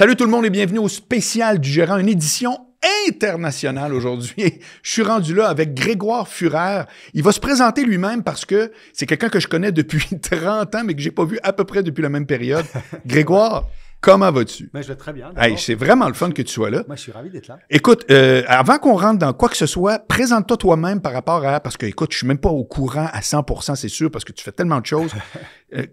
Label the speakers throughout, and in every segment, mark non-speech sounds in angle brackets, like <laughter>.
Speaker 1: Salut tout le monde et bienvenue au spécial du gérant, une édition internationale aujourd'hui. <laughs> Je suis rendu là avec Grégoire Furer. Il va se présenter lui-même parce que c'est quelqu'un que je connais depuis 30 <laughs> ans mais que j'ai pas vu à peu près depuis la même période. <laughs> Grégoire, Comment vas-tu? Ben, je vais très bien. c'est vraiment le fun que tu sois là. Moi,
Speaker 2: je suis ravi d'être là.
Speaker 1: Écoute, euh, avant qu'on rentre dans quoi que ce soit, présente-toi toi-même par rapport à. Parce que, écoute, je suis même pas au courant à 100 c'est sûr, parce que tu fais tellement de choses. <laughs> Euh,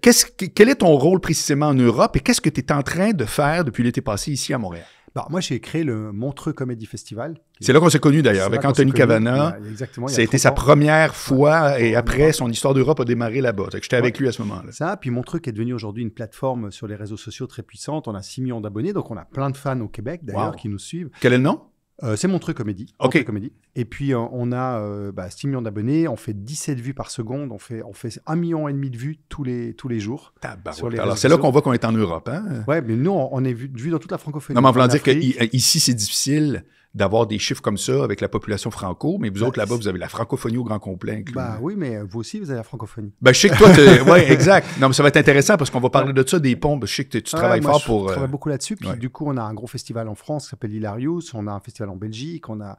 Speaker 1: quel est ton rôle précisément en Europe et qu'est-ce que tu es en train de faire depuis l'été passé ici à Montréal? Bah, moi, j'ai créé le Montreux Comedy Festival. C'est là qu'on s'est connus d'ailleurs, avec Anthony Cavana. C'était été sa première fois et après, son histoire d'Europe a démarré là-bas. J'étais
Speaker 2: avec lui à ce moment-là. Ça, puis Montreux est devenu aujourd'hui une plateforme sur les réseaux sociaux très puissante. On a 6 millions d'abonnés, donc on a plein de fans au Québec d'ailleurs qui
Speaker 1: nous suivent. Quel est le nom?
Speaker 2: Euh, c'est c'est truc Comédie. Ok. Comédie. Et puis, euh, on a euh, bah, 6 millions d'abonnés, on fait 17 vues par seconde, on fait, on fait 1,5 million de vues tous les, tous les jours. Ah, bah, Alors, c'est là qu'on voit
Speaker 1: qu'on est en Europe. Hein?
Speaker 2: Ouais, mais nous, on, est vu, dans toute la francophonie. Non, mais on veut dire
Speaker 1: qu'ici, c'est difficile d'avoir des chiffres comme ça avec la population franco, mais vous bah, autres là-bas, vous avez la francophonie au grand complet. Ben,
Speaker 2: oui, mais euh, vous aussi, vous avez la francophonie.
Speaker 1: Ben, je sais que toi, <laughs> ouais exact. Non, mais ça va être intéressant parce qu'on va parler de ça, des pompes. Je sais que tu travailles fort pour. Je travaille euh, beaucoup là-dessus. Puis
Speaker 2: du coup, on a un gros festival en France qui s'appelle Hilarius, on a un festival en Belgique, on a.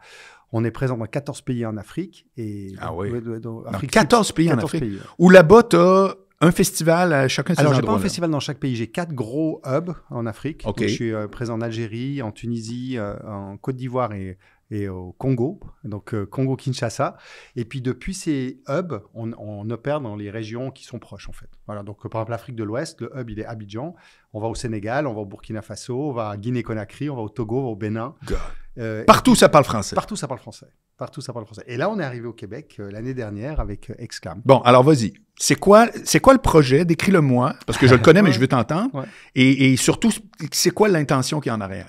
Speaker 2: On est présent dans 14 pays en Afrique. Et ah oui. 14 pays en Afrique. Pays.
Speaker 1: Où là-bas, tu un festival à chacun de ces Alors, j'ai pas un festival
Speaker 2: dans chaque pays. J'ai quatre gros hubs en Afrique. je suis euh, présent en Algérie, en Tunisie, euh, en Côte d'Ivoire et, au Congo, donc euh, Congo-Kinshasa. Et puis, depuis ces hubs, on, opère dans les régions qui sont proches, en fait. Voilà, donc par exemple, l'Afrique de l'Ouest, le hub, il est Abidjan. On va au Sénégal, on va au Burkina Faso, on
Speaker 1: va à Guinée-Conakry,
Speaker 2: on va au Togo, on va au Bénin. partout, ça parle français. Partout, ça parle français. Partout, ça parle français. Et là, on est arrivé au Québec l'année dernière avec Exclam.
Speaker 1: Bon, alors vas-y c'est quoi, c'est quoi le projet? Décris-le-moi, parce que je le connais, mais je veux t'entendre. Et, surtout, c'est quoi l'intention qui est en arrière?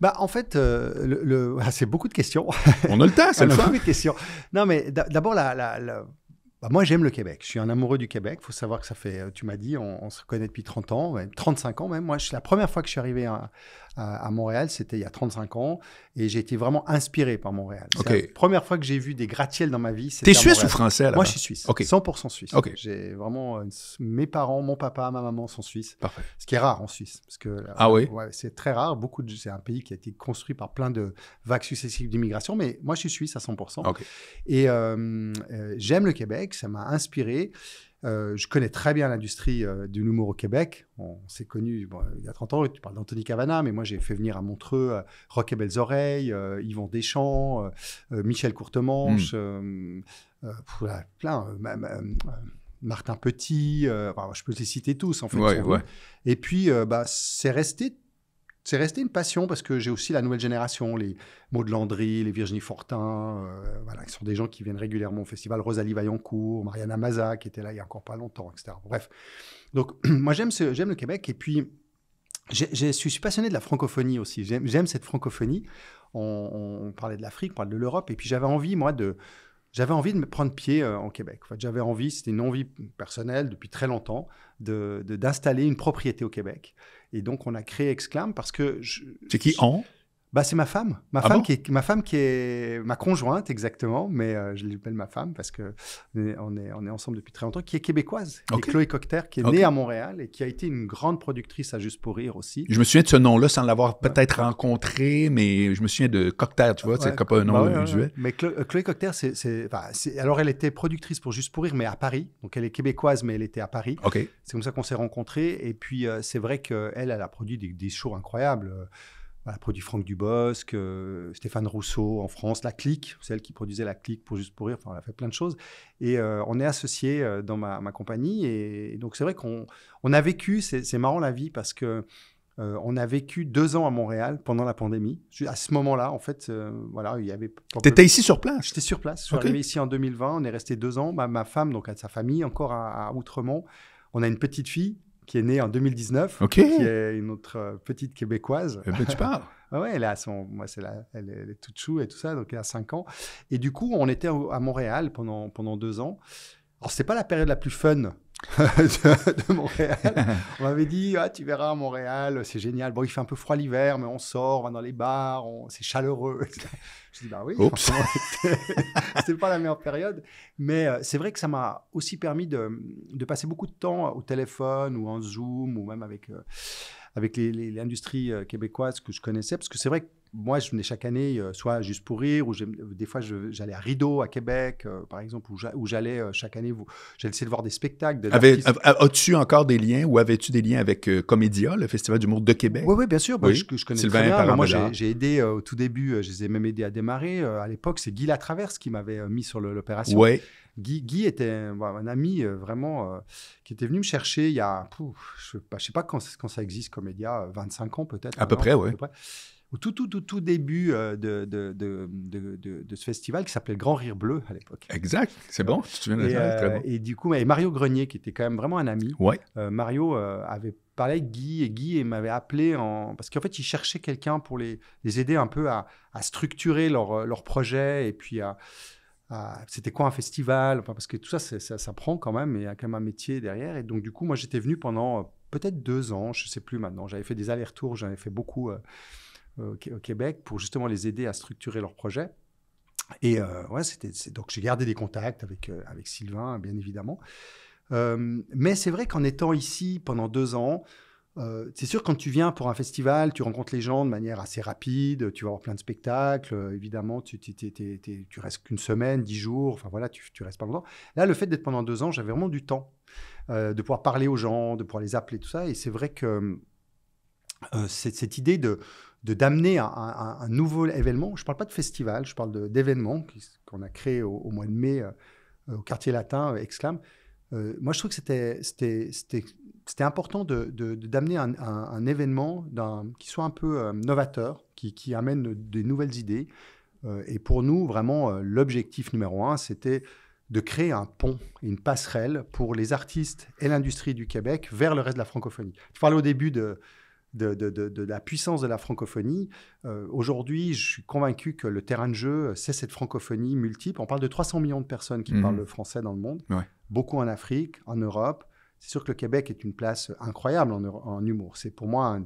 Speaker 2: Bah, en fait, euh, <laughs> c'est beaucoup de questions.
Speaker 1: On a le temps, c'est <laughs> le beaucoup
Speaker 2: de questions. Non, mais d'abord, bah, moi, j'aime le Québec. Je suis un amoureux du Québec. Il faut savoir que ça fait, euh, tu m'as dit, on, se connaît depuis 30 ans, 35 ans même. Moi, c'est la première fois que je suis arrivé à, à, Montréal, c'était il y a 35 ans, et j'ai été vraiment inspiré par Montréal. la première fois que j'ai vu des gratte-ciels dans ma vie. T'es suisse ou français Moi, je suis suisse. 100% suisse. J'ai vraiment mes parents, mon papa, ma maman sont suisses. Ce qui est rare en Suisse, parce que ah oui. c'est très rare. Beaucoup de... c'est un pays qui a été construit par plein de vagues successives d'immigration, mais moi, je suis suisse à 100%. Et euh, euh, j'aime le Québec, ça m'a inspiré. Euh, je connais très bien l'industrie euh, du humour au Québec. On, s'est connus il y a 30 ans. Tu parles d'Anthony Cavana, mais moi, j'ai fait venir à Montreux euh, Rock et Belles Oreilles, Yvon Deschamps, Michel Courtemanche, hmm. plein. Martin Petit, je peux les citer tous en fait. Et puis, bah, c'est resté c'est resté une passion parce que j'ai aussi la nouvelle génération, les Maud Landry, les Virginie Fortin, euh, voilà, qui sont des gens qui viennent régulièrement au festival, Rosalie Vaillancourt, Mariana Maza, qui était là il n'y a encore pas longtemps, etc. Bref. Donc, <clears throat> moi, j'aime le Québec et puis je suis passionné de la francophonie aussi. J'aime cette francophonie. On, parlait de l'Afrique, on parlait de l'Europe et puis j'avais envie, moi, de, j'avais envie de me prendre pied au euh, en Québec. j'avais envie, c'était une envie personnelle depuis très longtemps, de d'installer une propriété au Québec. Et donc, on a créé Exclam parce que. C'est qui En bah, c'est ma femme, ma ah femme qui est ma femme qui est ma conjointe exactement, mais euh, je l'appelle ma femme parce que on est, on est, ensemble depuis très longtemps, qui est québécoise, okay. Chloé Cocter, qui est née à Montréal et qui a été une grande productrice à Juste pour rire aussi. Je
Speaker 1: me souviens de ce nom-là sans l'avoir peut-être rencontré, mais je me souviens de Cocter, tu vois, c'est pas un nom bah usuel.
Speaker 2: Mais euh, Chloé Cocter, c'est alors elle était productrice pour Juste pour rire, mais à Paris, donc elle est québécoise, mais elle était à Paris. C'est comme ça qu'on s'est rencontrés, et puis euh, c'est vrai qu'elle, elle a produit des, shows incroyables produit Franck Dubosc, euh, Stéphane Rousseau en France, La Clique, celle qui produisait La Clique pour Juste pour Rire, enfin, on a fait plein de choses. Et euh, on est associé euh, dans ma, compagnie. Et, donc, c'est vrai qu'on on a vécu, c'est marrant la vie parce que. on a vécu deux ans à Montréal pendant la pandémie. À ce moment-là, en fait, voilà, il y avait. étais ici
Speaker 1: sur place J'étais
Speaker 2: sur place. Je suis arrivé ici en 2020. On est resté deux ans. Ma, femme, donc, a sa famille, encore à, à Outremont. On a une petite fille qui est née en 2019, qui est une autre euh, petite québécoise. Eh ben, tu parles <laughs> Ouais, elle a son, moi c'est elle est, toute chou et tout ça, donc elle a 5 ans. Et du coup, on était à Montréal pendant pendant deux ans. Alors, c'est pas la période la plus fun <laughs> de, Montréal. <laughs> On m'avait dit, ah, tu verras Montréal, c'est génial. Bon, il fait un peu froid l'hiver, mais on sort, on va dans les bars, c'est chaleureux. Je dis, bah oui, <laughs> C'est pas la meilleure période. Mais euh, c'est vrai que ça m'a aussi permis de, passer beaucoup de temps au téléphone ou en Zoom ou même avec. Euh, avec l'industrie euh, québécoise que je connaissais, parce que c'est vrai que moi, je venais chaque année, euh, soit juste pour rire, ou des fois, j'allais à Rideau, à Québec, euh, par exemple, où j'allais chaque année, j'allais essayer de voir des spectacles. De
Speaker 1: As-tu encore des liens ou avais-tu des liens avec Comédia, le Festival d'humour de Québec? Oui, oui, bien sûr. Bah, je, connais Sylvain, bien. Bah, moi, j'ai
Speaker 2: aidé au tout début, je les ai même aidés à démarrer. à l'époque, c'est Guy Latraverse qui m'avait mis sur l'opération. Oui. Guy, était un ami euh, vraiment euh, qui était venu me chercher il y a, je ne sais, pas quand, ça existe comme Comédia, 25 ans peut-être. À peu près, oui. Au tout, tout, tout, début euh, de, de, ce festival qui s'appelait Grand Rire Bleu à l'époque.
Speaker 1: Exact, c'est bon, tu te souviens de
Speaker 2: et, Et du coup, Mario Grenier, qui était quand même vraiment un ami, Mario avait parlé avec Guy et Guy m'avait appelé en... parce qu'en fait, il cherchait quelqu'un pour les, aider un peu à, structurer leur, leur, projet et puis à, c'était quoi un festival Parce que tout ça, ça, prend quand même, et il y a quand même un métier derrière. Et donc, du coup, moi, j'étais venu pendant euh, peut-être deux ans, je ne sais plus maintenant. J'avais fait des allers-retours, j'en avais fait beaucoup euh, au, Québec pour justement les aider à structurer leur projet. Et euh, ouais, c'était, donc j'ai gardé des contacts avec, avec Sylvain, bien évidemment. mais c'est vrai qu'en étant ici pendant deux ans, euh, c'est sûr, quand tu viens pour un festival, tu rencontres les gens de manière assez rapide, tu vas voir plein de spectacles, euh, évidemment, tu, restes qu'une semaine, dix jours, enfin voilà, tu, restes pas longtemps. Là, le fait d'être pendant deux ans, j'avais vraiment du temps euh, de pouvoir parler aux gens, de pouvoir les appeler, tout ça, et c'est vrai que cette, idée de d'amener un, un, nouveau événement, je ne parle pas de festival, je parle d'événement qu'on a créé au, mois de mai au quartier latin, Exclame, euh, moi, je trouve que c'était, c'était, important de, d'amener un, événement d'un, qui soit un peu euh, novateur, qui, amène des nouvelles idées. Euh, et pour nous, vraiment, l'objectif numéro un, c'était de créer un pont, une passerelle pour les artistes et l'industrie du Québec vers le reste de la francophonie. Tu parlais au début de, de, la puissance de la francophonie. Euh, aujourd'hui, je suis convaincu que le terrain de jeu, euh, c'est cette francophonie multiple. On parle de 300 millions de personnes qui mhm. parlent le français dans le monde, beaucoup en Afrique, en Europe. C'est sûr que le Québec est une place incroyable en, humour. C'est pour moi,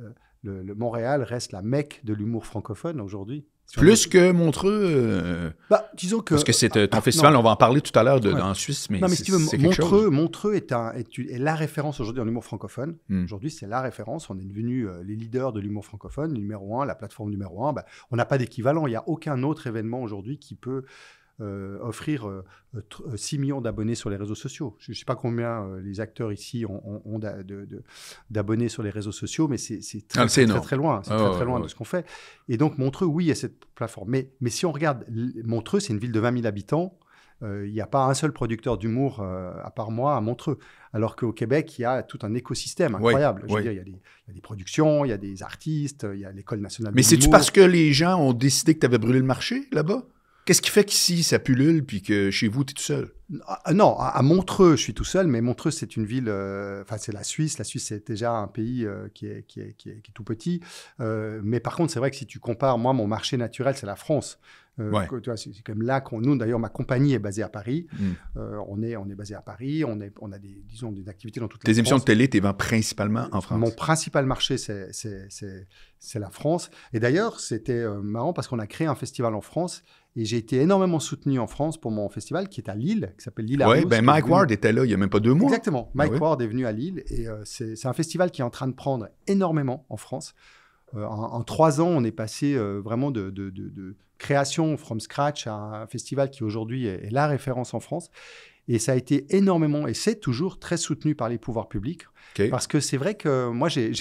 Speaker 2: euh, le, Montréal reste la mecque de l'humour francophone aujourd'hui.
Speaker 1: Plus que Montreux. Euh, bah, disons que. Parce que c'est un euh, ton ah, festival, on va en parler tout à l'heure dans en Suisse, mais, Montreux,
Speaker 2: Montreux est, un, la référence aujourd'hui en humour francophone. Hmm. Aujourd'hui, c'est la référence. On est devenu euh, les leaders de l'humour francophone, numéro un, la plateforme numéro un. Bah, on n'a pas d'équivalent. Il n'y a aucun autre événement aujourd'hui qui peut euh, offrir 6 euh, euh, millions d'abonnés sur les réseaux sociaux. Je ne sais pas combien les acteurs ici ont, d'abonnés sur les réseaux sociaux, mais c'est ah, très, très, loin, ah, très, loin de ce qu'on fait. Et donc Montreux, oui, il y a cette plateforme. Mais, si on regarde, Montreux, c'est une ville de 20 000 habitants. Il n'y a pas un seul producteur d'humour à part moi à Montreux. Alors qu'au Québec, il y a tout un écosystème incroyable. il y, a des, productions, il y a des artistes, il y a l'École nationale. Mais cest parce que
Speaker 1: les gens ont décidé que tu avais brûlé le marché là-bas? Qu'est-ce qui fait qu'ici, ça pullule, puis que chez vous, tu es tout seul? Ah, non, à Montreux, je suis tout seul, mais Montreux, c'est
Speaker 2: une ville, euh, enfin, c'est la Suisse. La Suisse, c'est déjà un pays euh, qui, est, qui, est, tout petit. Euh, mais par contre, c'est vrai que si tu compares, moi, mon marché naturel, c'est la France. Euh, c'est quand même là qu'on nous. D'ailleurs, ma compagnie est basée à Paris. Hmm. Euh, on est on est basé à Paris. On est on a des disons des activités dans toutes les. Tes émissions de télé,
Speaker 1: vends principalement en France. Mon
Speaker 2: principal marché, c'est la France. Et d'ailleurs, c'était euh, marrant parce qu'on a créé un festival en France et j'ai été énormément soutenu en France pour mon festival qui est à Lille, qui s'appelle Lille à Oui, ben Mike Ward était
Speaker 1: là il n'y a même pas deux mois.
Speaker 2: Exactement. Ah Mike Ward est venu à Lille et c'est un festival qui est en train de prendre énormément en France. Euh, en, trois ans, on est passé euh, vraiment de, création from scratch à un festival qui aujourd'hui est, la référence en France. Et ça a été énormément, et c'est toujours très soutenu par les pouvoirs publics. Parce que c'est vrai que moi, j'ai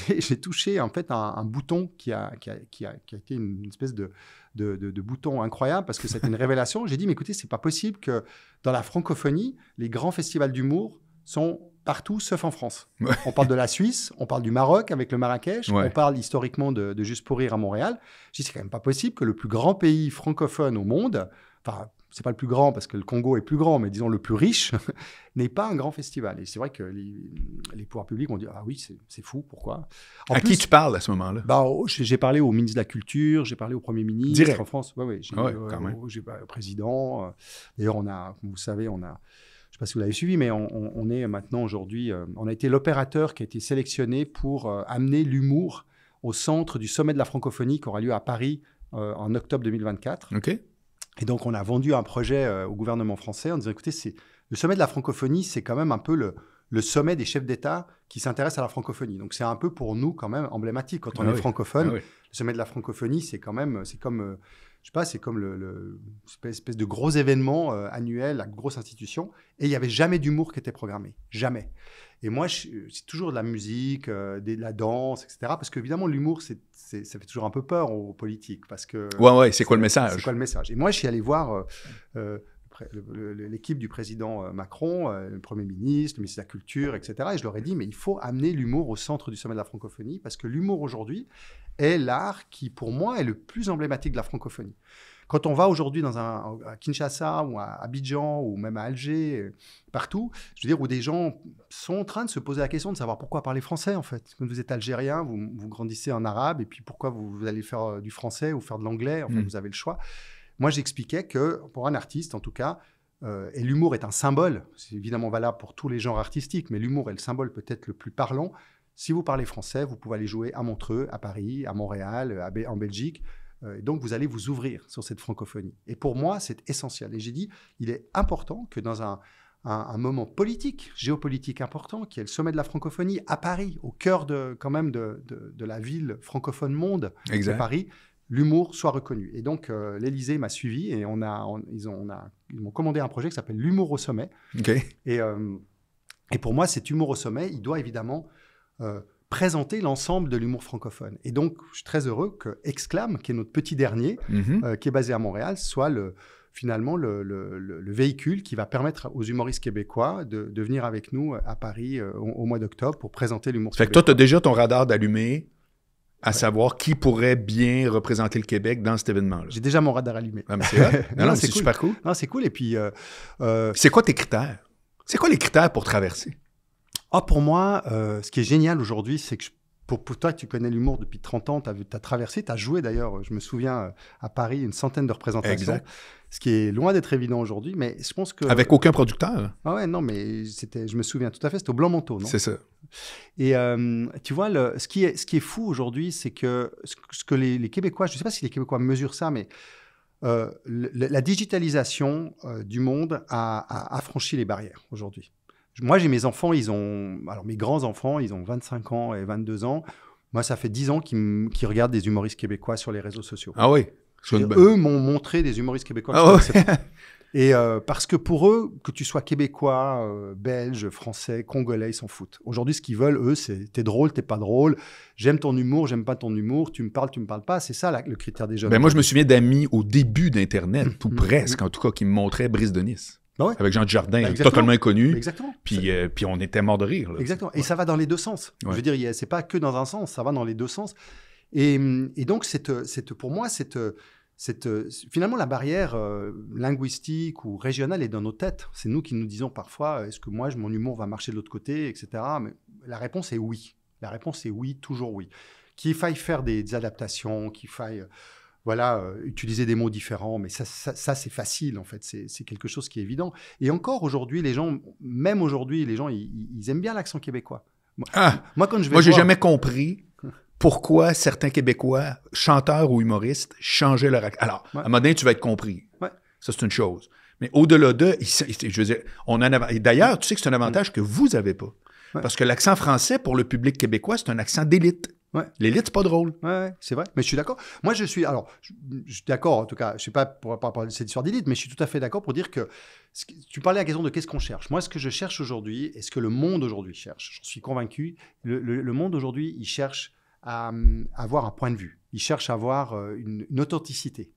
Speaker 2: <laughs> touché en fait un, bouton qui a, a, été une espèce de, de, bouton incroyable, parce que c'était une révélation. J'ai dit, mais écoutez, c'est pas possible que dans la francophonie, les grands festivals d'humour sont partout sauf en France. On parle de la Suisse, on parle du Maroc avec le Marrakech, on parle historiquement de, Juste pour rire à Montréal. Je dis, c'est quand même pas possible que le plus grand pays francophone au monde, enfin, c'est pas le plus grand parce que le Congo est plus grand, mais disons le plus riche, <laughs> n'ait pas un grand festival. Et c'est vrai que les, pouvoirs publics ont dit Ah oui, c'est fou, pourquoi À qui tu parles à ce moment-là bah, oh, J'ai parlé au ministre de la Culture, j'ai parlé au Premier ministre en France, Oui oui. Ah oh, j'ai parlé au, président. Euh, d'ailleurs, on a, vous savez, on a sais pas si vous l'avez suivi, mais on, est maintenant aujourd'hui, euh, on a été l'opérateur qui a été sélectionné pour euh, amener l'humour au centre du sommet de la francophonie qui aura lieu à Paris euh, en octobre 2024. Et donc, on a vendu un projet au gouvernement français en disant, écoutez, c'est, le sommet de la francophonie, c'est quand même un peu le, sommet des chefs d'État qui s'intéressent à la francophonie. Donc, c'est un peu pour nous quand même emblématique quand ah on est francophone. Ah le sommet de la francophonie, c'est quand même, c'est comme je sais pas, c'est comme le, espèce de gros événement euh, annuel, la grosse institution, et il n'y avait jamais d'humour qui était programmé, jamais. Et moi, c'est toujours de la musique, euh, de la danse, etc. Parce qu'évidemment, l'humour, ça fait toujours un peu peur aux politiques, parce que. Ouais, ouais. C'est quoi le message C'est quoi le message Et moi, je suis allé voir. Euh, l'équipe du président euh, Macron, euh, le Premier ministre, le ministre de la Culture, etc. Et je leur ai dit, mais il faut amener l'humour au centre du sommet de la francophonie, parce que l'humour aujourd'hui est l'art qui, pour moi, est le plus emblématique de la francophonie. Quand on va aujourd'hui dans un, à Kinshasa ou à Abidjan ou même à Alger, euh, partout, je veux dire, où des gens sont en train de se poser la question de savoir pourquoi parler français, en fait. Quand vous êtes algérien, vous, vous grandissez en arabe, et puis pourquoi vous, allez faire du français ou faire de l'anglais, enfin, mmh. vous avez le choix. Moi, j'expliquais que pour un artiste, en tout cas, euh, et l'humour est un symbole, c'est évidemment valable pour tous les genres artistiques, mais l'humour est le symbole peut-être le plus parlant. Si vous parlez français, vous pouvez aller jouer à Montreux, à Paris, à Montréal, euh, en Belgique. Euh, donc, vous allez vous ouvrir sur cette francophonie. Et pour moi, c'est essentiel. Et j'ai dit, il est important que dans un, moment politique, géopolitique important, qui est le sommet de la francophonie à Paris, au cœur de, quand même de, de la ville francophone monde, de Paris, l'humour soit reconnu. Et donc, euh, l'Élysée m'a suivi et on a, ils, on ils m'ont commandé un projet qui s'appelle L'humour au sommet. Et, euh, et pour moi, cet humour au sommet, il doit évidemment euh, présenter l'ensemble de l'humour francophone. Et donc, je suis très heureux que Exclame, qui est notre petit dernier, mhm. qui est basé à Montréal, soit finalement le, véhicule qui va permettre aux humoristes québécois de, de venir avec nous à Paris
Speaker 1: au, mois d'octobre pour présenter l'humour Fait que toi, tu as déjà ton radar d'allumé à savoir qui pourrait bien représenter le Québec dans cet événement-là. J'ai déjà mon radar allumé. Ah, c'est <laughs> non, c'est cool. Non, c'est cool. Et puis. Euh, euh, c'est quoi tes critères? C'est quoi les critères pour traverser?
Speaker 2: Ah, pour moi, euh, ce qui est génial aujourd'hui, c'est que je pour, toi, tu connais l'humour depuis 30 ans, tu as, traversé, tu as joué d'ailleurs, je me souviens, euh, à Paris, une centaine de représentations. Ce qui est loin d'être évident aujourd'hui, mais je pense que. Avec aucun producteur. Ah ouais, non, mais c'était. je me souviens tout à fait, c'était au Blanc-Manteau, non C'est ça. Et euh, tu vois, le, ce, qui est, fou aujourd'hui, c'est que ce que les, Québécois, je ne sais pas si les Québécois mesurent ça, mais euh, la digitalisation du monde a, a, a, franchi les barrières aujourd'hui. Moi, j'ai mes enfants, ils ont. Alors, mes grands-enfants, ils ont 25 ans et 22 ans. Moi, ça fait 10 ans qu'ils regardent des humoristes québécois sur les réseaux sociaux. Ah oui Eux m'ont montré des humoristes québécois. Ah <laughs> et euh, parce que pour eux, que tu sois québécois, euh, belge, français, congolais, ils s'en foutent. Aujourd'hui, ce qu'ils veulent, eux, c'est t'es drôle, t'es pas drôle, j'aime ton humour, j'aime pas ton humour, tu me parles, tu me parles pas. C'est ça le critère des jeunes. Ben moi, je me
Speaker 1: souviens d'amis au début d'Internet, mmh, ou mmh, presque mmh. en tout cas, qui me montraient Brice de Nice. Bah avec Jean jardin bah, totalement inconnu. Puis, euh, puis on était mort de rire. exactement.
Speaker 2: Et ça va dans les deux sens. Je veux dire, c'est pas que dans un sens, ça va dans les deux sens. Et, et donc, cette, cette, pour moi, cette, cette, finalement, la barrière euh, linguistique ou régionale est dans nos têtes. C'est nous qui nous disons parfois, euh, est-ce que moi, mon humour va marcher de l'autre côté, etc. Mais la réponse est oui. La réponse est oui, toujours oui. Qu'il faille faire des, adaptations, qu'il faille voilà, euh, utiliser des mots différents, mais ça, c'est facile en fait, c'est quelque chose qui est évident. Et encore aujourd'hui, les gens, même aujourd'hui, les gens, ils, aiment bien l'accent québécois.
Speaker 1: Moi, ah! moi, quand je vais moi, j'ai jamais compris pourquoi certains Québécois, chanteurs ou humoristes, changeaient leur accent. Alors, à un tu vas être compris. Ça, c'est une chose. Mais au-delà de, je veux dire, on en D'ailleurs, tu sais que c'est un avantage mm. que vous n'avez pas. Parce que l'accent français, pour le public québécois, c'est un accent d'élite. L'élite, c'est pas drôle. c'est
Speaker 2: vrai. Mais je suis d'accord. Moi, je suis. Alors, je, suis d'accord, en tout cas, je suis pas pour parler de cette histoire d'élite, mais je suis tout à fait d'accord pour dire que. Tu parlais à la question de qu'est-ce qu'on cherche. Moi, ce que je cherche aujourd'hui, et ce que le monde aujourd'hui cherche, J'en suis convaincu, le, le, monde aujourd'hui, il cherche à, avoir un point de vue. Il cherche à avoir euh, une authenticité.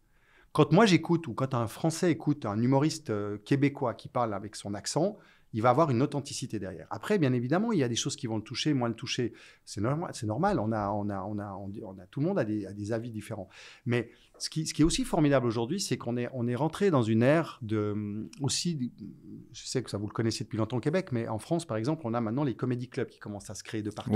Speaker 2: Quand moi j'écoute ou quand un Français écoute un humoriste euh, québécois qui parle avec son accent, il va avoir une authenticité derrière. Après, bien évidemment, il y a des choses qui vont le toucher, moins le toucher. C'est normal, c'est normal. On a, on a, on a, on a, tout le monde a des, avis différents. Mais ce qui, est aussi formidable aujourd'hui, c'est qu'on est, on est rentré dans une ère de hum, aussi. Je sais que ça vous le connaissez depuis longtemps au Québec, mais en France, par exemple, on a maintenant les comédie clubs qui commencent à se créer de partout.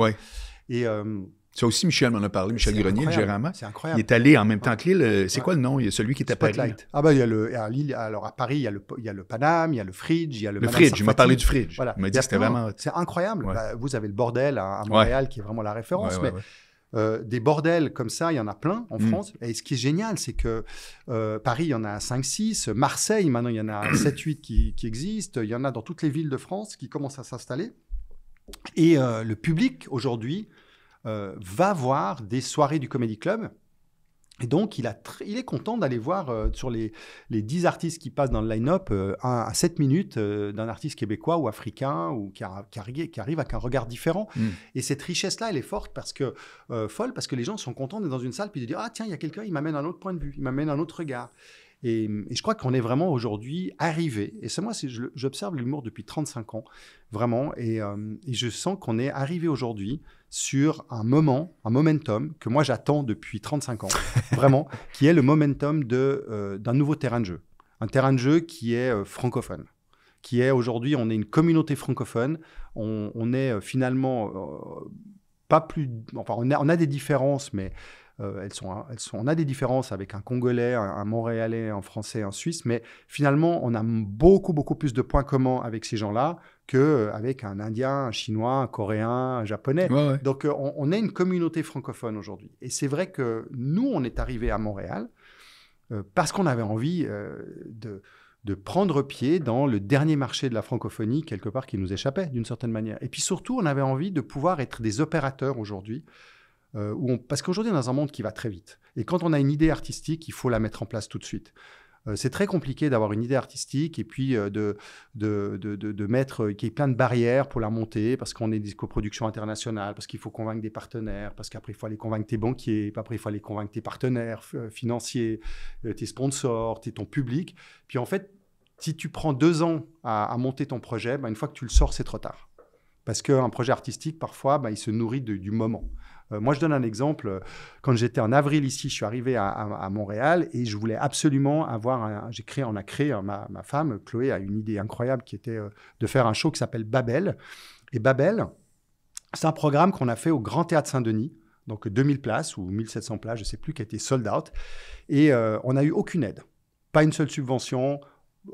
Speaker 2: Et hum,
Speaker 1: ça aussi, Michel m'en a parlé. Michel Grenier, le gérant. C'est incroyable. Il est allé en même temps que Lille. Euh, c'est quoi le nom? Il y a celui qui est à Paris.
Speaker 2: Ah ben, il y a le, Lille, alors à Paris, il y, a le, il y a le Paname, il y a le Fridge, il y a le Le Fridge, il m'a parlé du Fridge. Il m'a dit c'était vraiment... C'est incroyable. Bah, vous avez le bordel à, Montréal qui est vraiment la référence, mais... Euh, des bordels comme ça, il y en a plein en hmm. France. Et ce qui est génial, c'est que euh, Paris, il y en a 5-6. Marseille, maintenant, il y en a 7-8 <coughs> qui, existent. Il y en a dans toutes les villes de France qui commencent à s'installer. Et le public, aujourd'hui, euh, va voir des soirées du Comedy Club. Et donc, il, est content d'aller voir euh, sur les, les 10 artistes qui passent dans le line-up euh, à, 7 minutes d'un artiste québécois ou africain ou qui, qui, arrive avec un regard différent. Mm. Et cette richesse-là, elle est forte parce que, folle, parce que les gens sont contents d'être dans une salle puis de dire Ah, tiens, il y a quelqu'un, il m'amène un autre point de vue, il m'amène un autre regard. Mm, et, je crois qu'on est vraiment aujourd'hui arrivé, et c'est moi, j'observe l'humour depuis 35 ans, vraiment, euh, et, je sens qu'on est arrivé aujourd'hui sur un moment, un momentum que moi j'attends depuis 35 ans, <laughs> vraiment, qui est le momentum euh, d'un nouveau terrain de jeu. Un terrain de jeu qui est euh, francophone qui est aujourd'hui, on est une communauté francophone, on, est finalement pas plus, enfin on a, on a, des différences, mais euh, on a des différences avec un Congolais, un, Montréalais, un Français, un Suisse, mais finalement, on a beaucoup, beaucoup plus de points communs avec ces gens-là qu'avec euh, un Indien, un Chinois, un Coréen, un Japonais. Donc, euh, on, est une communauté francophone aujourd'hui. Et c'est vrai que nous, on est arrivé à Montréal parce qu'on avait envie de prendre pied dans le dernier marché de la francophonie, quelque part qui nous échappait d'une certaine manière. Et puis surtout, on avait envie de pouvoir être des opérateurs aujourd'hui euh, parce qu'aujourd'hui, on est dans un monde qui va très vite. Et quand on a une idée artistique, il faut la mettre en place tout de suite. Euh, c'est très compliqué d'avoir une idée artistique et puis euh, de, de, de, de, mettre qu'il y plein de barrières pour la monter parce qu'on est des coproductions internationales, parce qu'il faut convaincre des partenaires, parce qu'après il faut aller convaincre tes banquiers, après il faut aller convaincre tes partenaires financiers, tes sponsors, tes, ton public. Puis en fait, si tu prends deux ans à, monter ton projet, ben, une fois que tu le sors, c'est trop tard. Parce qu'un projet artistique, parfois, ben, il se nourrit du moment. Euh, moi, je donne un exemple. Quand j'étais en avril ici, je suis arrivé à, Montréal et je voulais absolument avoir. j'ai créé, on a créé euh, ma, femme Chloé a une idée incroyable qui était euh, de faire un show qui s'appelle Babel. Et Babel, c'est un programme qu'on a fait au Grand Théâtre Saint-Denis. Donc 2000 places ou 1700 places, je ne sais plus, qui a été sold out. Et on n'a eu aucune aide. Pas une seule subvention,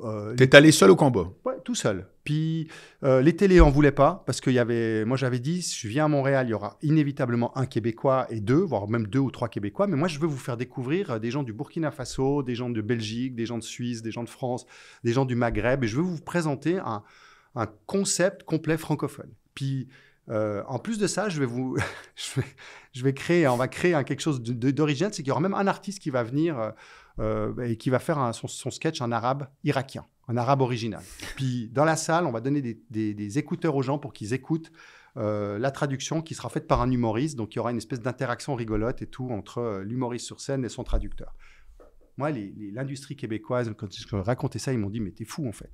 Speaker 1: euh, tu es allé seul au Cambodge Ouais,
Speaker 2: tout seul. Puis euh, les télés en voulaient pas parce qu'il y avait, moi j'avais dit, si je viens à Montréal, il y aura inévitablement un Québécois et deux, voire même deux ou trois Québécois. Mais moi je veux vous faire découvrir euh, des gens du Burkina Faso, des gens de Belgique, des gens de Suisse, des gens de France, des gens du Maghreb, et je veux vous présenter un, concept complet francophone. Puis en plus de ça, je vais vous, <laughs> je, vais, créer, on va créer quelque chose d'origine, c'est qu'il y aura même un artiste qui va venir euh, et qui va faire son, sketch en arabe irakien, en arabe original. Puis dans la salle, on va donner des, écouteurs aux gens pour qu'ils écoutent euh, la traduction qui sera faite par un humoriste. Donc, il y aura une espèce d'interaction rigolote et tout entre euh, l'humoriste sur scène et son traducteur. Moi, l'industrie québécoise, quand je racontais ça, ils m'ont dit Mais t'es fou, en fait.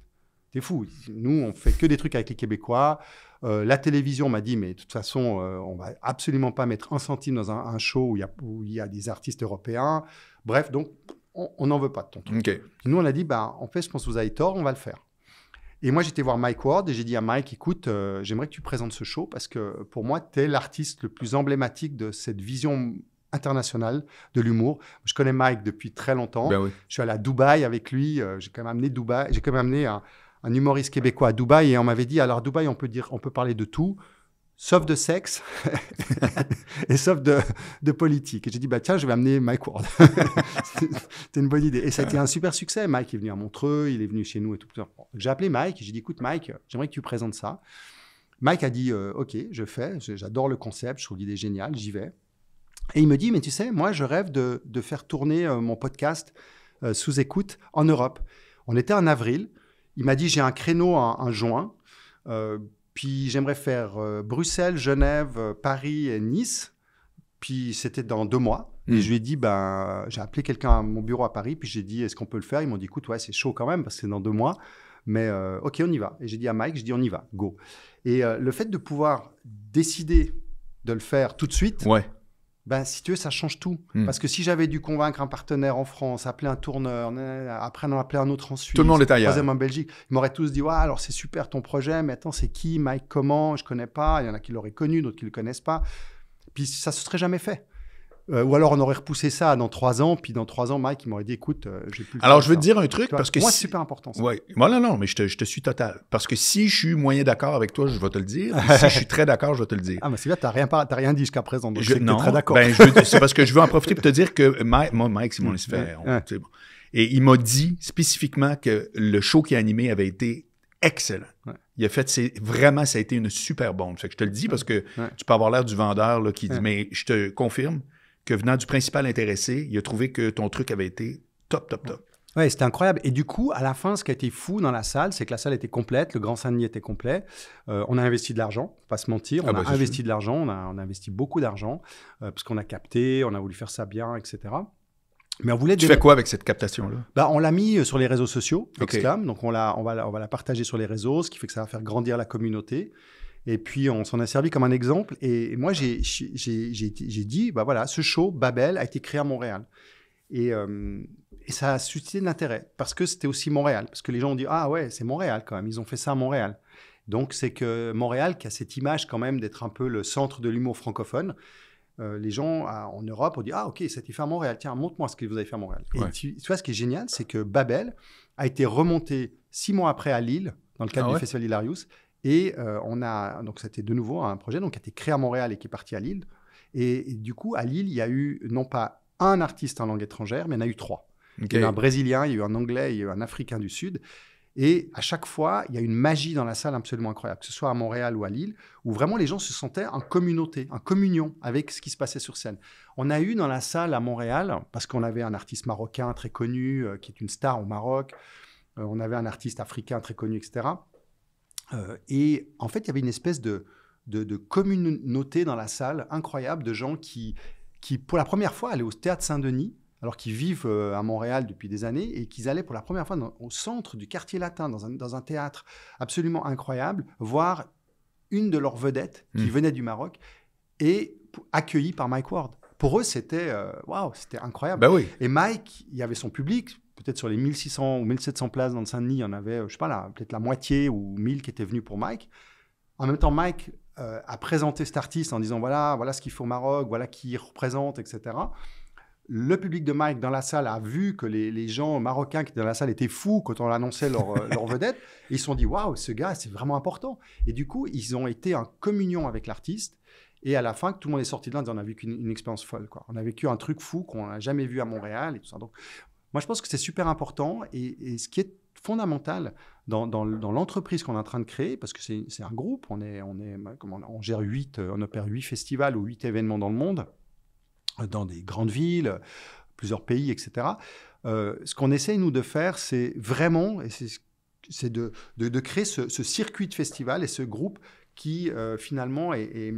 Speaker 2: T'es fou. Nous, on fait que des trucs avec les Québécois. la télévision m'a dit Mais de toute façon, on va absolument pas mettre un centime dans un, show où il y, a des artistes européens. Bref, donc, on n'en veut pas de ton truc. Nous, on a dit, bah, en fait, je pense que vous avez tort, on va le faire. Et moi, j'étais voir Mike Ward et j'ai dit à Mike, écoute, euh, j'aimerais que tu présentes ce show parce que pour moi, tu es l'artiste le plus emblématique de cette vision internationale de l'humour. Je connais Mike depuis très longtemps. Ben je suis allé à Dubaï avec lui. Euh, j'ai quand même amené Dubaï. J'ai quand même amené un, un humoriste québécois à Dubaï et on m'avait dit, alors Dubaï, on peut dire, on peut parler de tout sauf de sexe <laughs> et sauf de, politique. Et j'ai dit, bah, tiens, je vais amener Mike Ward. <laughs> C'était une bonne idée. Et ça a été un super succès. Mike est venu à Montreux, il est venu chez nous et tout. J'ai appelé Mike et j'ai dit, écoute, Mike, j'aimerais que tu présentes ça. Mike a dit, euh, ok, je fais, j'adore le concept, je trouve l'idée géniale, j'y vais. Et il me dit, mais tu sais, moi, je rêve de, faire tourner euh, mon podcast euh, sous écoute en Europe. On était en avril. Il m'a dit, j'ai un créneau en, juin. Puis j'aimerais faire euh, Bruxelles, Genève, euh, Paris et Nice. Puis c'était dans deux mois. Et hmm. je lui ai dit, ben, j'ai appelé quelqu'un à mon bureau à Paris, puis j'ai dit, est-ce qu'on peut le faire Ils m'ont dit, écoute, ouais, c'est chaud quand même, parce que c'est dans deux mois. Mais euh, OK, on y va. Et j'ai dit à Mike, je dis, on y va, go. Et le fait de pouvoir décider de le faire tout de suite, ouais. Bah, si tu veux, ça change tout. Hmm. Parce que si j'avais dû convaincre un partenaire en France, appeler un tourneur, après en appeler un autre en Suisse, en Belgique, ils m'auraient tous dit, ouais, alors c'est super ton projet, mais attends, c'est qui, Mike, comment, je connais pas. Il y en a qui l'auraient connu, d'autres qui le connaissent pas. Puis ça se serait jamais fait. Euh, ou alors on aurait repoussé ça dans trois ans, puis dans trois ans, Mike, il m'aurait dit, écoute, euh, j'ai plus. alors je veux te dire un truc parce que moi, c'est super
Speaker 1: important. Ça. Ouais, moi non, non, mais je te, je te, suis total. Parce que si je suis moyen d'accord avec toi, je vais te le dire. si je suis très d'accord, je vais te le dire.
Speaker 2: Ah, mais c'est vrai, tu rien, rien dit jusqu'à présent. je, très d'accord. Ben, c'est parce que je veux en profiter pour te
Speaker 1: dire que Mike, moi, Mike, c'est mon mm, expert. Mm, et il m'a dit spécifiquement que le show qui a animé avait été excellent. Il a fait, c'est vraiment, ça a été une super bombe. je te le dis mm, parce que tu peux avoir l'air du vendeur là, qui dit, mais je te confirme, que venant du principal intéressé, il a trouvé que ton truc avait été top, top,
Speaker 2: top. Ouais, c'était incroyable. Et du coup, à la fin, ce qui a été fou dans la salle, c'est que la salle était complète, le Grand saint était complet. Euh, on a investi de l'argent, pas se mentir. Ah bah, on a investi de l'argent, on a, investi beaucoup d'argent, euh, parce qu'on a capté, on a voulu faire ça bien, etc.
Speaker 1: Mais on voulait tu fais quoi avec cette captation-là
Speaker 2: bah, On l'a mis euh, sur les réseaux sociaux, okay. Donc on, on, va, on va la partager sur les réseaux, ce qui fait que ça va faire grandir la communauté. Et puis, on s'en a servi comme un exemple. Et moi, j'ai dit, bah voilà, ce show, Babel, a été créé à Montréal. Euh, et, ça a suscité de l'intérêt, parce que c'était aussi Montréal. Parce que les gens ont dit, ah ouais, c'est Montréal quand même, ils ont fait ça à Montréal. Donc, c'est que Montréal, qui a cette image quand même d'être un peu le centre de l'humour francophone, euh, les gens en Europe ont dit Ah, ok, ça a été fait à Montréal. Tiens, montre-moi ce que vous avez fait à Montréal. Et tu, vois, ce qui est génial, c'est que Babel a été remonté six mois après à Lille, dans le cadre ah du Festival Hilarious. Et euh, on a, donc c'était de nouveau un projet donc, qui a été créé à Montréal et qui est parti à Lille. Et, du coup, à Lille, il y a eu non pas un artiste en langue étrangère, mais il y en a eu trois. Il y a eu un Brésilien, il y a eu un Anglais, il y a eu un Africain du Sud. Et à chaque fois, il y a une magie dans la salle absolument incroyable, que ce soit à Montréal ou à Lille, où vraiment les gens se sentaient en communauté, en communion avec ce qui se passait sur scène. On a eu dans la salle à Montréal, parce qu'on avait un artiste marocain très connu, euh, qui est une star au Maroc, euh, on avait un artiste africain très connu, etc. Euh, et en fait, il y avait une espèce de, communauté dans la salle incroyable de gens qui, qui pour la première fois, allaient au théâtre Saint-Denis, alors qu'ils vivent euh, à Montréal depuis des années, et qu'ils allaient pour la première fois au centre du quartier latin, dans un, théâtre absolument incroyable, voir une de leurs vedettes qui hmm. venait du Maroc et accueillie par Mike Ward. Pour eux, c'était euh, waouh, c'était incroyable. Bah et Mike, il y avait son public, peut-être sur les 1600 ou 1700 places dans le Saint-Denis, il y en avait, euh, je sais pas, là, peut-être la moitié ou 1000 qui étaient venus pour Mike. En même temps, Mike euh, a présenté cet artiste en disant voilà, voilà ce qu'il faut au Maroc, voilà qui il représente, etc. Le public de Mike dans la salle a vu que les, gens marocains qui étaient dans la salle étaient fous quand on annonçait leur, euh, <laughs> vedette. ils se sont dit waouh, ce gars, c'est vraiment important. Et du coup, ils ont été en communion avec l'artiste. Et à la fin, tout le monde est sorti de là on a vécu une, expérience folle. On a vécu un truc fou qu'on n'a jamais vu à Montréal et Donc, moi, je pense que c'est super important et, ce qui est fondamental dans, l'entreprise qu'on est en train de créer, parce que c'est un groupe, on, est, on, est, bah, on gère 8, euh, on opère huit festivals ou huit événements dans le monde, euh, dans des grandes villes, plusieurs pays, etc. Euh, ce qu'on essaye, nous, de faire, c'est vraiment, c'est de, créer ce, circuit de festival et ce groupe qui, finalement, est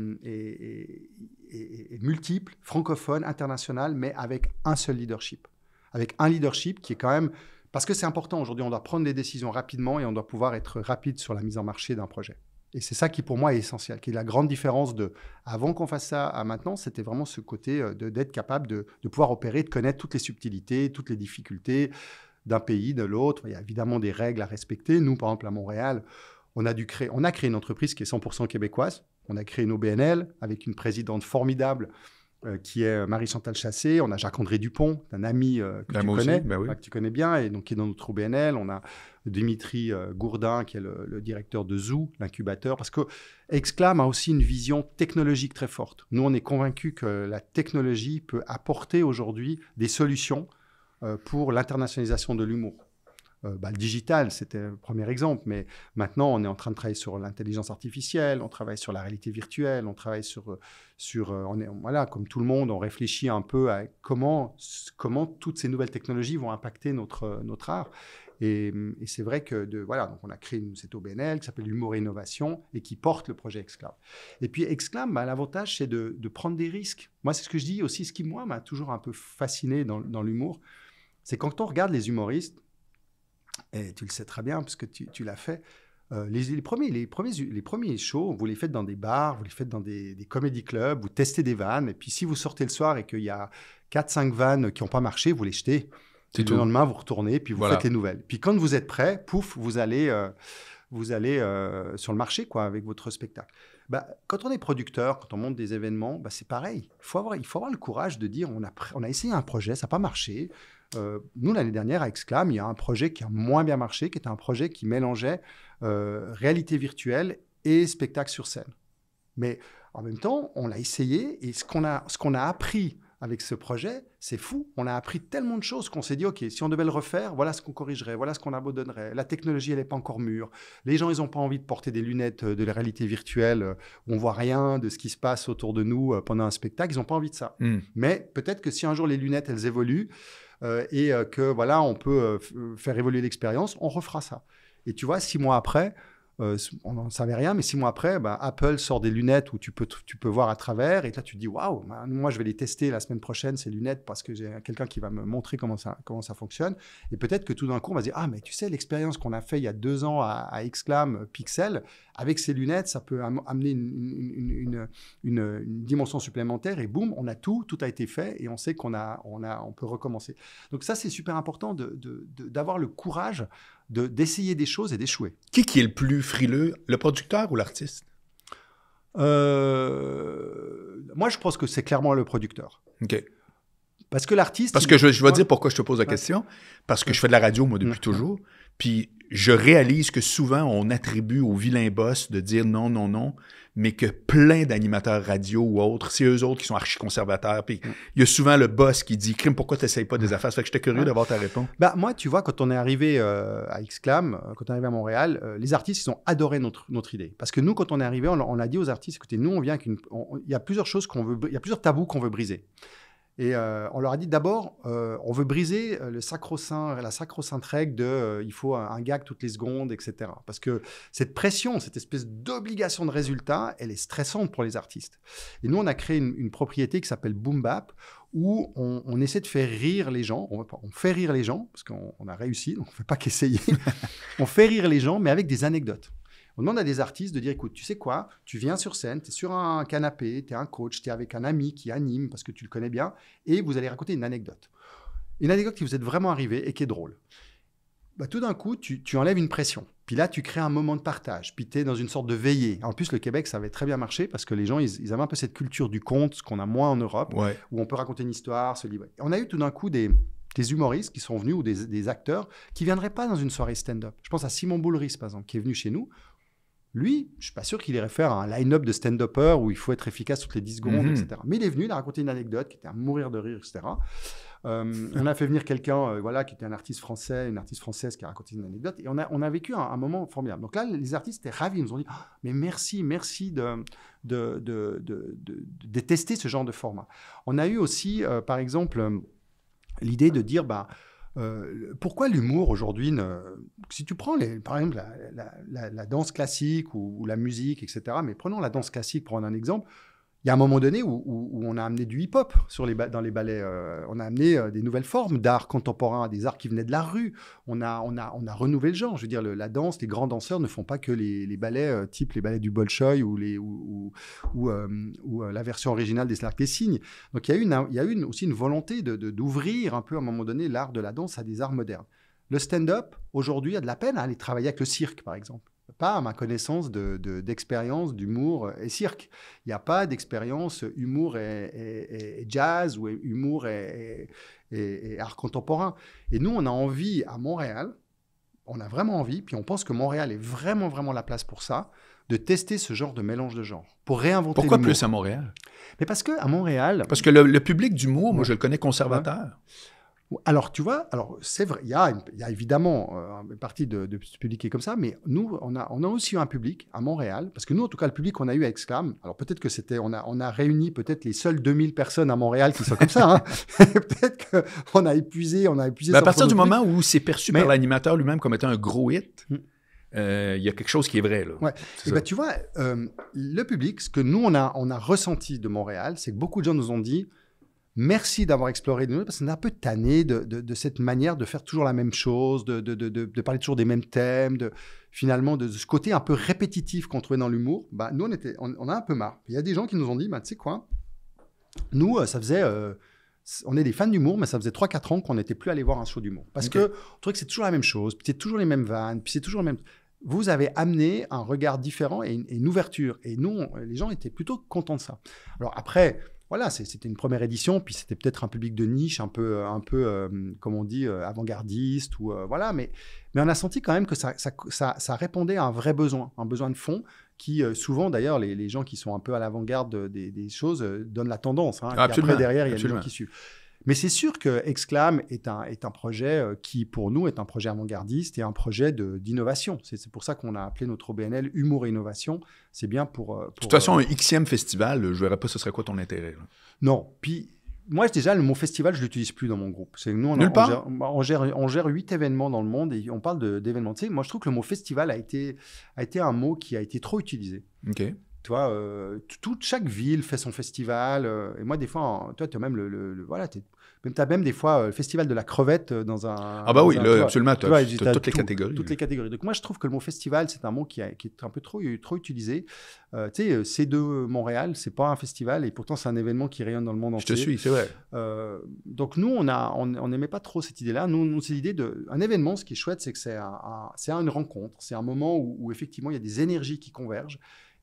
Speaker 2: multiple, francophone, international, mais avec un seul leadership avec un leadership qui est quand même... Parce que c'est important aujourd'hui, on doit prendre des décisions rapidement et on doit pouvoir être rapide sur la mise en marché d'un projet. Et c'est ça qui pour moi est essentiel, qui est la grande différence de avant qu'on fasse ça à maintenant, c'était vraiment ce côté euh, d'être capable de, de, pouvoir opérer, de connaître toutes les subtilités, toutes les difficultés d'un pays, de l'autre. Il y a évidemment des règles à respecter. Nous, par exemple, à Montréal, on a, dû créer, on a créé une entreprise qui est 100% québécoise. On a créé une OBNL avec une présidente formidable euh, qui est euh, Marie-Chantal Chassé. On a Jacques-André Dupont, un ami euh, bah bah, que, tu connais, bien, et donc qui est dans notre BNL. On a Dimitri Gourdin, qui est le, le directeur de Zoo, l'incubateur, parce que Exclam a aussi une vision technologique très forte. Nous, on est convaincus que la technologie peut apporter aujourd'hui des solutions pour l'internationalisation de l'humour. Euh, bah, le digital, c'était le premier exemple, mais maintenant on est en train de travailler sur l'intelligence artificielle, on travaille sur la réalité virtuelle, on travaille sur, euh, sur euh, on est, voilà, comme tout le monde, on réfléchit un peu à comment, comment toutes ces nouvelles technologies vont impacter notre, notre art. Mm, et, c'est vrai que de, voilà, donc on a créé une, cette OBNL qui s'appelle Humour et Innovation et qui porte le projet Exclam Et puis Exclam bah, l'avantage, c'est de, de, prendre des risques. Moi, c'est ce que je dis aussi, ce qui, moi, m'a toujours un peu fasciné dans, dans l'humour, c'est quand on regarde les humoristes, et tu le sais très bien, parce que tu, l'as fait, euh, les, les, premiers, les, premiers, les premiers shows, vous les faites dans des bars, vous les faites dans des, des comédie clubs, vous testez des vannes, et puis si vous sortez le soir et qu'il y a 4-5 vannes qui n'ont pas marché, vous les jetez. Le lendemain, vous retournez, puis vous faites les nouvelles. Puis quand vous êtes prêt, pouf, vous allez, euh, vous allez euh, sur le marché quoi, avec votre spectacle. Bah, quand on est producteur, quand on monte des événements, bah, c'est pareil. Il faut, avoir, le courage de dire on a, on a essayé un projet, ça n'a pas marché. Euh, nous, l'année dernière, à Exclam, il y a un projet qui a moins bien marché, qui était un projet qui mélangeait euh, réalité virtuelle et spectacle sur scène. Mais en même temps, on l'a essayé et ce qu'on a, ce qu'on a appris avec ce projet, c'est fou. On a appris tellement de choses qu'on s'est dit, OK, si on devait le refaire, voilà ce qu'on corrigerait, voilà ce qu'on abandonnerait. La technologie, elle n'est pas encore mûre. Les gens, ils n'ont pas envie de porter des lunettes euh, de la réalité virtuelle où on voit rien de ce qui se passe autour de nous pendant un spectacle. Ils n'ont pas envie de ça. Hmm. Mais peut-être que si un jour les lunettes, elles évoluent, euh, et euh, que voilà, on peut euh, faire évoluer l'expérience, on refera ça. Et tu vois, six mois après, euh, on n'en savait rien, mais six mois après, bah, Apple sort des lunettes où tu peux, tu peux voir à travers. Et là, tu te dis, waouh, bah, moi, je vais les tester la semaine prochaine, ces lunettes, parce que j'ai quelqu'un qui va me montrer comment ça, comment ça fonctionne. Et peut-être que tout d'un coup, on va se dire, ah, mais tu sais, l'expérience qu'on a fait il y a deux ans à, à euh, Pixel, avec ces lunettes, ça peut amener une, dimension supplémentaire. Et boum, on a tout, tout a été fait, et on sait qu'on a, a, on peut recommencer. Donc, ça, c'est super important d'avoir de, le courage d'essayer
Speaker 1: des choses et d'échouer. Qui, qui est le plus frileux, le producteur ou l'artiste?
Speaker 2: Euh, moi, je pense que c'est clairement le producteur. OK. Parce que l'artiste. Parce que je, je vais dire
Speaker 1: pourquoi je te pose la question. Parce que je fais de la radio, moi, depuis toujours. Puis je réalise que souvent, on attribue au vilain boss de dire non, non, non mais que plein d'animateurs radio ou autres, c'est eux autres qui sont archi-conservateurs. Puis il y a souvent le boss qui dit Crime, pourquoi tu n'essayes pas des affaires Fait que j'étais curieux d'avoir ta réponse. Bah, moi, tu vois, quand on est arrivé euh, à Xclam,
Speaker 2: euh, quand on est arrivé à Montréal, euh, les artistes, ils ont adoré notre, notre idée. Parce que nous, quand on est arrivé, on, a dit aux artistes écoutez, nous, on vient une. Il y a plusieurs choses qu'on veut. Il y a plusieurs tabous qu'on veut briser. Et euh, on leur a dit d'abord, euh, on veut briser euh, le sacro-saint, la sacro-sainte règle de il faut un, gag toutes les secondes, etc. Parce que cette pression, cette espèce d'obligation de résultat, elle est stressante pour les artistes. Et nous, on a créé une, propriété qui s'appelle Boom Bap, où on, essaie de faire rire les gens. On, on fait rire les gens, parce qu'on a réussi, donc on ne fait pas qu'essayer. <laughs> on fait rire les gens, mais avec des anecdotes. On demande à des artistes de dire, écoute, tu sais quoi, tu viens sur scène, tu es sur un canapé, tu es un coach, tu es avec un ami qui anime parce que tu le connais bien, et vous allez raconter une anecdote. Une anecdote qui vous est vraiment arrivée et qui est drôle. Bah, tout d'un coup, tu, enlèves une pression. Puis là, tu crées un moment de partage. Puis tu es dans une sorte de veillée. En plus, le Québec, ça avait très bien marché parce que les gens, ils, avaient un peu cette culture du conte, ce qu'on a moins en Europe, où on peut raconter une histoire, se livrer. On a eu tout d'un coup des, humoristes qui sont venus ou des, acteurs qui viendraient pas dans une soirée stand-up. Je pense à Simon Boulris, par exemple, qui est venu chez nous. Lui, je suis pas sûr qu'il irait faire un line-up de stand-upper où il faut être efficace toutes les 10 secondes, mhm. etc. Mais il est venu, il a raconté une anecdote qui était à mourir de rire, etc. Euh, on a fait venir quelqu'un, euh, voilà, qui était un artiste français, une artiste française qui a raconté une anecdote, et on a, on a vécu un, moment formidable. Donc là, les artistes étaient ravis, ils nous ont dit, «Ah, mais merci, merci de, de, de, de, détester ce genre de format. On a eu aussi, euh, par exemple, l'idée de dire, bah, euh, pourquoi l'humour aujourd'hui Si tu prends, par exemple, la, danse classique ou, la musique, etc., mais prenons la danse classique pour en un exemple, il y a un moment donné où, on a amené du hip-hop dans les ballets. Euh, on a amené euh, des nouvelles formes d'art contemporain, des arts qui venaient de la rue. On a, on renouvelé le genre. Je veux dire, la danse, les grands danseurs ne font pas que les, ballets euh, type les ballets du Bolshoi ou, la version originale des Slark des Signes. Donc il y a, une, aussi une volonté d'ouvrir un peu à un moment donné l'art de la danse à des arts modernes. Le stand-up, aujourd'hui, a de la peine à aller travailler avec le cirque, par exemple pas, à ma connaissance, d'expérience de, d'expérience d'humour euh, et cirque. Il n'y a pas d'expérience humour et, jazz ou humour et, art contemporain. Et nous, on a envie à Montréal, on a vraiment envie, puis on pense que Montréal est vraiment, vraiment la place pour ça, de tester ce genre de mélange de genres,
Speaker 1: pour réinventer Pourquoi plus à Montréal? Mais parce que à Montréal... Parce que le, public d'humour, moi, je le connais conservateur.
Speaker 2: Alors, tu vois, alors c'est vrai, il y, a, évidemment euh, une partie de, de, ce public qui est comme ça, mais nous, on a, aussi un public à Montréal, parce que nous, en tout cas, le public qu'on a eu à Exclam, alors peut-être que c'était, on a, réuni peut-être les seules 2000 personnes à Montréal qui sont comme ça. Hein. <laughs> <laughs> peut-être qu'on a épuisé, on a épuisé. Ben, à partir du moment où
Speaker 1: c'est perçu par l'animateur lui-même comme étant un gros hit, hmm. euh, il y a quelque chose qui est vrai. Là.
Speaker 2: Eh ben, tu vois, euh, le public, ce que nous, on a, on a ressenti de Montréal, c'est que beaucoup de gens nous ont dit Merci d'avoir exploré de nous, parce qu'on est un peu tanné de, cette manière de faire toujours la même chose, de, parler toujours des mêmes thèmes, de, finalement de, ce côté un peu répétitif qu'on trouvait dans l'humour. Bah, nous, on, était, on, a un peu marre. Il y a des gens qui nous ont dit, bah, tu sais quoi, nous, euh, ça faisait... Euh, on est des fans d'humour, mais ça faisait 3-4 ans qu'on n'était plus allé voir un show d'humour. Parce qu'on que on trouvait que c'est toujours la même chose, puis c'est toujours les mêmes vannes, puis c'est toujours le même. Vous avez amené un regard différent et une, ouverture. Et nous, les gens étaient plutôt contents de ça. Alors après, voilà, c'était une première édition, puis c'était peut-être un public de niche, un peu, euh, un peu euh, comme on dit, euh, avant-gardiste, ou voilà, mais, mais on a senti quand même que ça, répondait à un vrai besoin, un besoin de fond, qui souvent, d'ailleurs, les, gens qui sont un peu à l'avant-garde des, choses donnent la tendance. Hein, Absolument, ah, derrière, il y a des gens qui suivent. Mais c'est sûr que Exclam est un, est un projet euh, qui, pour nous, est un projet avant-gardiste et un projet d'innovation. C'est pour ça qu'on a appelé notre OBNL Humour et Innovation. C'est bien pour, euh, De toute façon, un euh, Xème
Speaker 1: festival, je ne verrais pas ce serait quoi ton intérêt.
Speaker 2: Non. Puis moi, déjà, le mot festival, je ne l'utilise plus dans mon groupe. C'est nous, on, Nulle bah, on, Gère, on, gère, huit événements dans le monde et on parle d'événements. Tu sais, moi, je trouve que le mot festival a été, a été un mot qui a été trop utilisé. OK. Tu vois, toute chaque ville fait son festival. et moi, des fois, toi, tu as même le, voilà, tu tu as même des fois euh, le festival de la crevette euh, dans un. Ah, bah oui, le, absolument. Tu as, toutes les catégories. Toutes les catégories. Donc, moi, je trouve que le mot festival, c'est un mot qui, qui, est un peu trop, trop utilisé. Euh, tu sais, c'est de Montréal, c'est pas un festival et pourtant, c'est un événement qui rayonne dans le monde entier. Je te suis, c'est vrai. donc, nous, on n'aimait on, on pas trop cette idée-là. Nous, c'est l'idée d'un événement. Ce qui est chouette, c'est que c'est un, une rencontre. C'est un moment où, où effectivement, il y a des énergies qui convergent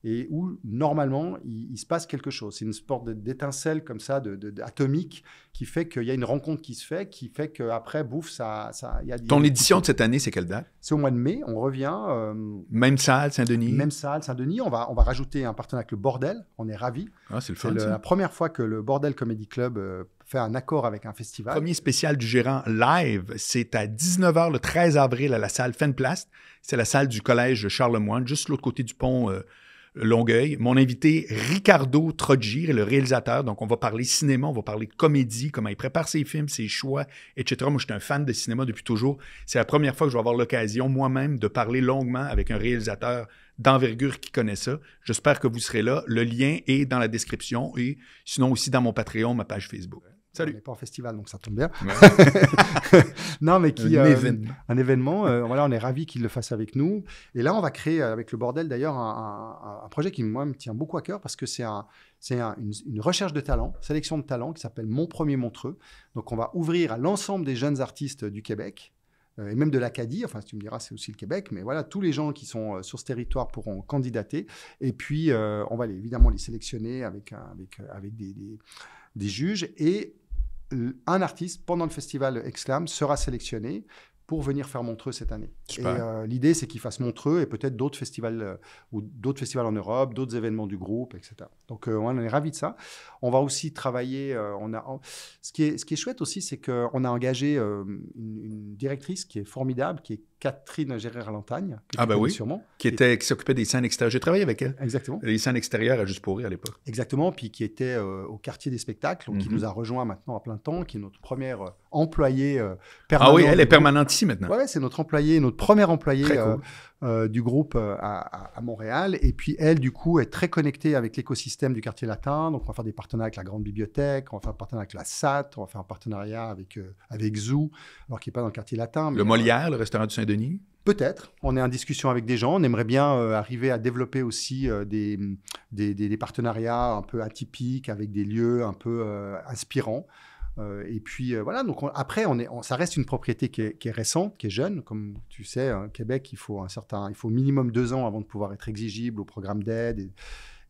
Speaker 2: et où normalement il, se passe quelque chose. C'est une sorte d'étincelle comme ça, de, atomique, qui fait qu'il y a une rencontre qui se fait, qui fait qu'après, bouffe, ça. y a, Ton édition de cette
Speaker 1: année, c'est quelle date C'est au mois de mai,
Speaker 2: on revient. Euh, même salle, Saint-Denis Même salle, Saint-Denis. On va, on va rajouter un partenariat avec le Bordel, on est ravis.
Speaker 1: Ah, c'est la
Speaker 2: première fois que le Bordel Comedy Club. Euh, fait un accord avec un festival. Premier
Speaker 1: spécial du gérant live, c'est à 19h le 13 avril à la salle Fenplast. C'est la salle du collège Charlemagne, juste l'autre côté du pont euh, Longueuil. Mon invité, Ricardo Trogir, le réalisateur. Donc, on va parler cinéma, on va parler comédie, comment il prépare ses films, ses choix, etc. Moi, je suis un fan de cinéma depuis toujours. C'est la première fois que je vais avoir l'occasion moi-même de parler longuement avec un réalisateur d'envergure qui connaît ça. J'espère que vous serez là. Le lien est dans la description et sinon aussi dans mon Patreon, ma page Facebook.
Speaker 2: On n'est pas en festival, donc ça tombe bien. <laughs> non, mais qui. Un, euh, événement.
Speaker 1: Un événement euh, voilà, on est ravis qu'il le fasse
Speaker 2: avec nous. Et là, on va créer, euh, avec le bordel d'ailleurs, un, projet qui, moi, me tient beaucoup à cœur parce que c'est un, c'est une, recherche de talent, sélection de talent qui s'appelle Mon Premier Montreux. Donc, on va ouvrir à l'ensemble des jeunes artistes du Québec et même de l'Acadie, enfin tu me diras c'est aussi le Québec, mais voilà, tous les gens qui sont sur ce territoire pourront candidater, et puis on va évidemment les sélectionner avec, avec, avec des, des, des juges, et un artiste pendant le festival Exclam sera sélectionné pour venir faire Montreux cette année. Euh, l'idée, c'est qu'il fasse Montreux et peut-être d'autres festivals euh, ou d'autres festivals en Europe, d'autres événements du groupe, etc. Donc, euh, on est ravis de ça. On va aussi travailler. on a, Ce, qui est, ce chouette aussi, c'est qu'on a engagé une, directrice qui est formidable, qui est Catherine Gérard Lantagne, ah, ben oui. sûrement. Qui,
Speaker 1: était, qui s'occupait des scènes extérieures. J'ai travaillé avec elle. Exactement. Les scènes extérieures à Juste pour à l'époque.
Speaker 2: Exactement, puis qui était euh, au quartier des spectacles, qui mhm. nous a rejoint maintenant à plein temps, qui est notre première euh, employée euh, permanente. Ah oui, elle est permanente ici maintenant. Oui, c'est notre employée, notre première employée cool. Euh, du groupe euh, à, Montréal. Et puis elle, du coup, est très connectée avec l'écosystème du quartier latin. Donc on va faire des partenariats avec la grande bibliothèque, on va faire un partenariat avec la SAT, on va faire un partenariat avec, euh, Zoo, alors qu'il n'est pas dans le quartier latin. le Molière,
Speaker 1: le restaurant du Saint-Denis
Speaker 2: Peut-être. On est en discussion avec des gens. On aimerait bien arriver à développer aussi des, partenariats un peu atypiques avec des lieux un peu inspirants. Euh, et puis euh, voilà, donc après, ça reste une propriété qui est, récente, qui est jeune. Comme tu sais, au hein, Québec, il faut un certain, il faut minimum deux ans avant de pouvoir être exigible au programme d'aide et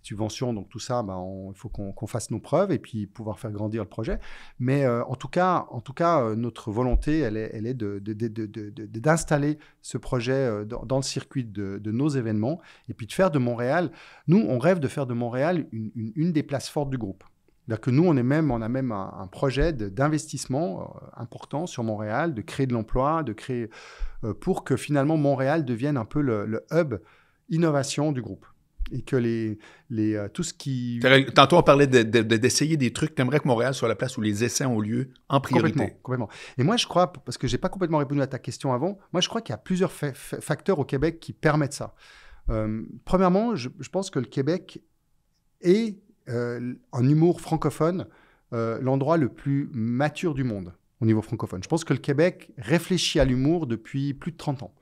Speaker 2: subvention. Donc tout ça, ben, il faut qu'on fasse nos preuves et puis pouvoir faire grandir le projet. Mais euh, en tout cas, en tout cas, notre volonté, elle est, d'installer ce projet dans, le circuit de, nos événements et puis de faire de Montréal. Nous, on rêve de faire de Montréal une des places fortes du groupe. C'est-à-dire que nous, on, est même, on a même un, projet d'investissement euh, important sur Montréal, de créer de l'emploi, de créer euh, pour que finalement Montréal devienne un peu le, hub innovation du groupe. Et que les, les, euh, tout ce qui.
Speaker 1: Tantôt, on parlait d'essayer des trucs. aimerais que Montréal soit la place où les essais ont lieu en priorité. Complètement. complètement. Et moi, je crois, parce que je n'ai pas complètement répondu à ta question avant, moi, je crois qu'il y a plusieurs facteurs au
Speaker 2: Québec qui permettent ça. premièrement, je, je pense que le Québec est euh, en humour francophone, euh, l'endroit le plus mature du monde au niveau francophone. Je pense que le Québec réfléchit à l'humour depuis plus de 30 ans.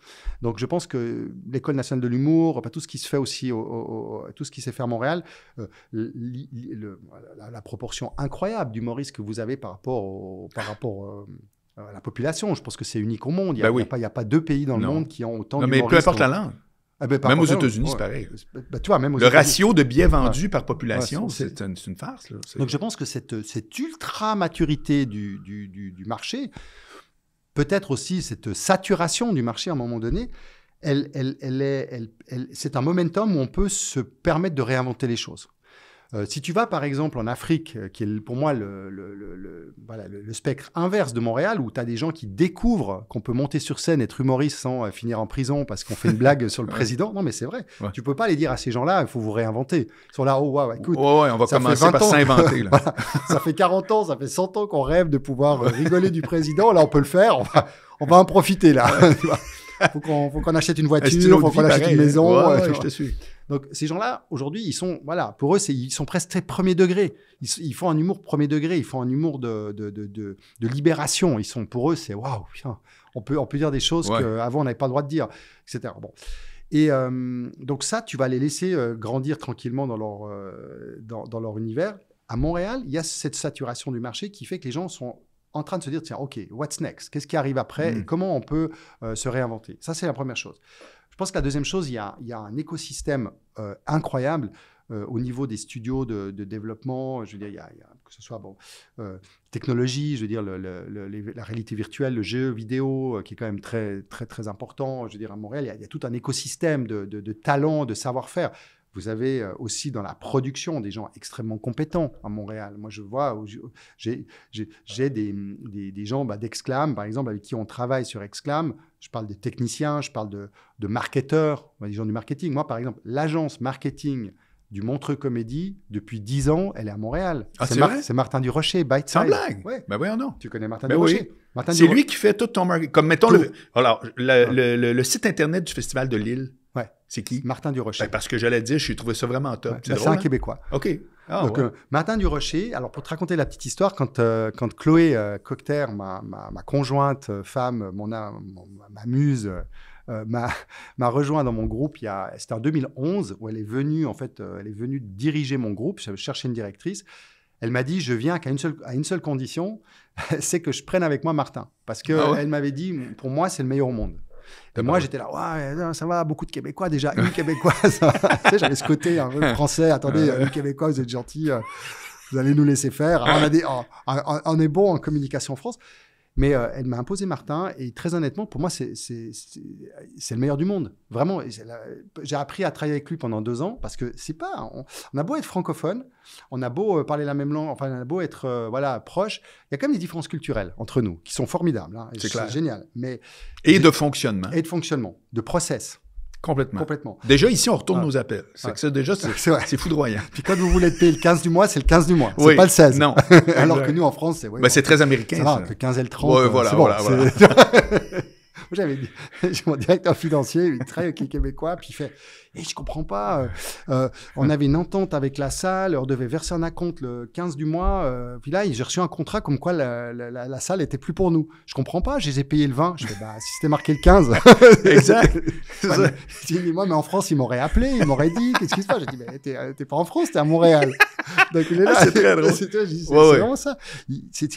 Speaker 2: Donc je pense que l'école nationale de l'humour, tout ce qui se fait aussi, tout ce qui s'est fait à Montréal, euh, la, proportion incroyable d'humoristes que vous avez par rapport, à la population, je pense que c'est unique au monde. Il n'y bah a, pas deux pays dans le monde qui ont autant d'humoristes. mais peu importe la langue. Ah, ben, même aux États-Unis, c'est pareil.
Speaker 1: Bah, ben, le ratio de billets vendus par population, c'est une, farce. Donc
Speaker 2: je pense que cette, cette ultra-maturité du, du, du, marché, peut-être aussi cette saturation du marché à un moment donné, elle, elle, elle elle, c'est un momentum où on peut se permettre de réinventer les choses. Euh, si tu vas par exemple en Afrique, euh, qui est pour moi le, le, spectre inverse de Montréal, où tu as des gens qui découvrent qu'on peut monter sur scène, être humoriste sans euh, finir en prison parce qu'on fait une blague <laughs> sur le président. Non, mais c'est vrai. Tu Tu peux pas les dire à ces gens-là, il faut vous réinventer. Ils sont là, oh wow, écoute. Oh, ouais, on va ça commencer par s'inventer. <laughs> ça fait 40 ans, ça fait 100 ans qu'on rêve de pouvoir rigoler du président. Là, on peut le faire. On va, en profiter là. <laughs> faut qu'on achète une voiture, faut qu'on achète une hein. maison. je te suis. Donc ces gens-là, aujourd'hui, ils sont, voilà, pour eux, ils sont presque très premier degré. Ils, font un humour premier degré, ils font un humour de, de, de, libération. Ils sont, pour eux, c'est waouh, on peut, on peut dire des choses qu'avant, on n'avait pas le droit de dire, etc. Bon. Et euh, donc ça, tu vas les laisser euh, grandir tranquillement dans leur, euh, dans, leur univers. À Montréal, il y a cette saturation du marché qui fait que les gens sont en train de se dire, tiens, OK, what's next Qu'est-ce qui arrive après Et hmm. comment on peut se réinventer Ça, c'est la première chose. Je pense que la deuxième chose, il y a, un écosystème euh, incroyable euh, au niveau des studios de, développement. Je veux dire, il y a, que ce soit bon, euh, technologie, je veux dire la réalité virtuelle, le jeu vidéo, qui est quand même très très très important. Je veux dire à Montréal, il y a, tout un écosystème de, de, de talents, de savoir-faire. Vous avez aussi dans la production des gens extrêmement compétents à Montréal. Moi, je vois, j'ai des, gens bah, d'Exclam, par exemple, avec qui on travaille sur Exclam. Je parle des techniciens, je parle de, de marketeurs, des gens du marketing. Moi, par exemple, l'agence marketing du Montreux Comédie, depuis 10 ans, elle est à Montréal. Ah, c'est, Martin Durocher, C'est Sans blague.
Speaker 1: Ouais. Ben oui, non. Tu connais Martin ben Durocher. c'est lui qui fait tout ton marketing. Comme mettons, Le, alors, le, le, site internet du Festival de Lille. C'est qui? Martin Durocher. Rocher? Ben, parce que j'allais dire, je trouvé ça vraiment top. c'est ben, un hein? Québécois. OK.
Speaker 2: Ah, Donc, euh, Martin Durocher, alors pour te raconter la petite histoire, quand, euh, Chloé euh, ma, ma, ma, conjointe, femme, mon, mon ma muse, <laughs> m'a rejoint dans mon groupe, c'était en 2011, où elle est venue, en fait, elle est venue diriger mon groupe, je cherchais une directrice. Elle m'a dit, je viens qu'à une seule, à une seule condition, <laughs> c'est que je prenne avec moi Martin. Parce qu'elle ah elle m'avait dit, pour moi, c'est le meilleur au monde moi, j'étais là, ça va, beaucoup de Québécois déjà, une Québécoise. <laughs> tu sais, j'avais ce côté un <laughs> français, attendez, une Québécoise, vous êtes gentils, euh, vous allez nous laisser faire. Ah, on, est bon en communication en France. Mais euh, elle m'a imposé Martin, et très honnêtement, pour moi, c'est le meilleur du monde. Vraiment, j'ai appris à travailler avec lui pendant deux ans, parce que c'est pas. On, a beau être francophone, on a beau euh, parler la même langue, enfin, on a beau être euh, voilà, proche, il y a quand même des différences culturelles entre nous, qui sont formidables. Hein, c'est génial. Mais, et de fonctionnement. Et de fonctionnement, de process.
Speaker 1: Complètement. Déjà, ici, on retourne ah. nos appels. C'est que ah. ça, déjà, <laughs> c'est foudroyant. Puis quand vous voulez être payé le 15 du mois, c'est le 15 du mois. C'est pas le 16. Non. <laughs> Alors que nous, en France, c'est. Ben, c'est très américain. Ça. Le 15 et le 30. Ouais, euh, bon, voilà. <laughs>
Speaker 2: J'avais <laughs> mon directeur financier, très québécois, puis il fait et eh, je comprends pas. Euh, euh, on avait une entente avec la salle, on devait verser un acompte le 15 du mois. Euh, puis là, j'ai reçu un contrat comme quoi la, la, salle était plus pour nous. Je comprends pas, je les ai payés le 20. Je fais, bah, si c'était marqué le 15. <laughs> exact. <laughs> il dit, moi, mais en France, ils m'auraient appelé, ils m'auraient dit, qu'est-ce qui se passe J'ai dit, mais t'es pas en France, t'es à Montréal. Donc il est ah, là. c'est très drôle. C'est vraiment ça.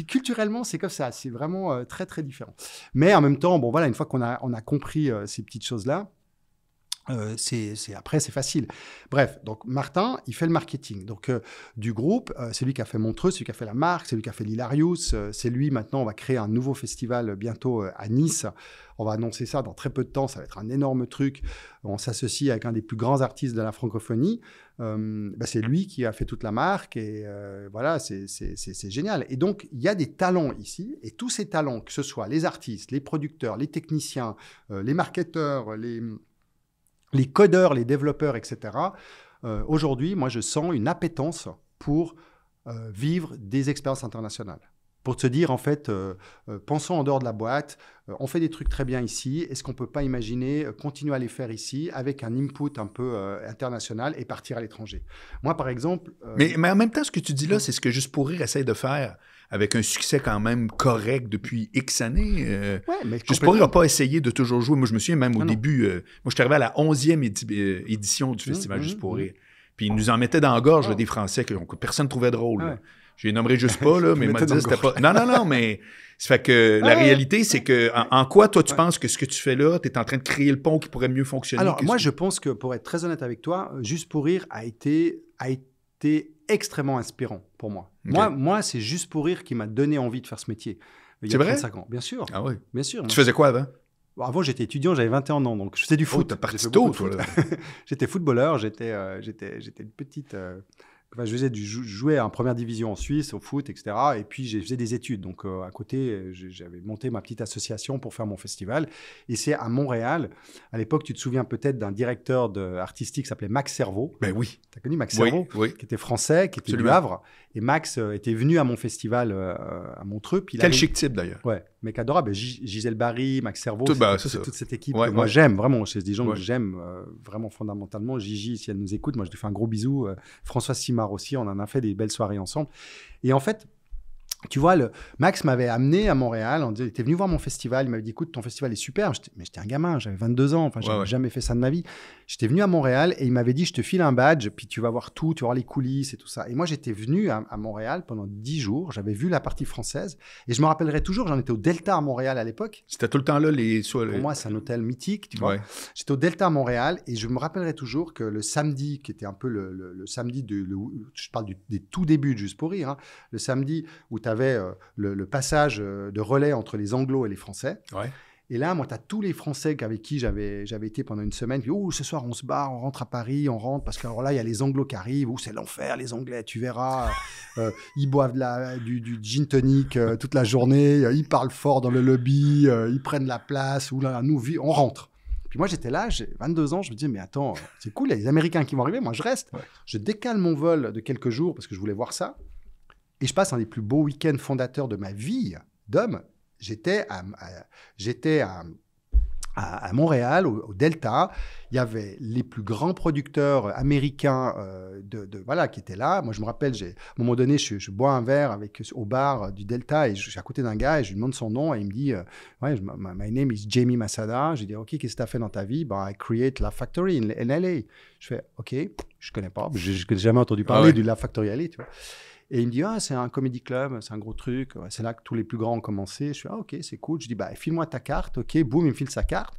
Speaker 2: culturellement, c'est comme ça. C'est vraiment très, très différent. Mais en même temps, bon, voilà, une une fois qu'on a, on a compris euh, ces petites choses-là, euh, c'est, après, c'est facile. Bref, donc Martin, il fait le marketing donc euh, du groupe. Euh, c'est lui qui a fait Montreux, c'est lui qui a fait la marque, c'est lui qui a fait l'Hilarius. c'est lui maintenant, on va créer un nouveau festival bientôt à Nice. On va annoncer ça dans très peu de temps, ça va être un énorme truc. On s'associe avec un des plus grands artistes de la francophonie. Bah, c'est lui qui a fait toute la marque et voilà, c'est, génial. Et donc, il y a des talents ici et tous ces talents, que ce soit les artistes, les producteurs, les techniciens, les marketeurs, les les codeurs, les développeurs, etc. Euh, aujourd'hui, moi, je sens une appétence pour euh, vivre des expériences internationales. Pour se dire, en fait, euh, pensons en dehors de la boîte, on fait des trucs très bien ici, est-ce qu'on ne peut pas imaginer continuer à les faire ici avec un input un peu international et partir à l'étranger Moi, par exemple. mais,
Speaker 1: en même temps, ce que tu dis là, c'est ce que Juste pour Rire de faire avec un succès quand même correct depuis X années. Euh, ouais, mais je ne pas, pas essayer de toujours jouer. Moi, je me souviens même au début, euh, moi, je suis arrivé à la 11e euh, édition du mmh, Festival mmh, Juste pour mmh. Rire. Puis ils nous en mettaient dans la gorge, oh. des Français que, personne ne trouvait drôle. Ouais. Je les nommerai juste pas, là, <laughs> mais c'était pas. Non, non, non, mais. Ça fait que <laughs> la réalité, c'est que en, quoi, toi, tu penses que ce que tu fais là, tu es en train de créer le pont qui pourrait mieux fonctionner?
Speaker 2: Alors, moi, je pense que, pour être très honnête avec toi, Juste pour rire a été, a été extrêmement inspirant pour moi. Moi, moi c'est juste pour rire qui m'a donné envie de faire ce métier. Il y a vrai? 35 ans, bien sûr. Ah oui. Bien sûr. Tu faisais quoi avant avant, j'étais étudiant, j'avais 21 ans, donc je faisais du oh, foot. Oh, t'as parti tôt, <laughs> J'étais footballeur, j'étais, euh, j'étais, j'étais une petite, euh, bah, je faisais du jouer en première division en Suisse, au foot, etc. Et puis, j'ai faisais des études. Donc, euh, à côté, j'avais monté ma petite association pour faire mon festival. Et c'est à Montréal. À l'époque, tu te souviens peut-être d'un directeur de, artistique qui s'appelait Max Cerveau. Ben oui. Tu as connu Max oui, oui. qui était français, qui était du Havre, et Max euh, était venu à mon festival euh, à Montreux. Quel chic type d'ailleurs. Ouais, mec adorable. Gisèle Barry, Max Servo, bah, toute cette équipe que moi j'aime vraiment. C'est des gens que j'aime euh, vraiment fondamentalement. Gigi, si elle nous écoute, moi je lui fais un gros bisou. François Simard aussi, on en a fait des belles soirées ensemble. Et en fait, tu vois, Max m'avait amené à Montréal. On était venu voir mon festival. Il m'avait dit, écoute, ton festival est super. mais j'étais un gamin, j'avais 22 ans. Enfin, j'avais jamais fait ça de ma vie. J'étais venu à Montréal et il m'avait dit, je te file un badge, puis tu vas voir tout, tu vas voir les coulisses et tout ça. Et moi, j'étais venu à, Montréal pendant dix jours, j'avais vu la partie française, et je me rappellerai toujours, j'en étais au Delta à Montréal à l'époque. C'était tout le temps là, les... Pour moi, c'est un hôtel mythique, tu vois. J'étais au Delta à Montréal, et je me rappellerai toujours que le samedi, qui était un peu le, samedi, de, je parle des tout débuts Juste pour rire, hein, le samedi où tu avais euh, le, passage euh, de relais entre les Anglo et les Français. Ouais. Et là, moi, tu as tous les Français avec qui j'avais été pendant une semaine. Puis, oh, ce soir, on se barre, on rentre à Paris, on rentre. Parce que alors là, il y a les Anglo qui arrivent. Oh, c'est l'enfer, les Anglais, tu verras. Euh, euh, ils boivent la, du, gin tonic euh, toute la journée. ils parlent fort dans le lobby. ils prennent la place. Ou là, nous, on rentre. Puis moi, j'étais là, j'ai 22 ans. Je me disais, mais attends, c'est cool, il y a les Américains qui vont arriver. Moi, je reste. Je décale mon vol de quelques jours parce que je voulais voir ça. Et je passe un des plus beaux week-ends fondateurs de ma vie d'homme j'étais à, j'étais à, Montréal, au, Delta. Il y avait les plus grands producteurs américains euh, de, voilà, qui étaient là. Moi, je me rappelle, à un moment donné, je, bois un verre avec, au bar du Delta et je, suis à côté d'un gars et je lui demande son nom et il me dit euh, ouais, my, name is Jamie Masada. Je lui dis Ok, qu'est-ce que tu as fait dans ta vie ben, I create La Factory in, LA. Je fais Ok, je ne connais pas, je n'ai jamais entendu ah parler du La Factory LA. Et il me dit, ah, c'est un comedy club, c'est un gros truc, c'est là que tous les plus grands ont commencé. Je suis, ah, ok, c'est cool. Je dis, bah, file-moi ta carte, ok, boum, il me file sa carte.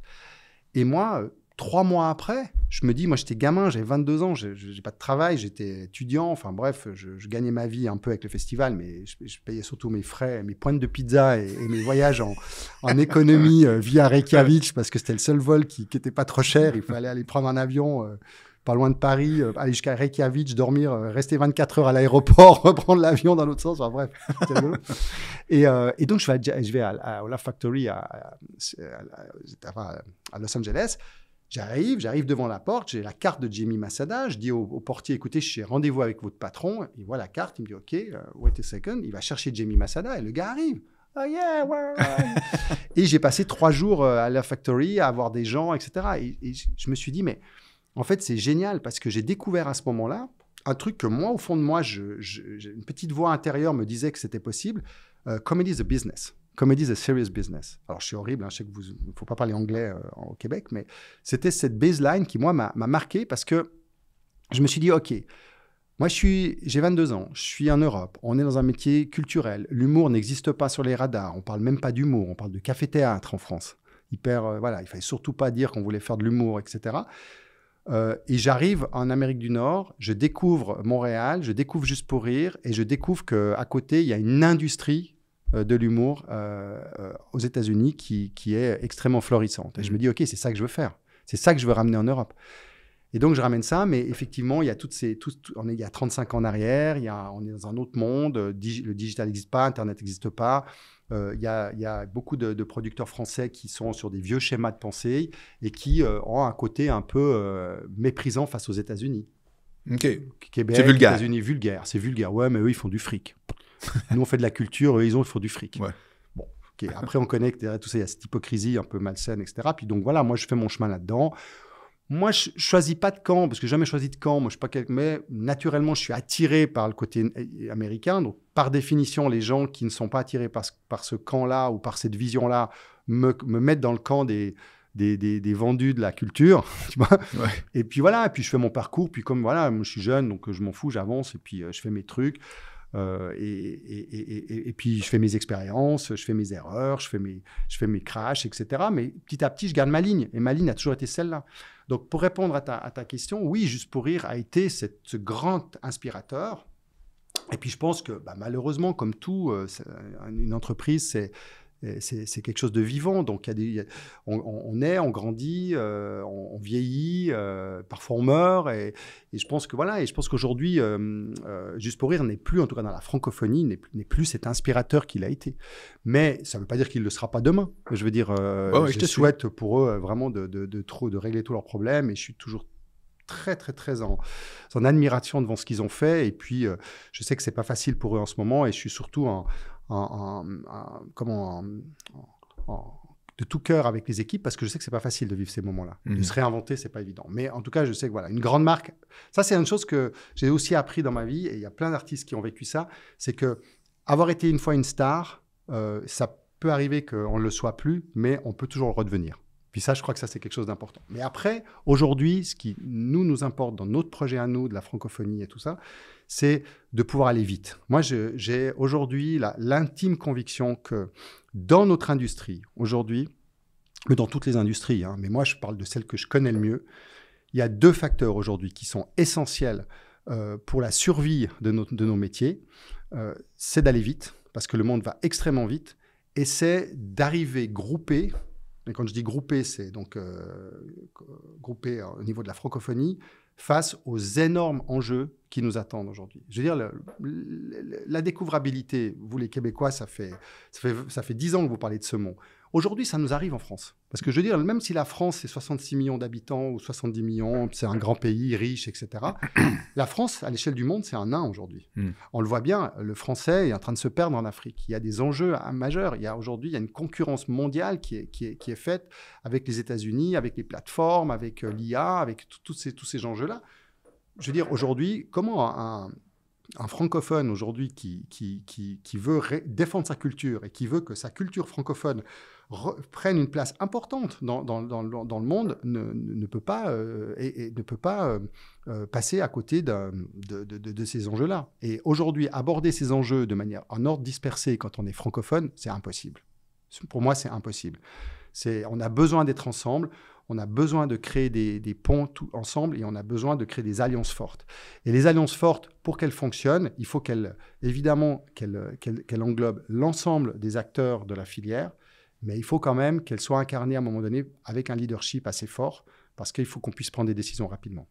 Speaker 2: Et moi, euh, trois mois après, je me dis, moi j'étais gamin, j'avais 22 ans, j'ai pas de travail, j'étais étudiant, enfin bref, je, gagnais ma vie un peu avec le festival, mais je, payais surtout mes frais, mes pointes de pizza et, mes voyages en, <laughs> économie euh, via Reykjavik, parce que c'était le seul vol qui n'était pas trop cher, il fallait aller prendre un avion. Euh, loin de Paris, euh, aller jusqu'à Reykjavik, dormir, euh, rester 24 heures à l'aéroport, <laughs> reprendre l'avion dans l'autre sens. Enfin, bref, <laughs> et, euh, et, donc, je vais, à, je vais à, la Factory à, à Los Angeles. J'arrive, j'arrive devant la porte, j'ai la carte de Jamie Masada. je dis au, portier, écoutez, j'ai rendez-vous avec votre patron, il voit la carte, il me dit, OK, wait a second, il va chercher Jamie Masada. et le gars arrive. Oh yeah, <laughs> et j'ai passé trois jours à la factory à voir des gens, etc. et je me suis dit, mais en fait, c'est génial parce que j'ai découvert à ce moment-là un truc que moi, au fond de moi, je, une petite voix intérieure me disait que c'était possible. Euh, comedy is a business. Comedy is a serious business. Alors, je suis horrible, hein, je sais que vous, ne faut pas parler anglais euh, au Québec, mais c'était cette baseline qui, moi, m'a marqué parce que je me suis dit, OK, moi, j'ai 22 ans, je suis en Europe, on est dans un métier culturel, l'humour n'existe pas sur les radars, on parle même pas d'humour, on parle de café-théâtre en France. Hyper, ne euh, voilà, il fallait surtout pas dire qu'on voulait faire de l'humour, etc. Euh, et j'arrive en Amérique du Nord, je découvre Montréal, je découvre Juste pour rire, et je découvre qu'à côté, il y a une industrie euh, de l'humour euh, aux États-Unis qui, qui, est extrêmement florissante. Et je me mm. dis, OK, c'est ça que je veux faire. C'est ça que je veux ramener en Europe. Et donc, je ramène ça, mais effectivement, il y a toutes ces. il y a 35 ans en arrière, il y a, on est dans un autre monde, le digital n'existe pas, Internet n'existe pas. Euh, il y, a, beaucoup de, producteurs français qui sont sur des vieux schémas de pensée et qui euh, ont un côté un peu euh, méprisant face aux États-Unis. Ok. Québec, c'est vulgaire. États-Unis vulgaire. C'est vulgaire. Ouais, mais eux, ils font du fric. <laughs> Nous, on fait de la culture, eux, ils ont, font du fric. Ouais. Bon, ok. Après, on connecte, tout ça, il y a cette hypocrisie un peu malsaine, etc. Puis donc voilà, moi, je fais mon chemin là-dedans. Moi, je choisis pas de camp, parce que jamais choisi de camp. Moi, je suis pas mais naturellement, je suis attiré par le côté euh, américain. Donc, par définition, les gens qui ne sont pas attirés par ce, camp-là ou par cette vision-là me, me, mettent dans le camp des, des, des, vendus de la culture. <laughs> Et puis voilà, et puis je fais mon parcours. Puis comme voilà, je suis jeune, donc euh, je m'en fous, j'avance et puis euh, je fais mes trucs. Euh, et, puis je fais mes expériences, je fais mes erreurs, je fais mes, je fais mes crashs, etc. Mais petit à petit, je garde ma ligne. Et ma ligne a toujours été celle-là. Donc pour répondre à ta, à ta, question, oui, Juste pour rire a été cette, ce grand inspirateur. Et puis je pense que bah, malheureusement, comme tout, euh, une entreprise, c'est c'est quelque chose de vivant. Donc, on, est, on grandit, euh, on, vieillit, euh, parfois on meurt. Et, je pense que voilà. Et je pense qu'aujourd'hui, euh, Juste pour rire n'est plus, en tout cas dans la francophonie, n'est plus, cet inspirateur qu'il a été. Mais ça ne veut pas dire qu'il ne le sera pas demain. Je veux dire, je, souhaite pour eux vraiment de, trop, de régler tous leurs problèmes. Et je suis toujours très très très en, admiration devant ce qu'ils ont fait et puis je sais que c'est pas facile pour eux en ce moment et je suis surtout en, de tout cœur avec les équipes parce que je sais que c'est pas facile de vivre ces moments-là. De mhm. se réinventer, c'est pas évident. Mais en tout cas, je sais que voilà, une grande marque. Ça, c'est une chose que j'ai aussi appris dans ma vie et il y a plein d'artistes qui ont vécu ça. C'est que avoir été une fois une star, euh, ça peut arriver qu'on ne le soit plus, mais on peut toujours le redevenir ça, je crois que ça, c'est quelque chose d'important. Mais après, aujourd'hui, ce qui nous, nous importe dans notre projet à nous, de la francophonie et tout ça, c'est de pouvoir aller vite. Moi, j'ai aujourd'hui l'intime conviction que dans notre industrie, aujourd'hui, mais dans toutes les industries, hein, mais moi, je parle de celle que je connais le mieux, il y a deux facteurs aujourd'hui qui sont essentiels euh, pour la survie de, nos, de nos métiers. Euh, c'est d'aller vite, parce que le monde va extrêmement vite, et c'est d'arriver groupé et quand je dis groupé, c'est donc euh, grouper groupé euh, au niveau de la francophonie face aux énormes enjeux qui nous attendent aujourd'hui. Je veux dire, la découvrabilité, vous les Québécois, ça fait, ça ça fait 10 ans que vous parlez de ce mot. Aujourd'hui, ça nous arrive en France. Parce que je veux dire, même si la France, c'est 66 millions d'habitants ou 70 millions, c'est un grand pays, riche, etc., <clears throat> la France, à l'échelle du monde, c'est un nain aujourd'hui. Hmm. On le voit bien, le français est en train de se perdre en Afrique. Il y a des enjeux majeurs. Il aujourd'hui, il y a une concurrence mondiale qui est, qui est, faite avec les États-Unis, avec les plateformes, avec euh, l'IA, avec tous ces, tous ces enjeux-là. Je veux dire, aujourd'hui, comment un, francophone aujourd'hui qui, qui, qui, veut défendre sa culture et qui veut que sa culture francophone prennent une place importante dans, le monde ne, peut pas, euh, et, ne peut pas euh, euh, passer à côté de, ces enjeux-là. Et aujourd'hui, aborder ces enjeux de manière en ordre dispersé quand on est francophone, c'est impossible. Pour moi, c'est impossible. On a besoin d'être ensemble, on a besoin de créer des, ponts tout ensemble et on a besoin de créer des alliances fortes. Et les alliances fortes, pour qu'elles fonctionnent, il faut qu'elles, évidemment, qu'elles englobent l'ensemble des acteurs de la filière, mais il faut quand même qu'elle soit incarnée à un moment donné avec un leadership assez fort, parce qu'il faut qu'on
Speaker 1: puisse prendre des décisions rapidement.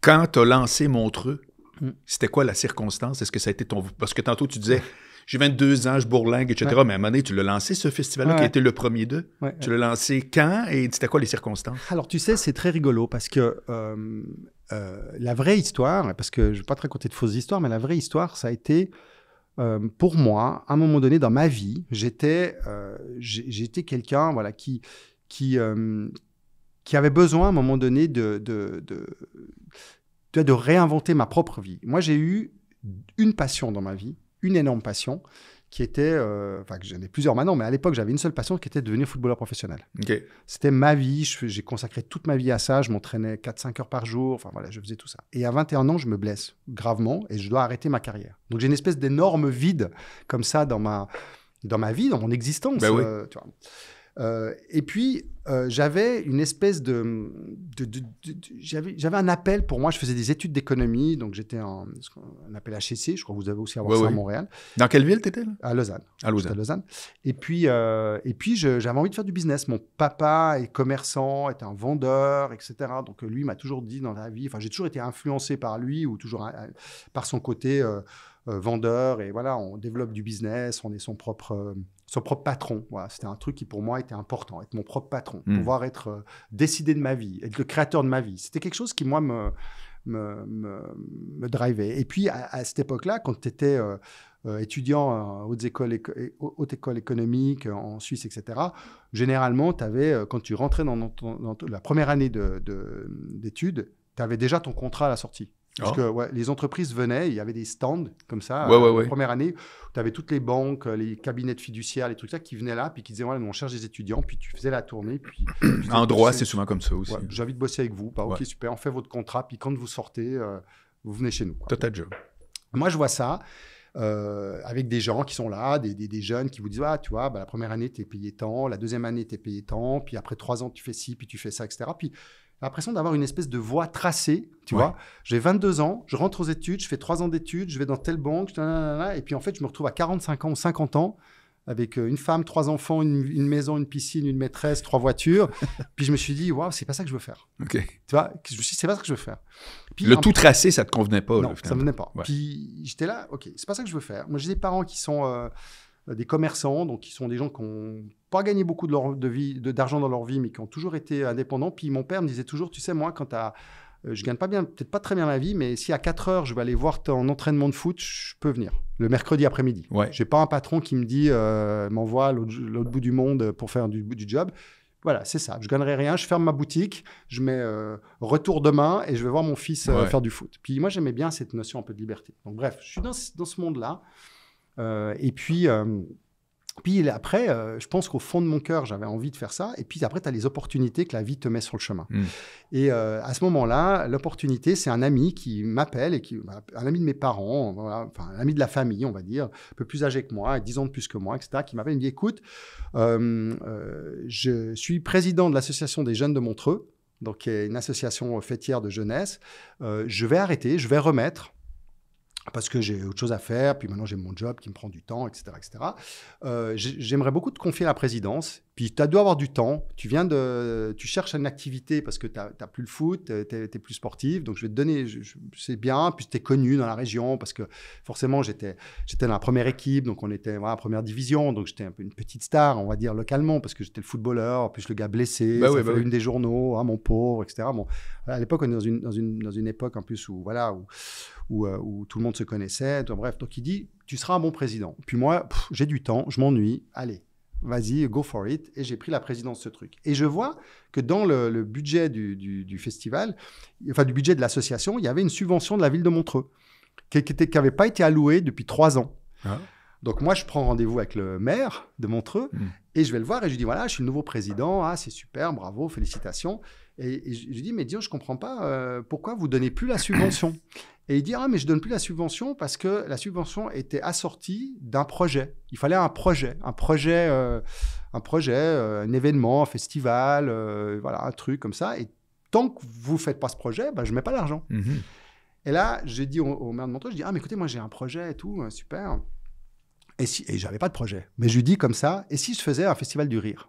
Speaker 1: Quand tu as lancé Montreux, mm. c'était quoi la circonstance? Est-ce que ça a été ton. Parce que tantôt, tu disais, <laughs> j'ai 22 ans, je bourlingue, etc. Mais à un moment donné, tu l'as lancé, ce festival-là, qui a été le premier d'eux. Tu l'as lancé quand et c'était quoi les circonstances? Alors, tu sais,
Speaker 2: c'est très rigolo parce que euh, euh, la vraie histoire, parce que je ne vais pas te raconter de fausses histoires, mais la vraie histoire, ça a été euh, pour moi, à un moment donné dans ma vie, j'étais euh, quelqu'un voilà qui euh, qui avait besoin à un moment donné de, de, de réinventer ma propre vie. Moi, j'ai eu une passion dans ma vie, une énorme passion, qui était, euh, enfin, que j'en ai plusieurs maintenant, mais à l'époque, j'avais une seule passion qui était de devenir footballeur professionnel. C'était ma vie, j'ai consacré toute ma vie à ça, je m'entraînais 4-5 heures par jour, enfin voilà, je faisais tout ça. Et à 21 ans, je me blesse gravement et je dois arrêter ma carrière. Donc j'ai une espèce d'énorme vide comme ça dans ma, dans ma vie, dans mon existence. Bah oui. Euh, euh, et puis, euh, j'avais une espèce de... j'avais un appel pour moi. Je faisais des études d'économie, donc j'étais en un appel HEC. Je crois que vous avez aussi avoir ça à Montréal.
Speaker 1: Dans quelle ville t'étais
Speaker 2: À Lausanne. À Lausanne. À Lausanne. Et puis, euh, et puis j'avais envie de faire du business. Mon papa est commerçant, est un vendeur, etc. Donc lui m'a toujours dit dans la vie... Enfin, j'ai toujours été influencé par lui ou toujours par son côté vendeur. Et voilà, on développe du business, on est son propre son propre patron. Voilà, c'était un truc qui pour moi était important, être mon propre patron, hmm. pouvoir être euh, décidé de ma vie, être le créateur de ma vie. C'était quelque chose qui moi me me, me, drivait. Et puis à, cette époque-là, quand tu étais euh, euh, étudiant haute école, haute école économique en Suisse, etc., généralement, avais, quand tu rentrais dans, dans la première année d'études, tu avais déjà ton contrat à la sortie. Parce ah. que les entreprises venaient, il y avait des stands comme ça. la euh, première année, tu avais toutes les banques, euh, les cabinets de fiduciaires, les trucs ça qui venaient là, puis qui disaient voilà, on cherche des étudiants, puis tu faisais la tournée. Puis,
Speaker 1: un droit, c'est souvent comme ça aussi. J'ai
Speaker 2: envie de bosser avec vous. Bah, ok, super, on fait votre contrat, puis quand vous sortez, euh, vous venez chez nous. Quoi. Total job. Moi, je vois ça. avec des gens qui sont là, des, jeunes qui vous disent Ah, tu vois, bah, la première année, tu es payé tant, la deuxième année, tu es payé tant, puis après trois ans, tu fais ci, puis tu fais ça, etc. Puis l'impression d'avoir une espèce de voie tracée, tu vois. J'ai 22 ans, je rentre aux études, je fais 3 ans d'études, je vais dans telle banque, et puis en fait, je me retrouve à 45 ans ou 50 ans avec euh, une femme, trois enfants, une, maison, une piscine, une maîtresse, trois voitures. <laughs> puis je me suis dit, waouh, c'est pas ça que je veux faire. Ok. Tu vois, je suis c'est pas ça que je veux faire. Puis, le tout tracé,
Speaker 1: ça te convenait pas. Non, ça me venait pas.
Speaker 2: Puis j'étais là, ok, c'est pas ça que je veux faire. Moi, j'ai des parents qui sont euh, des commerçants, donc qui sont des gens qui ont pas gagné beaucoup de, de d'argent dans leur vie, mais qui ont toujours été indépendants. Puis mon père me disait toujours, tu sais, moi, quand as, euh, je gagne pas bien, peut-être pas très bien ma vie, mais si à 4 heures je vais aller voir ton entraînement de foot, je peux venir le mercredi après-midi. Ouais. J'ai pas un patron qui me dit, euh, m'envoie l'autre bout du monde pour faire du, du job. Voilà, c'est ça. Je gagnerai rien, je ferme ma boutique, je mets euh, retour demain et je vais voir mon fils faire du foot. Puis moi, j'aimais bien cette notion un peu de liberté. Donc bref, je suis dans, dans ce monde-là. et puis puis après, euh, je pense qu'au fond de mon cœur, j'avais envie de faire ça. Et puis après, tu as les opportunités que la vie te met sur le chemin. Hmm. Et euh, à ce moment-là, l'opportunité, c'est un ami qui m'appelle, et qui, bah, un ami de mes parents, un ami de la famille, on va dire, un peu plus âgé que moi, 10 ans de plus que moi, etc., qui m'appelle et me dit, écoute, euh, je suis président de l'association des jeunes de Montreux, donc qui est une association fêtière de jeunesse. je vais arrêter, je vais remettre parce que j'ai autre chose à faire, puis maintenant j'ai mon job qui me prend du temps, etc. etc. Euh, j'aimerais beaucoup te confier la présidence, puis tu dois avoir du temps, tu viens de, tu cherches une activité parce que tu n'as plus le foot, tu es, plus sportif, donc je vais te donner, c'est bien, puis tu es connu dans la région parce que forcément j'étais dans la première équipe, donc on était voilà, première division, donc j'étais un peu une petite star, on va dire localement, parce que j'étais le footballeur, plus le gars blessé, bah bah une des journaux, hein, mon pauvre, etc. à l'époque on est dans une, dans, une, époque en plus où, voilà, euh, tout le monde se connaissait, donc, bref, donc il dit, tu seras un bon président. Puis moi, j'ai du temps, je m'ennuie, allez vas-y, go for it. Et j'ai pris la présidence de ce truc. Et je vois que dans le, budget du, festival, enfin du budget de l'association, il y avait une subvention de la ville de Montreux qui n'avait pas été allouée depuis trois ans. Ah. Donc moi, je prends rendez-vous avec le maire de Montreux hmm. et je vais le voir et je lui dis voilà, je suis le nouveau président, ah c'est super, bravo, félicitations. Et, je lui dis mais dis je comprends pas euh, pourquoi vous donnez plus la subvention. Et il dit ah mais je donne plus la subvention parce que la subvention était assortie d'un projet. Il fallait un projet, un projet, euh, un projet, euh, un événement, un festival, voilà, un truc comme ça. Et tant que vous faites pas ce projet, je bah, je mets pas l'argent. Mhm. Et là, j'ai dit au, maire de Montreux, je dis ah mais écoutez moi j'ai un projet et tout, super. Et, si, n'avais j'avais pas de projet. Mais je lui dis comme ça, et si je faisais un festival du rire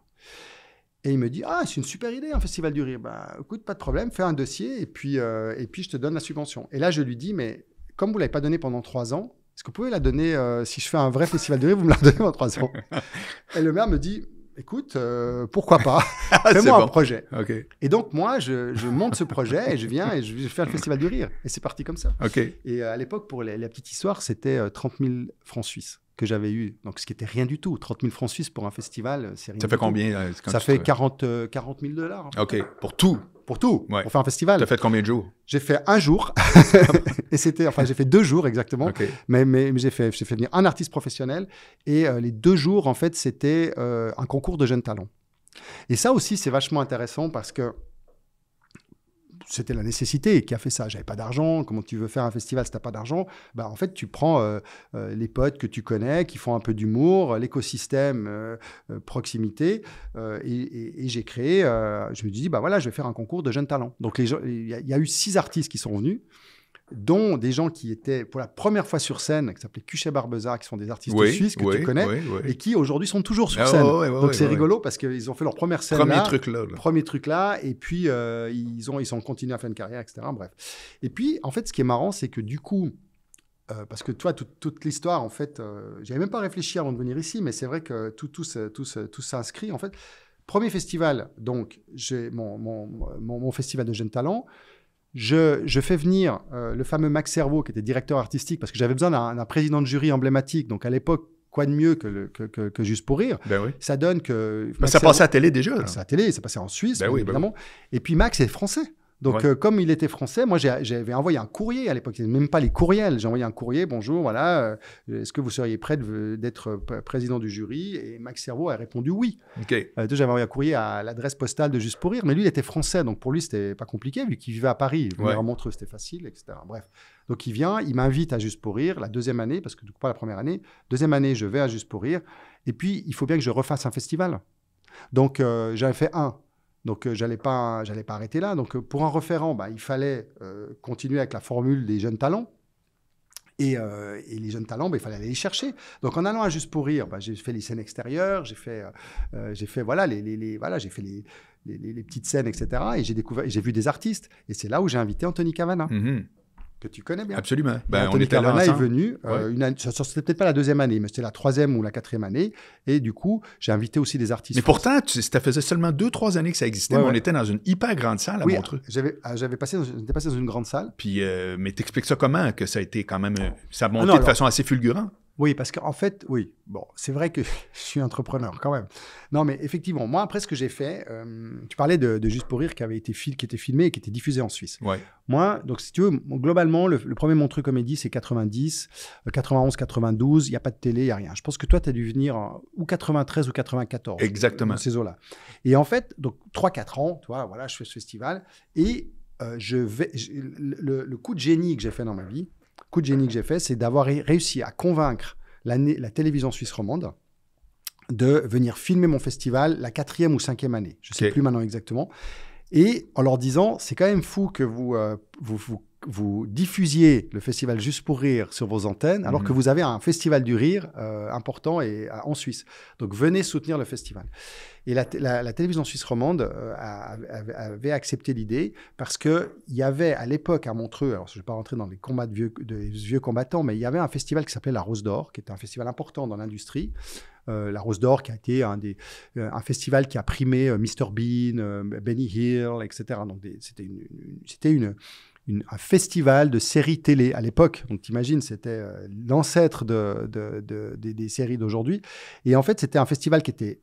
Speaker 2: et il me dit Ah, c'est une super idée, un festival du rire. Bah, écoute, pas de problème, fais un dossier et puis, euh, et puis je te donne la subvention. Et là, je lui dis Mais comme vous ne l'avez pas donné pendant trois ans, est-ce que vous pouvez la donner euh, Si je fais un vrai festival du rire, vous me la donnez en trois ans. <laughs> et le maire me dit Écoute, euh, pourquoi pas <laughs> ah, Fais-moi un projet. Et donc, moi, je, monte ce projet et je viens et je fais faire le festival du rire. Et c'est parti comme ça. Et à l'époque, pour la petite histoire, c'était 30 000 francs suisses que j'avais eu, donc ce qui était rien du tout. 30 000 francs suisses pour un festival, euh, c'est rien. Ça fait combien euh, Ça fait 40, 40 000 dollars. OK, pour tout Pour tout,
Speaker 1: pour faire un festival. Tu as fait combien de jours
Speaker 2: J'ai fait un jour, <laughs> et c'était, enfin j'ai fait deux jours exactement, mais, mais, j'ai fait, fait venir un artiste professionnel, et euh, les deux jours, en fait, c'était un concours de jeunes talents. Et ça aussi, c'est vachement intéressant parce que c'était la nécessité qui a fait ça. J'avais pas d'argent. Comment tu veux faire un festival si t'as pas d'argent Bah en fait, tu prends euh, euh, les potes que tu connais, qui font un peu d'humour, l'écosystème, euh, proximité. et, j'ai créé. je me suis dit bah voilà, je vais faire un concours de jeunes talents. Donc il y, y, a eu six artistes qui sont venus dont des gens qui étaient pour la première fois sur scène, qui s'appelaient Cuchet Barbeza, qui sont des artistes suisses que tu connais, et qui aujourd'hui sont toujours sur ah scène. Donc c'est rigolo parce qu'ils ont fait leur première scène premier truc là, premier truc là, et puis euh, ils ont ils ont continué à faire une carrière, etc. Bref. Et puis en fait, ce qui est marrant, c'est que du coup, euh, parce que toi, toute l'histoire, en fait, euh, j'avais même pas réfléchi avant de venir ici, mais c'est vrai que tout tout tout tout s'inscrit en fait. Premier festival, donc j'ai mon festival de jeunes talents. Je, fais venir euh, le fameux Max Servo, qui était directeur artistique, parce que j'avais besoin d'un président de jury emblématique. Donc à l'époque, quoi de mieux que, juste pour rire ben Ça donne que. Bah, ça passait à télé déjà. Ça passait télé, ça passait en Suisse, ben ben évidemment. Et puis Max est français. Donc, euh, comme il était français, moi, j'avais envoyé un courrier à l'époque, même pas les courriels. J'ai envoyé un courrier, bonjour, voilà, euh, est-ce que vous seriez prêt d'être euh, président du jury Et Max Servo a répondu oui. j'avais envoyé un courrier à l'adresse postale de Juste pour Rire, mais lui, il était français, donc pour lui, c'était pas compliqué, vu qu'il vivait à Paris. Il ouais. à c'était facile, etc. Bref. Donc, il vient, il m'invite à Juste pour Rire la deuxième année, parce que du coup, pas la première année. Deuxième année, je vais à Juste pour Rire. Et puis, il faut bien que je refasse un festival. Donc, j'avais fait un donc, je euh, j'allais pas, j'allais pas arrêter là. Donc, euh, pour un référent, bah, il fallait euh, continuer avec la formule des jeunes talents. Et, les jeunes talents, bah, il fallait aller les chercher. Donc en allant à Juste pour rire, bah, j'ai fait les scènes extérieures, j'ai fait, j'ai fait voilà les, les, voilà j'ai fait les, les, petites scènes etc. Et j'ai découvert, j'ai vu des artistes. Et c'est là où j'ai invité Anthony Cavana. Mm-hmm que tu connais bien. Absolument. Ben, Anthony Carvana est venu, euh, une c'était peut-être pas la deuxième année, mais c'était la troisième ou la quatrième année. Et du coup, j'ai invité aussi des artistes. Mais pourtant,
Speaker 1: tu, ça faisait seulement deux, trois années que ça existait, on était dans une hyper grande salle à oui, ah, J'avais, passé, j'étais passé dans une grande salle. Puis, euh, mais t'expliques ça comment, que ça a été quand même, euh, ça a ah monté de façon assez fulgurante.
Speaker 2: Oui, parce qu'en fait, oui, bon, c'est vrai que <laughs> je suis entrepreneur quand même. Non, mais effectivement, moi, après ce que j'ai fait, euh, tu parlais de, Juste pour Rire qui, avait été était filmé et qui était diffusé en Suisse. Moi, donc si tu veux, globalement, le, premier premier Montreux Comédie, c'est 90, 91, 92, il n'y a pas de télé, il n'y a rien. Je pense que toi, tu as dû venir ou 93 ou 94. Euh, Exactement. ces eaux-là. Et en fait, donc 3-4 ans, tu vois, voilà, je fais ce festival et euh, je vais, le coup de génie que j'ai fait dans ma vie, coup de génie que j'ai fait, c'est d'avoir réussi à convaincre la, la télévision suisse romande de venir filmer mon festival la quatrième ou cinquième année. Je ne sais plus maintenant exactement. Et en leur disant, c'est quand même fou que vous, euh, vous vous diffusiez le festival Juste pour Rire sur vos antennes, alors mhm. que vous avez un festival du rire euh, important et, euh, en Suisse. Donc venez soutenir le festival. Et la, télévision suisse romande euh, avait accepté l'idée parce qu'il y avait à l'époque à Montreux, alors je ne vais pas rentrer dans les combats de vieux, vieux combattants, mais il y avait un festival qui s'appelait La Rose d'Or, qui était un festival important dans l'industrie. la Rose d'Or, qui a été un, des, un festival qui a primé Mister Mr. Bean, Benny Hill, etc. Donc, c'était une, un festival de séries télé à l'époque. Donc t'imagines, c'était euh, l'ancêtre de, des, séries d'aujourd'hui. Et en fait, c'était un festival qui était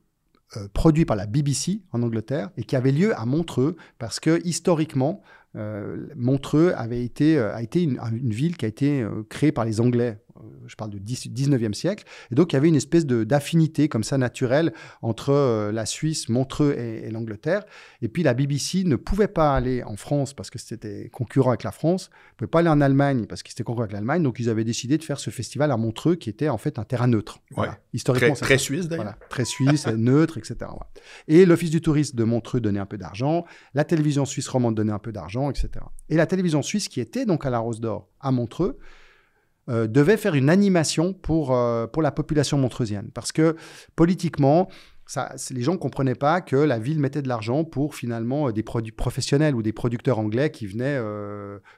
Speaker 2: euh, produit par la BBC en Angleterre et qui avait lieu à Montreux parce que historiquement, euh, Montreux avait été, a été une, ville qui a été créée par les Anglais euh, je parle du 19e siècle. Et donc, il y avait une espèce d'affinité comme ça naturelle entre euh, la Suisse, Montreux et, l'Angleterre. Et puis, la BBC ne pouvait pas aller en France parce que c'était concurrent avec la France, ne pouvait pas aller en Allemagne parce qu'il était concurrent avec l'Allemagne. Donc, ils avaient décidé de faire ce festival à Montreux qui était en fait un terrain neutre. Historiquement, très, suisse d'ailleurs. Très suisse, <laughs> neutre, etc. Et l'Office du tourisme de Montreux donnait un peu d'argent, la télévision suisse romande donnait un peu d'argent, etc. Et la télévision suisse qui était donc à la Rose d'Or à Montreux, euh, devait faire une animation pour, euh, pour la population montreusienne. Parce que politiquement, les gens ne comprenaient pas que la ville mettait de l'argent pour finalement euh, des produits professionnels ou des producteurs anglais qui venaient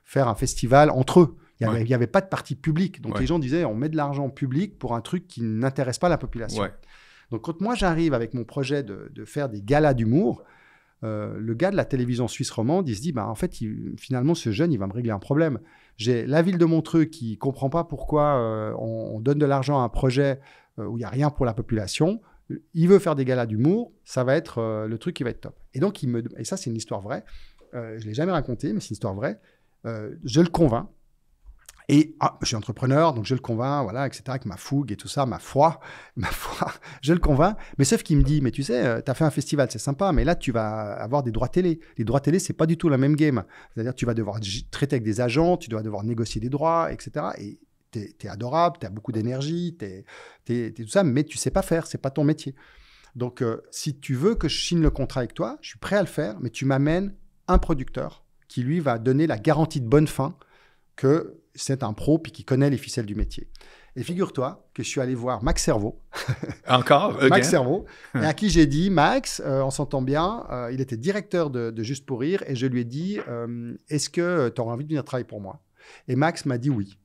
Speaker 2: faire un festival entre eux. Il n'y avait, pas de partie publique Donc les gens disaient on met de l'argent public pour un truc qui n'intéresse pas la population. Donc quand moi j'arrive avec mon projet de, faire des galas d'humour, le gars de la télévision suisse romande, il se dit, bah, en fait, finalement, ce jeune, il va me régler un problème. J'ai la ville de Montreux qui comprend pas pourquoi euh, on, donne de l'argent à un projet euh, où il n'y a rien pour la population. Il veut faire des galas d'humour, ça va être euh, le truc qui va être top. Et donc, il me, et ça, c'est une histoire vraie. je ne l'ai jamais raconté, mais c'est une histoire vraie. je le convainc et ah, je suis entrepreneur, donc je le convainc, voilà, etc., avec ma fougue et tout ça, ma foi, <laughs> ma foi, je le convainc. Mais sauf qu'il me dit, mais tu sais, euh, tu as fait un festival, c'est sympa, mais là, tu vas avoir des droits télé. Les droits télé, c'est pas du tout la même game. C'est-à-dire, tu vas devoir traiter avec des agents, tu dois devoir négocier des droits, etc. Et t'es es adorable, tu as beaucoup d'énergie, t'es es, tout ça, mais tu sais pas faire, c'est pas ton métier. Donc, euh, si tu veux que je signe le contrat avec toi, je suis prêt à le faire, mais tu m'amènes un producteur qui, lui, va donner la garantie de bonne fin que c'est un pro puis qui connaît les ficelles du métier. Et figure-toi que je suis allé voir Max Cerveau.
Speaker 1: <laughs> Encore Max
Speaker 2: Cerveau. et à <laughs> qui j'ai dit, Max, euh, on s'entend bien, euh, il était directeur de, Juste pour Rire, et je lui ai dit, euh, est-ce que tu aurais envie de venir travailler pour moi Et Max m'a dit oui.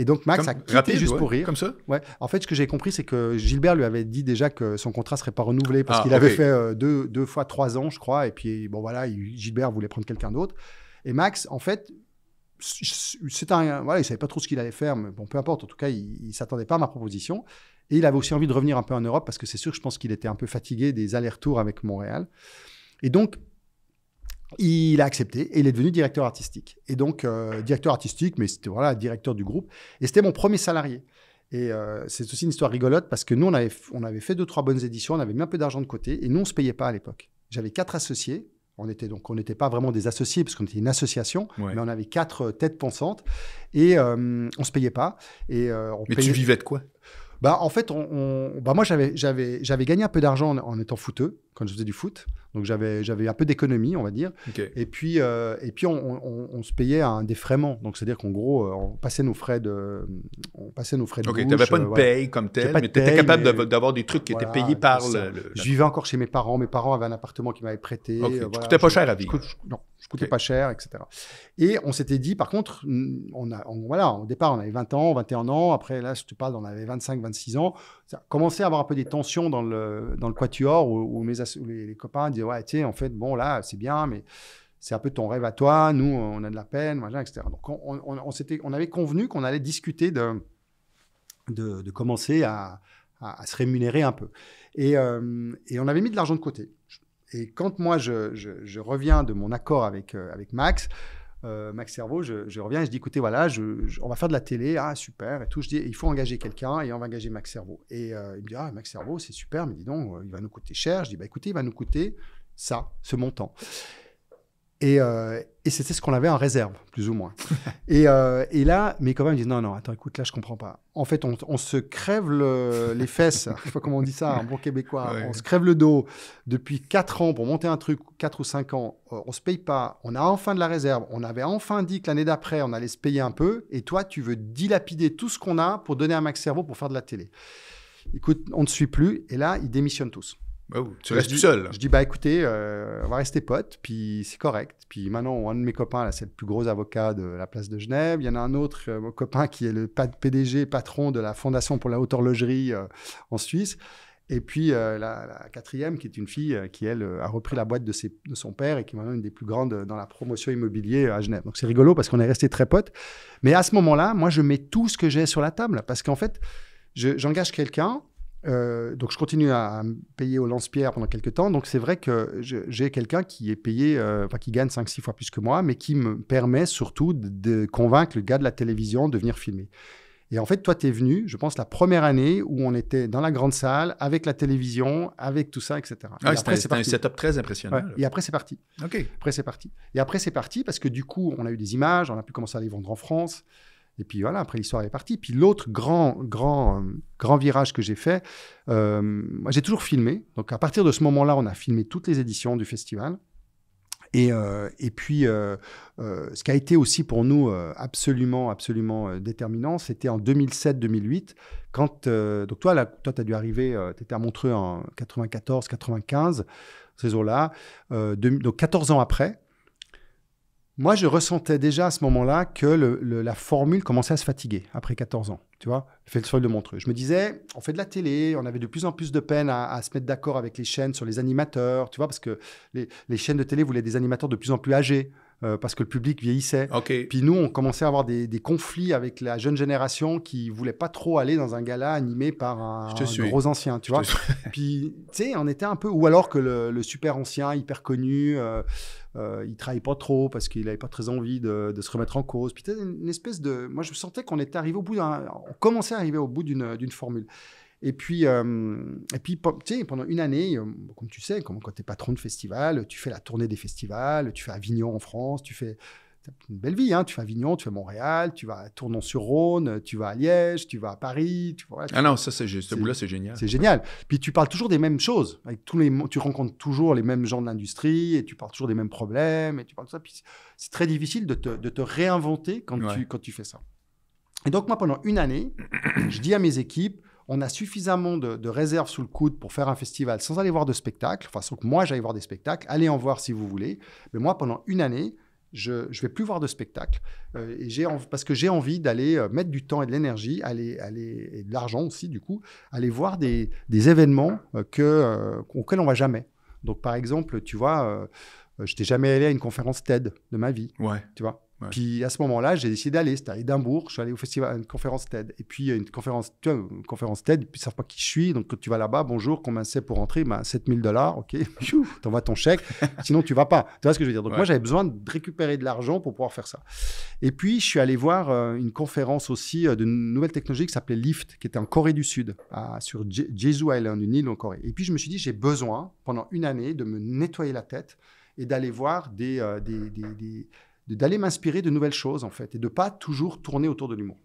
Speaker 2: Et donc Max a quitté juste pour rire. Comme ça Ouais. En fait, ce que j'ai compris, c'est que Gilbert lui avait dit déjà que son contrat serait pas renouvelé parce ah, qu'il avait fait deux, deux, fois trois ans, je crois. Et puis, bon, voilà, Gilbert voulait prendre quelqu'un d'autre. Et Max, en fait, c'est un, voilà, il savait pas trop ce qu'il allait faire, mais bon, peu importe. En tout cas, il, ne s'attendait pas à ma proposition. Et il avait aussi envie de revenir un peu en Europe parce que c'est sûr, je pense qu'il était un peu fatigué des allers-retours avec Montréal. Et donc, il a accepté et il est devenu directeur artistique. Et donc, euh, directeur artistique, mais c'était voilà, directeur du groupe. Et c'était mon premier salarié. Et euh, c'est aussi une histoire rigolote parce que nous, on avait, on avait fait deux, trois bonnes éditions, on avait mis un peu d'argent de côté et nous, on ne se payait pas à l'époque. J'avais quatre associés on était donc on n'était pas vraiment des associés parce qu'on était une association, mais on avait quatre euh, têtes pensantes et on euh, on se payait pas. Et euh, on mais tu vivais de quoi Bah en fait, on, Bah, moi j'avais j'avais j'avais gagné un peu d'argent en, étant footeux quand je faisais du foot. Donc j'avais, j'avais un peu d'économie, on va dire. Et puis, euh, et puis on, se payait un défraiement. Donc c'est-à-dire qu'en gros, euh, on passait nos frais de, on passait nos frais de. Ok, tu n'avais pas euh, une paye comme telle, mais tu étais capable d'avoir des trucs qui étaient payés par. Le, Je vivais encore chez mes parents. Mes parents avaient un appartement qui m'avait prêté. Okay. pas cher à vivre. non, je coûtais pas cher, etc. Et on s'était dit, par contre, on a, voilà, au départ, on avait 20 ans, 21 ans. Après, là, je te parle, on avait 25, 26 ans. Ça commençait à avoir un peu des tensions dans le, dans le quatuor où, mes les, copains disaient, ouais, tiens, en fait, bon, là, c'est bien, mais c'est un peu ton rêve à toi. Nous, on a de la peine, etc. Donc, on, on, on, avait convenu qu'on allait discuter de, de, commencer à, à, se rémunérer un peu. Euh, et on avait mis de l'argent de côté. Et quand moi, je, reviens de mon accord avec, euh, avec Max, euh, Max Cerveau, je, reviens et je dis écoutez, voilà, on va faire de la télé, ah super, et tout. Je dis il faut engager quelqu'un et on va engager Max Cerveau. Et euh, il me dit ah, Max Cerveau, c'est super, mais dis donc, il va nous coûter cher. Je dis bah écoutez, il va nous coûter ça, ce montant. Euh, et, c'était ce qu'on avait en réserve, plus ou moins. <laughs> Euh, et, là, mes copains me disent Non, non, attends, écoute, là, je comprends pas. En fait, on, se crève les fesses, <laughs> je sais pas comment on dit ça, en bon québécois, on se crève le dos depuis 4 ans pour monter un truc, 4 ou 5 ans, euh, on se paye pas, on a enfin de la réserve, on avait enfin dit que l'année d'après, on allait se payer un peu, et toi, tu veux dilapider tout ce qu'on a pour donner à Max Cerveau pour faire de la télé. Écoute, on ne suit plus, et là, ils démissionnent tous.
Speaker 1: Bah tu bah, restes du seul. Hein. Je
Speaker 2: dis, bah écoutez, euh, on va rester potes, puis c'est correct. Puis maintenant, un de mes copains, c'est le plus gros avocat de la place de Genève. Il y en a un autre, euh, mon copain, qui est le PDG, patron de la Fondation pour la haute horlogerie euh, en Suisse. Et puis la, quatrième, qui est une fille qui, elle, a repris la boîte de, ses, de, son père et qui est maintenant une des plus grandes dans la promotion immobilière à Genève. Donc c'est rigolo parce qu'on est resté très potes. Mais à ce moment-là, moi, je mets tout ce que j'ai sur la table parce qu'en fait, j'engage quelqu'un euh, donc je continue à, me payer au lance-pierre pendant quelques temps. Donc c'est vrai que j'ai quelqu'un qui est payé, euh, qui gagne 5-6 fois plus que moi, mais qui me permet surtout de, convaincre le gars de la télévision de venir filmer. Et en fait, toi, tu es venu, je pense, la première année où on était dans la grande salle, avec la télévision, avec tout ça, etc. Ah c'était, un, c'est un, setup
Speaker 1: très impressionnant.
Speaker 2: et après, c'est parti. OK. Après, c'est parti. Et après, c'est parti parce que du coup, on a eu des images, on a pu commencer à les vendre en France. Et puis voilà, après l'histoire est partie. Puis l'autre grand, grand, grand virage que j'ai fait, euh, j'ai toujours filmé. Donc à partir de ce moment-là, on a filmé toutes les éditions du festival. Et, euh, et puis, euh, ce qui a été aussi pour nous absolument, absolument déterminant, c'était en 2007-2008, quand... donc toi, là, tu as dû arriver, tu étais à Montreux en 94-95, ces eaux-là. donc 14 ans après, moi, je ressentais déjà à ce moment-là que la formule commençait à se fatiguer après 14 ans. Tu vois, je fais le sol de Montreux. Je me disais, on fait de la télé, on avait de plus en plus de peine à, se mettre d'accord avec les chaînes sur les animateurs, tu vois, parce que les, chaînes de télé voulaient des animateurs de plus en plus âgés. Euh, parce que le public vieillissait. Ok. Puis nous, on commençait à avoir des, conflits avec la jeune génération qui voulait pas trop aller dans un gala animé par un, gros ancien, tu vois. <laughs> Puis, tu sais, on était un peu... Ou alors que le, super ancien, hyper connu, euh, euh, il il travaillait pas trop parce qu'il n'avait pas très envie de, se remettre en cause. une espèce de, moi je sentais qu'on était arrivé au bout on commençait à arriver au bout d'une formule. Et puis, euh, et puis pendant une année, euh, comme tu sais, comme, quand tu es patron de festival, tu fais la tournée des festivals, tu fais Avignon en France, tu fais une belle vie. Hein. Tu vas à Avignon, tu vas à Montréal, tu vas à Tournon-sur-Rhône, tu vas à Liège, tu vas à Paris. Tu, ah non, ça, c'est,
Speaker 1: ce c'est génial. C'est
Speaker 2: génial. Puis tu parles toujours des mêmes choses. Avec tous les, tu rencontres toujours les mêmes gens de l'industrie et tu parles toujours des mêmes problèmes. Et tu parles ça. Puis c'est très difficile de te, réinventer quand, tu, fais ça. Et donc, moi, pendant une année, <clears throat> je dis à mes équipes, on a suffisamment de, de, réserves sous le coude pour faire un festival sans aller voir de spectacle, enfin, sans que moi j'aille voir des spectacles, allez en voir si vous voulez. Mais moi, pendant une année, je ne vais plus voir de spectacle euh, parce que j'ai envie d'aller euh, mettre du temps et de l'énergie aller, aller, et de l'argent aussi, du coup, aller voir des, événements euh, que, auxquels on va jamais. Donc, par exemple, tu vois, je n'étais jamais allé à une conférence TED de ma vie. Ouais. Tu vois puis à ce moment-là, j'ai décidé d'aller. C'était à Édimbourg. Je suis allé au festival, à une conférence TED. Et puis une conférence, tu vois, une conférence TED, puis ils ne savent pas qui je suis. Donc quand tu vas là-bas, bonjour, combien c'est pour rentrer ben, 7000 dollars, ok. <laughs> envoies ton chèque. Sinon, tu vas pas. Tu vois ce que je veux dire Donc moi, j'avais besoin de récupérer de l'argent pour pouvoir faire ça. Et puis, je suis allé voir euh, une conférence aussi euh, de nouvelles technologies qui s'appelait Lyft, qui était en Corée du Sud, sur Jeju Island, une île en Corée. Et puis, je me suis dit, j'ai besoin, pendant une année, de me nettoyer la tête et d'aller voir des, euh, des, des d'aller m'inspirer de nouvelles choses, en fait, et de pas toujours tourner autour de l'humour.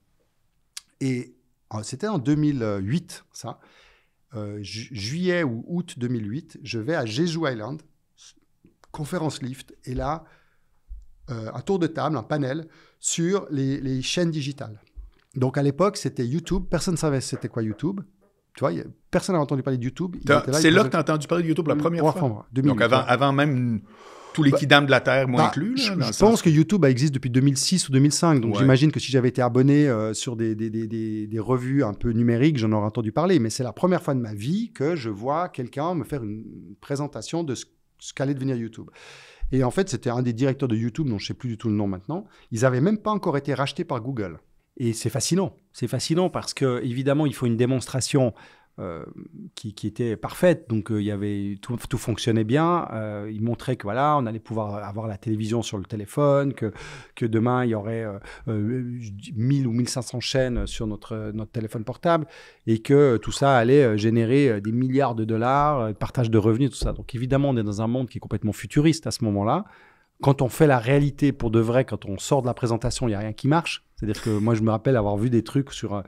Speaker 2: Et euh, c'était en 2008, ça. Euh, juillet ou août 2008, je vais à Jeju Island, conférence lift, et là, euh, un tour de table, un panel sur les, chaînes digitales. Donc à l'époque, c'était YouTube, personne ne savait c'était quoi YouTube. Tu vois, personne n'a entendu parler de YouTube. C'est là que tu as entendu
Speaker 1: parler de YouTube la mm, première fois. Donc avant même tous les bah, de la Terre, moi bah, inclus. je, pense
Speaker 2: que YouTube existe depuis 2006 ou 2005. Donc j'imagine que si j'avais été abonné euh, sur des, des, revues un peu numériques, j'en aurais entendu parler. Mais c'est la première fois de ma vie que je vois quelqu'un me faire une présentation de ce, qu'allait devenir YouTube. Et en fait, c'était un des directeurs de YouTube, dont je ne sais plus du tout le nom maintenant. Ils n'avaient même pas encore été rachetés par Google. Et c'est fascinant. C'est fascinant parce que, évidemment, il faut une démonstration euh, qui, était parfaite. Donc euh, il y avait tout, fonctionnait bien. Euh, il montrait que voilà, on allait pouvoir avoir la télévision sur le téléphone, que, demain il y aurait 1000 ou 1500 chaînes sur notre, notre téléphone portable et que tout ça allait générer des milliards de dollars, partage de revenus, tout ça. Donc évidemment, on est dans un monde qui est complètement futuriste à ce moment-là. Quand on fait la réalité pour de vrai, quand on sort de la présentation, il n'y a rien qui marche. C'est-à-dire que moi, je me rappelle avoir vu des trucs sur euh,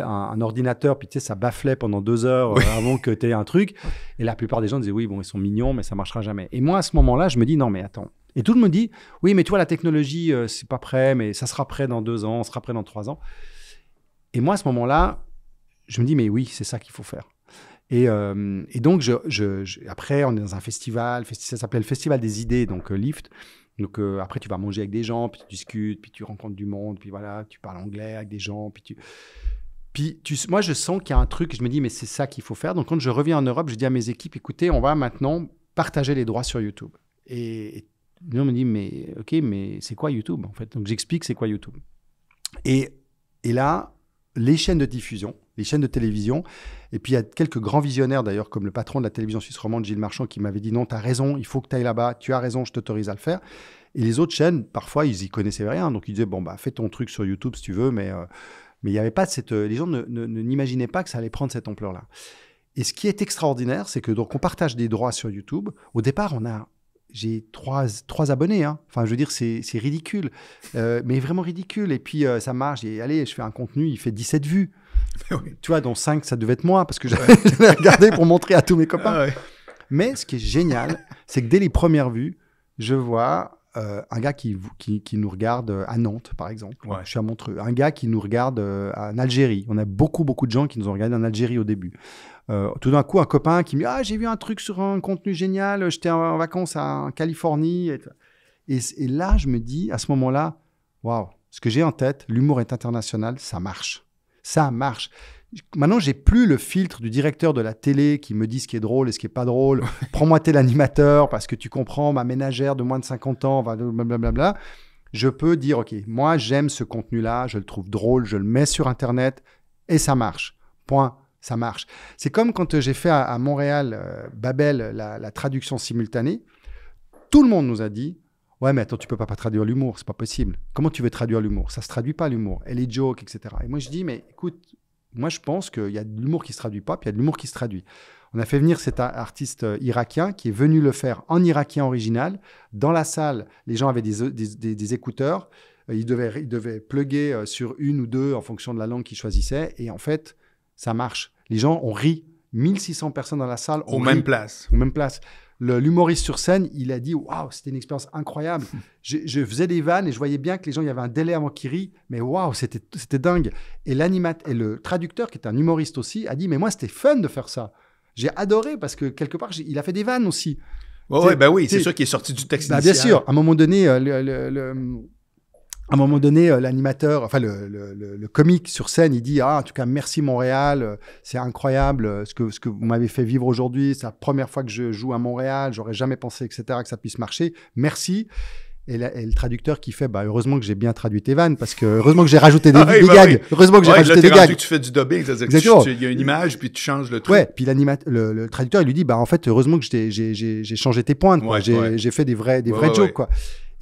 Speaker 2: un, ordinateur, puis tu sais, ça bafflait pendant deux heures euh, avant que tu aies un truc. Et la plupart des gens disaient, oui, bon, ils sont mignons, mais ça marchera jamais. Et moi, à ce moment-là, je me dis, non, mais attends. Et tout le monde dit, oui, mais toi, la technologie, ce euh, c'est pas prêt, mais ça sera prêt dans deux ans, ça sera prêt dans trois ans. Et moi, à ce moment-là, je me dis, mais oui, c'est ça qu'il faut faire. Et, et donc, je, après, on est dans un festival, ça s'appelle le Festival des idées, donc LIFT. Donc euh, après, tu vas manger avec des gens, puis tu discutes, puis tu rencontres du monde, puis voilà, tu parles anglais avec des gens, puis tu... Puis tu, moi, je sens qu'il y a un truc, je me dis, mais c'est ça qu'il faut faire. Donc quand je reviens en Europe, je dis à mes équipes, écoutez, on va maintenant partager les droits sur YouTube. Et, et nous, on me dit, mais ok, mais c'est quoi YouTube en fait Donc j'explique c'est quoi YouTube. Et, et là, les chaînes de diffusion, les chaînes de télévision. Et puis il y a quelques grands visionnaires d'ailleurs, comme le patron de la télévision suisse romande, Gilles Marchand, qui m'avait dit non, tu as raison, il faut que tu ailles là-bas, tu as raison, je t'autorise à le faire. Et les autres chaînes, parfois, ils y connaissaient rien. Donc ils disaient, bon, bah, fais ton truc sur YouTube si tu veux, mais euh, mais il n'y avait pas cette... Euh, les gens n'imaginaient ne, pas que ça allait prendre cette ampleur-là. Et ce qui est extraordinaire, c'est que donc on partage des droits sur YouTube. Au départ, on a j'ai trois, trois, abonnés. Hein. Enfin, je veux dire, c'est ridicule. Euh, mais vraiment ridicule. Et puis, ça marche. Et allez, je fais un contenu, il fait 17 vues. Tu vois, dans 5, ça devait être moi, parce que <laughs> j'avais regardé pour montrer à tous mes copains. Ah Mais ce qui est génial, c'est que dès les premières vues, je vois euh, un gars qui, qui, nous regarde euh, à Nantes, par exemple. Je suis à Montreux. Un gars qui nous regarde euh, en Algérie. On a beaucoup, beaucoup de gens qui nous ont regardé en Algérie au début. tout d'un coup, un copain qui me dit Ah, j'ai vu un truc sur un contenu génial, j'étais en, vacances en Californie. Et, et là, je me dis, à ce moment-là, waouh, ce que j'ai en tête, l'humour est international, ça marche ça marche. Maintenant, j'ai plus le filtre du directeur de la télé qui me dit ce qui est drôle et ce qui est pas drôle. <laughs> Prends-moi tel animateur parce que tu comprends ma ménagère de moins de 50 ans, blablabla. Je peux dire, OK, moi j'aime ce contenu-là, je le trouve drôle, je le mets sur Internet et ça marche. Point ça marche. C'est comme quand euh, j'ai fait à, Montréal, euh, Babel, la, traduction simultanée. Tout le monde nous a dit Ouais, mais attends, tu peux pas, traduire l'humour, c'est pas possible. Comment tu veux traduire l'humour Ça se traduit pas l'humour. Elle est joke, etc. Et moi je dis, mais écoute, moi je pense qu'il y a de l'humour qui se traduit pas, puis il y a de l'humour qui se traduit. On a fait venir cet artiste euh, irakien qui est venu le faire en irakien original. Dans la salle, les gens avaient des, euh, écouteurs. Euh, ils devaient, ils plugger sur une ou deux en fonction de la langue qu'ils choisissaient. Et en fait, ça marche. Les gens ont ri. 1600 personnes dans la salle. Au même place. Au même place l'humoriste sur scène, il a dit Waouh, c'était une expérience incroyable. <laughs> je, faisais des vannes et je voyais bien que les gens, il y avait un délai avant qu'ils rient, mais waouh, c'était dingue. Et, et le traducteur, qui est un humoriste aussi, a dit Mais moi, c'était fun de faire ça. J'ai adoré parce que quelque part, il a fait des vannes aussi.
Speaker 1: Oh, ouais, bah oui, c'est sûr qu'il est sorti du texte bah, Bien sûr,
Speaker 2: à un moment donné, euh, le à un moment donné, euh, l'animateur, enfin le, le, le, comique sur scène, il dit Ah, en tout cas, merci Montréal, euh, c'est incroyable euh, ce que, ce que vous m'avez fait vivre aujourd'hui. C'est la première fois que je joue à Montréal, j'aurais jamais pensé, etc., que ça puisse marcher. Merci. Et, le traducteur qui fait bah heureusement que j'ai bien traduit tes vannes parce que heureusement que j'ai rajouté des, <laughs> ah des bah gags heureusement que j'ai rajouté des gags tu
Speaker 1: fais du dubbing c'est-à-dire il y a une image puis tu changes le
Speaker 2: truc ouais puis le, le, traducteur il lui dit bah en fait heureusement que j'ai changé tes pointes ouais, j'ai fait des vrais des vrais jokes quoi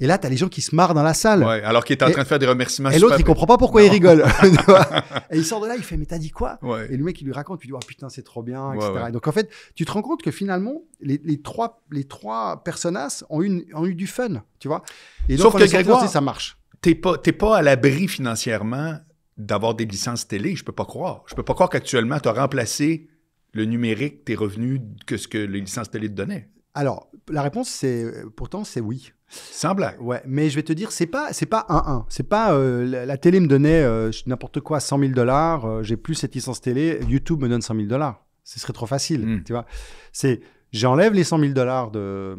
Speaker 2: et là, tu as les gens qui se marrent dans la salle. alors qu'il était en train de
Speaker 1: faire des remerciements. Et l'autre, il comprend pas pourquoi il rigole.
Speaker 2: <laughs> et il sort de là, il fait Mais t'as dit quoi Et le mec, il lui raconte, Il dit Oh putain, c'est trop bien, etc. donc en fait, tu te rends compte que finalement, les, trois, les trois personnages ont eu, ont eu du fun, tu vois. Et donc, Sauf que Grégoire, ça
Speaker 1: marche. T'es pas, pas à l'abri financièrement d'avoir des licences télé, je peux pas croire. Je peux pas croire qu'actuellement, tu as remplacé le numérique, tes revenus, que ce que les licences télé te donnaient.
Speaker 2: Alors, la réponse, c'est pourtant, c'est oui. C'est un Ouais, mais je vais te dire, c'est pas, c'est pas un 1. C'est pas euh, la, télé me donnait euh, n'importe quoi 100 000 dollars. Euh, j'ai plus cette licence télé. YouTube me donne 100 000 dollars. Ce serait trop facile, hmm. tu vois. C'est j'enlève les 100 000 dollars de,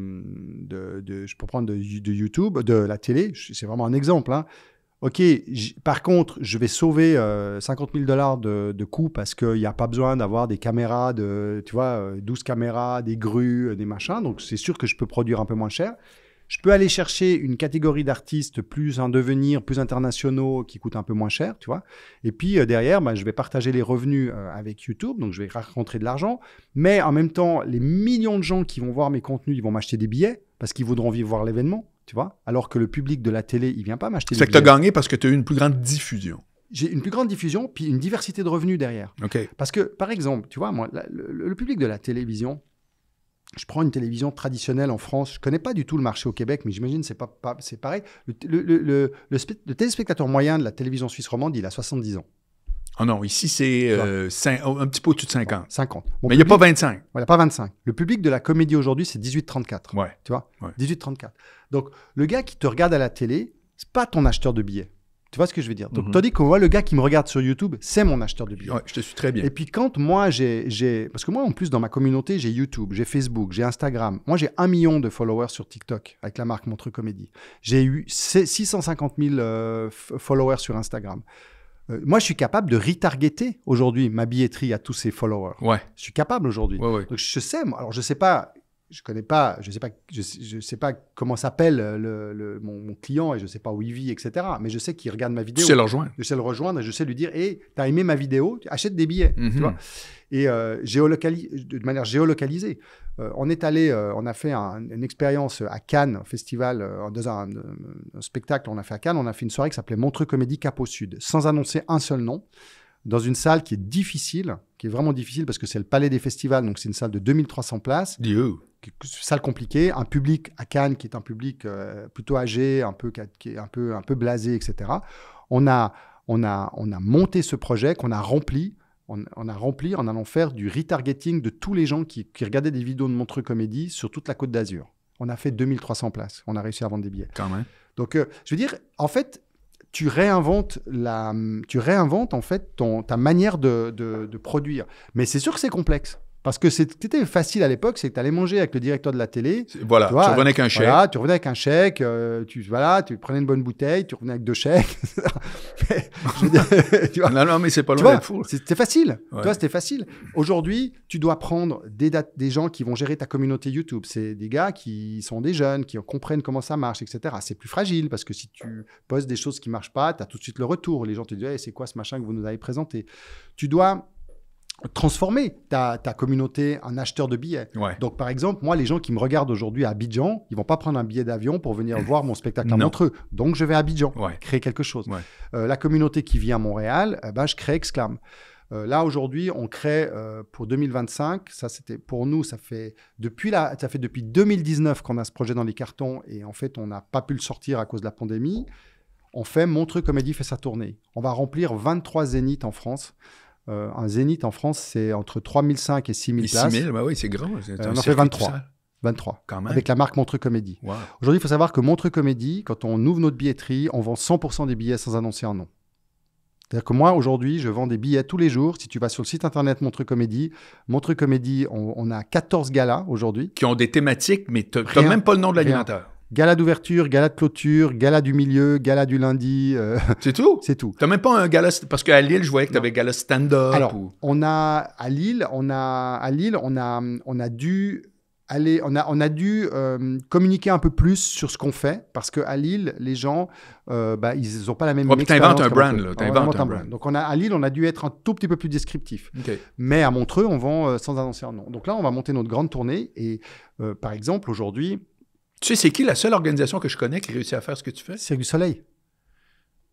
Speaker 2: de, je prendre de, de YouTube, de la télé. C'est vraiment un exemple. Hein. OK, par contre, je vais sauver 50 euh, 000 dollars de, coûts parce qu'il n'y a pas besoin d'avoir des caméras, de, tu vois, 12 euh, caméras, des grues, euh, des machins. Donc, c'est sûr que je peux produire un peu moins cher. Je peux aller chercher une catégorie d'artistes plus en devenir, plus internationaux, qui coûtent un peu moins cher, tu vois. Et puis derrière, bah, je vais partager les revenus avec YouTube, donc je vais rencontrer de l'argent. Mais en même temps, les millions de gens qui vont voir mes contenus, ils vont m'acheter des billets parce qu'ils voudront vivre voir l'événement. Alors que le public de la
Speaker 1: télé, il vient pas m'acheter. C'est que tu as gagné parce que tu as eu une plus grande diffusion.
Speaker 2: J'ai une plus grande diffusion, puis une diversité de revenus derrière. Parce que, par exemple, tu vois, moi, le, public de la télévision, je prends une télévision traditionnelle en France, je connais pas du tout le marché au Québec, mais j'imagine c'est pas, c'est pareil. Le, le téléspectateur moyen de la télévision suisse romande, il a 70 ans oh non, ici, c'est euh, oh, un petit peu au-dessus de 50. 50. Mais il n'y a pas 25. Il n'y a pas 25. Le public de la comédie aujourd'hui, c'est 18-34. Ouais. Tu vois 18-34. Donc, le gars qui te regarde à la télé, c'est pas ton acheteur de billets. Tu vois ce que je veux dire Donc, mm -hmm. tandis que le gars qui me regarde sur YouTube, c'est mon acheteur de billets. Ouais, je te suis très bien. Et puis, quand moi, j'ai. Parce que moi, en plus, dans ma communauté, j'ai YouTube, j'ai Facebook, j'ai Instagram. Moi, j'ai un million de followers sur TikTok avec la marque Montre Comédie. J'ai eu 650 000 euh, followers sur Instagram. Euh, moi, je suis capable de retargeter aujourd'hui ma billetterie à tous ces followers. Ouais. Je suis capable aujourd'hui. Donc, je sais, moi, alors je sais pas, je connais pas, je sais pas, je, sais, pas comment s'appelle euh, le, mon, client et je sais pas où il vit, etc. Mais je sais qu'il regarde ma vidéo. Je sais le rejoindre. Je sais le rejoindre et je sais lui dire, hé, tu as aimé ma vidéo, achète des billets. Mhm et euh, de manière géolocalisée. Euh, on est allé, euh, on a fait une expérience à Cannes, un festival, dans un, un, spectacle, on a fait à Cannes, on a fait une soirée qui s'appelait Montreux Comédie Cap au Sud, sans annoncer un seul nom dans une salle qui est difficile, qui est vraiment difficile parce que c'est le palais des festivals, donc c'est une salle de 2300 places. Dieu. Salle compliquée, un public à Cannes qui est un public plutôt âgé, un peu, qui est un peu, un peu blasé, etc. On a, on a, on a monté ce projet qu'on a rempli on, a rempli en allant faire du retargeting de tous les gens qui, regardaient des vidéos de Montreux Comédie sur toute la Côte d'Azur. On a fait 2300 places. On a réussi à vendre des billets. Quand Donc, euh, je veux dire, en fait, tu réinventes la, tu réinventes en fait ta manière de, de produire. Mais c'est sûr que c'est complexe. Parce que c'était facile à l'époque, c'est que tu allais manger avec le directeur de la télé.
Speaker 1: Voilà, tu, revenais avec un chèque. Voilà,
Speaker 2: tu revenais avec un chèque, euh, tu, voilà, tu prenais une bonne bouteille, tu revenais avec deux chèques. <laughs>
Speaker 1: <laughs> tu vois, non, non, mais c'est pas loin d'être fou.
Speaker 2: C'était facile. Tu Toi, c'était facile. Aujourd'hui, tu dois prendre des, des gens qui vont gérer ta communauté YouTube. C'est des gars qui sont des jeunes, qui comprennent comment ça marche, etc. C'est plus fragile parce que si tu poses des choses qui marchent pas, tu as tout de suite le retour. Les gens te disent hey, c'est quoi ce machin que vous nous avez présenté Tu dois transformer ta, communauté en acheteur de billets. Donc, par exemple, moi, les gens qui me regardent aujourd'hui à Abidjan, ils vont pas prendre un billet d'avion pour venir <laughs> voir mon spectacle entre eux. Donc, je vais à Abidjan, créer quelque chose. Euh, la communauté qui vit à Montréal, euh, bah, je crée Exclam. Euh, là, aujourd'hui, on crée pour 2025, ça c'était pour nous, ça fait depuis, la, ça fait depuis 2019 qu'on a ce projet dans les cartons et en fait, on n'a pas pu le sortir à cause de la pandémie. On fait Montreux Comédie fait sa tournée. On va remplir 23 zéniths en France. Euh, un zénith en France, c'est entre 3005 et 6000 places. 6000,
Speaker 1: bah oui, c'est grand. Euh, on en fait 23.
Speaker 2: 23. Quand même. Avec la marque Montre Comédie. Aujourd'hui, il faut savoir que Montre Comédie, quand on ouvre notre billetterie, on vend 100% des billets sans annoncer un nom. C'est-à-dire que moi, aujourd'hui, je vends des billets tous les jours. Si tu vas sur le site internet Montre Comédie, Montre Comédie, on, a 14 galas aujourd'hui.
Speaker 1: Qui ont des thématiques, mais tu n'as même pas le nom de l'animateur
Speaker 2: Gala d'ouverture, gala de clôture, gala du milieu, gala du lundi. Euh,
Speaker 1: <laughs> c'est tout? C'est tout. T'as même pas un gala... Parce qu'à Lille, je voyais que t'avais gala stand-up. Alors,
Speaker 2: on a... À Lille, on a... À Lille, on a, on a dû... Aller, on a, on a dû euh, communiquer un peu plus sur ce qu'on fait parce qu'à Lille, les gens, euh, bah, ils n'ont pas la même. Oh, expérience un brand, un, brand. Donc on a, à Lille, on a dû être un tout petit peu plus descriptif. Mais à Montreux, on vend sans annoncer un nom. Donc là, on va monter notre grande tournée et
Speaker 1: par exemple aujourd'hui, tu sais, c'est qui la seule organisation que je connais qui réussit à faire ce que tu fais? C'est du Soleil.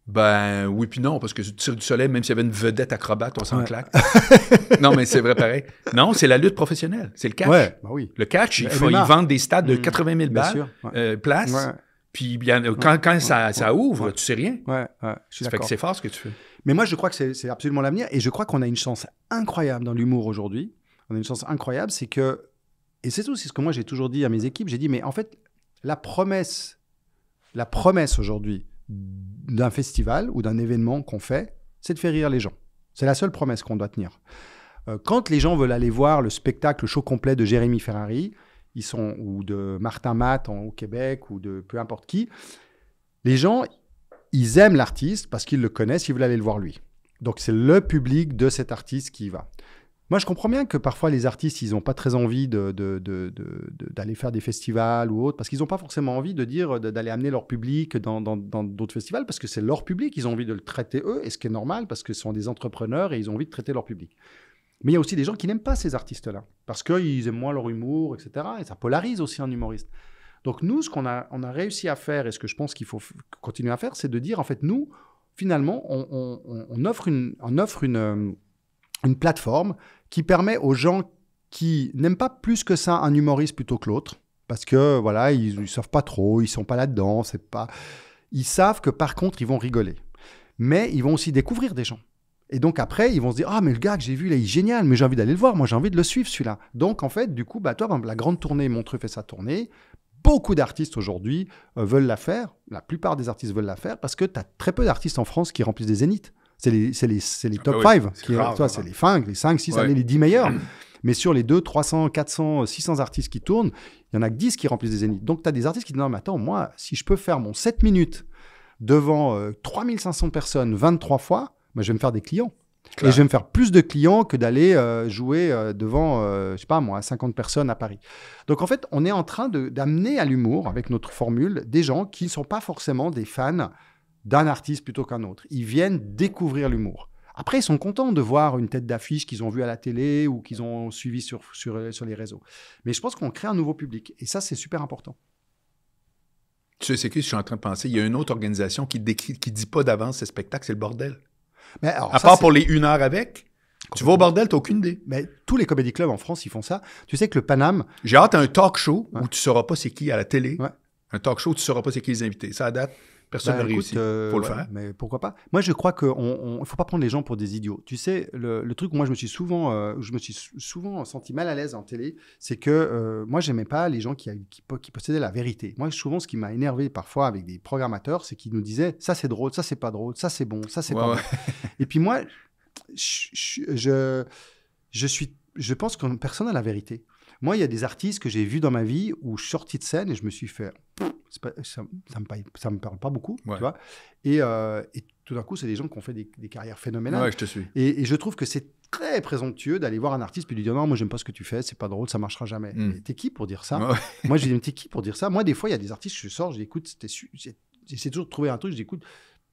Speaker 1: Ben oui, puis non, parce que Cirque du Soleil, même s'il y avait une vedette acrobate, on s'en claque. <laughs> non, mais c'est vrai pareil. Non, c'est la lutte professionnelle. C'est le catch. Ben oui. Le catch, ils ben vendent des stades de 80 mm. 000 balles, euh, places. Puis quand, quand ça, ouvre, tu sais rien. Ouais, je suis fait que c'est fort ce que tu fais.
Speaker 2: Mais moi, je crois que c'est absolument l'avenir. Et je crois qu'on a une chance incroyable dans l'humour aujourd'hui. On a une chance incroyable, c'est que et c'est aussi ce que moi j'ai toujours dit à mes équipes. J'ai dit, mais en fait, la promesse, la promesse aujourd'hui d'un festival ou d'un événement qu'on fait, c'est de faire rire les gens. C'est la seule promesse qu'on doit tenir. Euh, quand les gens veulent aller voir le spectacle show complet de Jérémy Ferrari, ils ou de Martin Matt au Québec ou de peu importe qui, les gens ils aiment l'artiste parce qu'ils le connaissent, ils veulent aller le voir lui. Donc c'est le public de cet artiste qui y va. Moi, je comprends bien que parfois les artistes, ils n'ont pas très envie d'aller de, de, faire des festivals ou autre, parce qu'ils n'ont pas forcément envie de dire d'aller amener leur public dans d'autres festivals, parce que c'est leur public, ils ont envie de le traiter eux, et ce qui est normal, parce que ce sont des entrepreneurs et ils ont envie de traiter leur public. Mais il y a aussi des gens qui n'aiment pas ces artistes-là, parce qu'ils aiment moins leur humour, etc. Et ça polarise aussi un humoriste. Donc nous, ce qu'on a, on a réussi à faire, et ce que je pense qu'il faut continuer à faire, c'est de dire, en fait, nous, finalement, on, offre une... On offre une euh, une plateforme qui permet aux gens qui n'aiment pas plus que ça un humoriste plutôt que l'autre, parce que voilà, ils ne savent pas trop, ils sont pas là-dedans, c'est pas. Ils savent que par contre, ils vont rigoler. Mais ils vont aussi découvrir des gens. Et donc après, ils vont se dire Ah, mais le gars que j'ai vu là, il est génial, mais j'ai envie d'aller le voir, moi j'ai envie de le suivre celui-là. Donc en fait, du coup, bah, toi, ben, la grande tournée, Montreux fait sa tournée. Beaucoup d'artistes aujourd'hui euh, veulent la faire. La plupart des artistes veulent la faire parce que tu as très peu d'artistes en France qui remplissent des zéniths. C'est les, top 5. c'est les 5, les 5, ah 6 bah hein. années, les 10 meilleurs. Mais sur les 2, 300, 400, 600 artistes qui tournent, il y en a que 10 qui remplissent des zéniths. Donc, tu as des artistes qui disent Non, mais attends, moi, si je peux faire mon 7 minutes devant 3500 euh, personnes 23 fois, bah, je vais me faire des clients. Et je vais me faire plus de clients que d'aller euh, jouer euh, devant, je sais pas moi, 50 personnes à Paris. Donc en fait, on est en train d'amener à l'humour, avec notre formule, des gens qui ne sont pas forcément des fans d'un artiste plutôt qu'un autre. Ils viennent découvrir l'humour. Après, ils sont contents de voir une tête d'affiche qu'ils ont vue à la télé ou qu'ils ont suivi sur, sur, sur les réseaux. Mais je pense qu'on crée un nouveau public. Et ça, c'est super important.
Speaker 1: Tu sais, que je suis en train de penser, il y a une autre organisation qui ne qui dit pas d'avance ces spectacles, c'est le bordel.
Speaker 2: Mais à part pour les une
Speaker 1: heure avec, tu vas au bordel, n'as aucune idée. Mais tous les comédie clubs en France, ils font ça. Tu sais que le Paname. J'ai hâte à un talk show où tu sauras pas c'est qui à la télé. Un talk show où tu sauras pas c'est qui les invités. Ça date. Personne bah, n'a réussi. Euh, le faire.
Speaker 2: Mais pourquoi pas Moi, je crois qu'il ne faut pas prendre les gens pour des idiots. Tu sais, le, truc où moi, je me suis souvent, euh, je me suis souvent senti mal à l'aise en télé, c'est que euh, moi, j'aimais pas les gens qui, possédaient la vérité. Moi, souvent, ce qui m'a énervé parfois avec des programmateurs, c'est qu'ils nous disaient ça, c'est drôle, ça, c'est pas drôle, ça, c'est bon, ça, c'est pas bon. Et puis moi, je, je, suis, je pense que personne n'a la vérité. Moi, il y a des artistes que j'ai vus dans ma vie où je suis sorti de scène et je me suis fait. ça, ça, me parle, pas beaucoup, tu vois. Euh, et, tout d'un coup, c'est des gens qui ont fait des, carrières phénoménales. je suis. Et, je trouve que c'est très présomptueux d'aller voir un artiste puis lui dire non, moi j'aime pas ce que tu fais, c'est pas drôle, ça marchera jamais. Hmm. T'es qui pour dire ça Moi, je dis t'es qui pour dire ça Moi, des fois, il y a des artistes, je sors, j'écoute, j'essaie toujours de trouver un truc, j'écoute,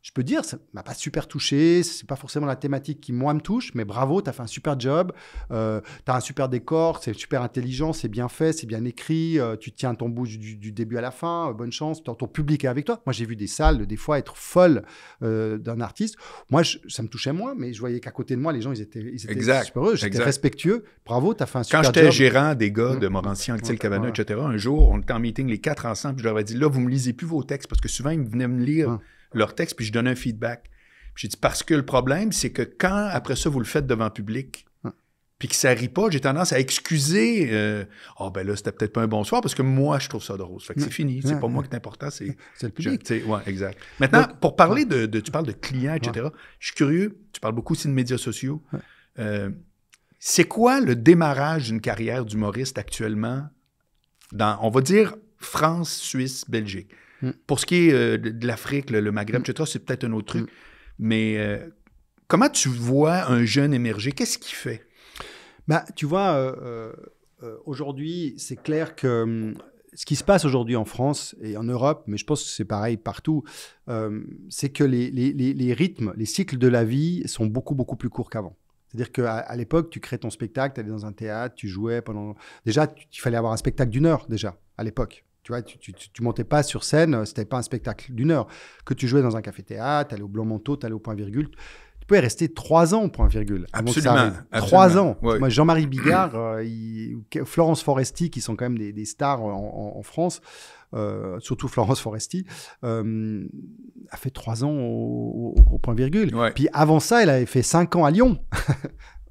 Speaker 2: je peux dire, ça m'a pas super touché, n'est pas forcément la thématique qui moi me touche, mais bravo, tu as fait un super job, euh, tu as un super décor, c'est super intelligent, c'est bien fait, c'est bien écrit, euh, tu tiens ton bout du, début à la fin, euh, bonne chance, ton, public est avec toi. Moi, j'ai vu des salles, des fois, être folles euh, d'un artiste. Moi, ça me touchait moins, mais je voyais qu'à côté de moi, les gens, ils étaient, super heureux, j'étais respectueux, bravo, tu as fait un super job. Quand j'étais gérant
Speaker 1: des gars mmh. de Morancien, Anctil, etc., un jour, on était en meeting les quatre ensemble, je leur ai dit, là, vous me lisez plus vos textes, parce que souvent, ils venaient me lire. Mmh leur texte, puis je donnais un feedback. J'ai dit parce que le problème, c'est que quand après ça, vous le faites devant public, puis que ça rit pas, j'ai tendance à excuser. oh, ben là, c'était peut-être pas un bon soir parce que moi, je trouve ça drôle. c'est fini. C'est pas moi qui est important, c'est <laughs> le public. Je, ouais, exact. Maintenant, pour parler de, tu parles de clients, etc. Je suis curieux. Tu parles beaucoup aussi de médias sociaux. Euh, c'est quoi le démarrage d'une carrière d'humoriste actuellement dans, on va dire, France, Suisse, Belgique? Mm. Pour ce qui est euh, de, l'Afrique, le, Maghreb, mm. etc., c'est peut-être un autre truc. Mm. Mais euh, comment tu vois un jeune émerger? Qu'est-ce qu'il fait? Bah, tu vois, euh, aujourd'hui, c'est clair
Speaker 2: que hum, ce qui se passe aujourd'hui en France et en Europe, mais je pense que c'est pareil partout, c'est que les, rythmes, les cycles de la vie sont beaucoup, beaucoup plus courts qu'avant. C'est-à-dire qu'à à, l'époque, tu créais ton spectacle, tu allais dans un théâtre, tu jouais pendant... Déjà, il fallait avoir un spectacle d'une heure déjà, à l'époque. Tu vois, tu, tu, montais pas sur scène, euh, c'était pas un spectacle d'une heure. Que tu jouais dans un café-théâtre, allais au Blanc-Manteau, allais au Point-Virgule, tu pouvais rester trois ans au Point-Virgule. Absolument. Trois ans. Jean-Marie Bigard, euh, Florence Foresti, qui sont quand même des, stars en, France, euh, surtout Florence Foresti, a fait trois ans au, point virgule. Puis avant ça, elle avait fait cinq ans à Lyon. <laughs>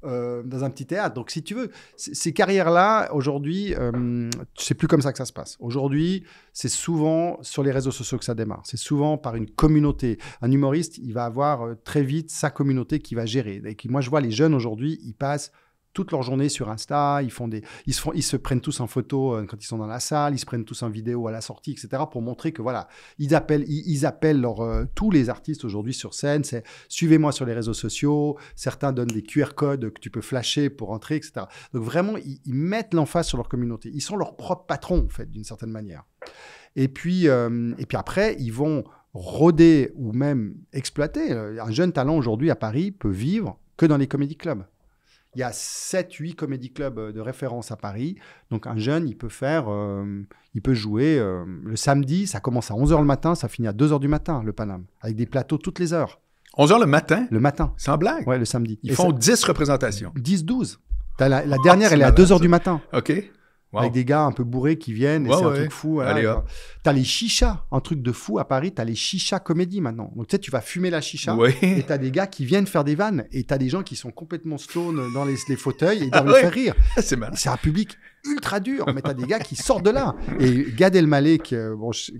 Speaker 2: Euh, dans un petit théâtre. Donc, si tu veux, ces carrières-là, aujourd'hui, euh, c'est plus comme ça que ça se passe. Aujourd'hui, c'est souvent sur les réseaux sociaux que ça démarre. C'est souvent par une communauté. Un humoriste, il va avoir euh, très vite sa communauté qui va gérer. Et moi, je vois les jeunes aujourd'hui, ils passent toute leur journée sur Insta, ils, font des, ils, se, font, ils se prennent tous en photo euh, quand ils sont dans la salle, ils se prennent tous en vidéo à la sortie, etc. pour montrer que voilà, ils appellent, ils, appellent euh, tous les artistes aujourd'hui sur scène, c'est suivez-moi sur les réseaux sociaux, certains donnent des QR codes que tu peux flasher pour entrer, etc. Donc vraiment, ils, mettent l'emphase sur leur communauté. Ils sont leur propres patrons, en fait, d'une certaine manière. Et puis, euh, et puis après, ils vont roder ou même exploiter. Un jeune talent aujourd'hui à Paris peut vivre que dans les comédie clubs il y a 7-8 comédie clubs euh, de référence à Paris. Donc un jeune, il peut faire, euh, il peut jouer euh, le samedi, ça commence à 11h le matin, ça finit à 2h du matin, le Paname, avec des plateaux toutes les heures. 11h le matin? Le matin. Sans blague? Ouais, le samedi. Ils font 10 représentations. 10-12. La, dernière, ah, elle est à 2h du matin. OK avec des gars un peu bourrés qui viennent, et c'est un truc fou. t'as les chichas, un truc de fou à Paris, t'as les chichas comédie maintenant. Donc tu sais, tu vas fumer la chicha, et t'as des gars qui viennent faire des vannes, et t'as des gens qui sont complètement stone dans les, fauteuils, et ils <laughs> doivent ah le faire rire. <laughs> C'est C'est un public ultra dur, mais t'as des gars qui sortent de là. Et Gad Elmaleh, qui, euh,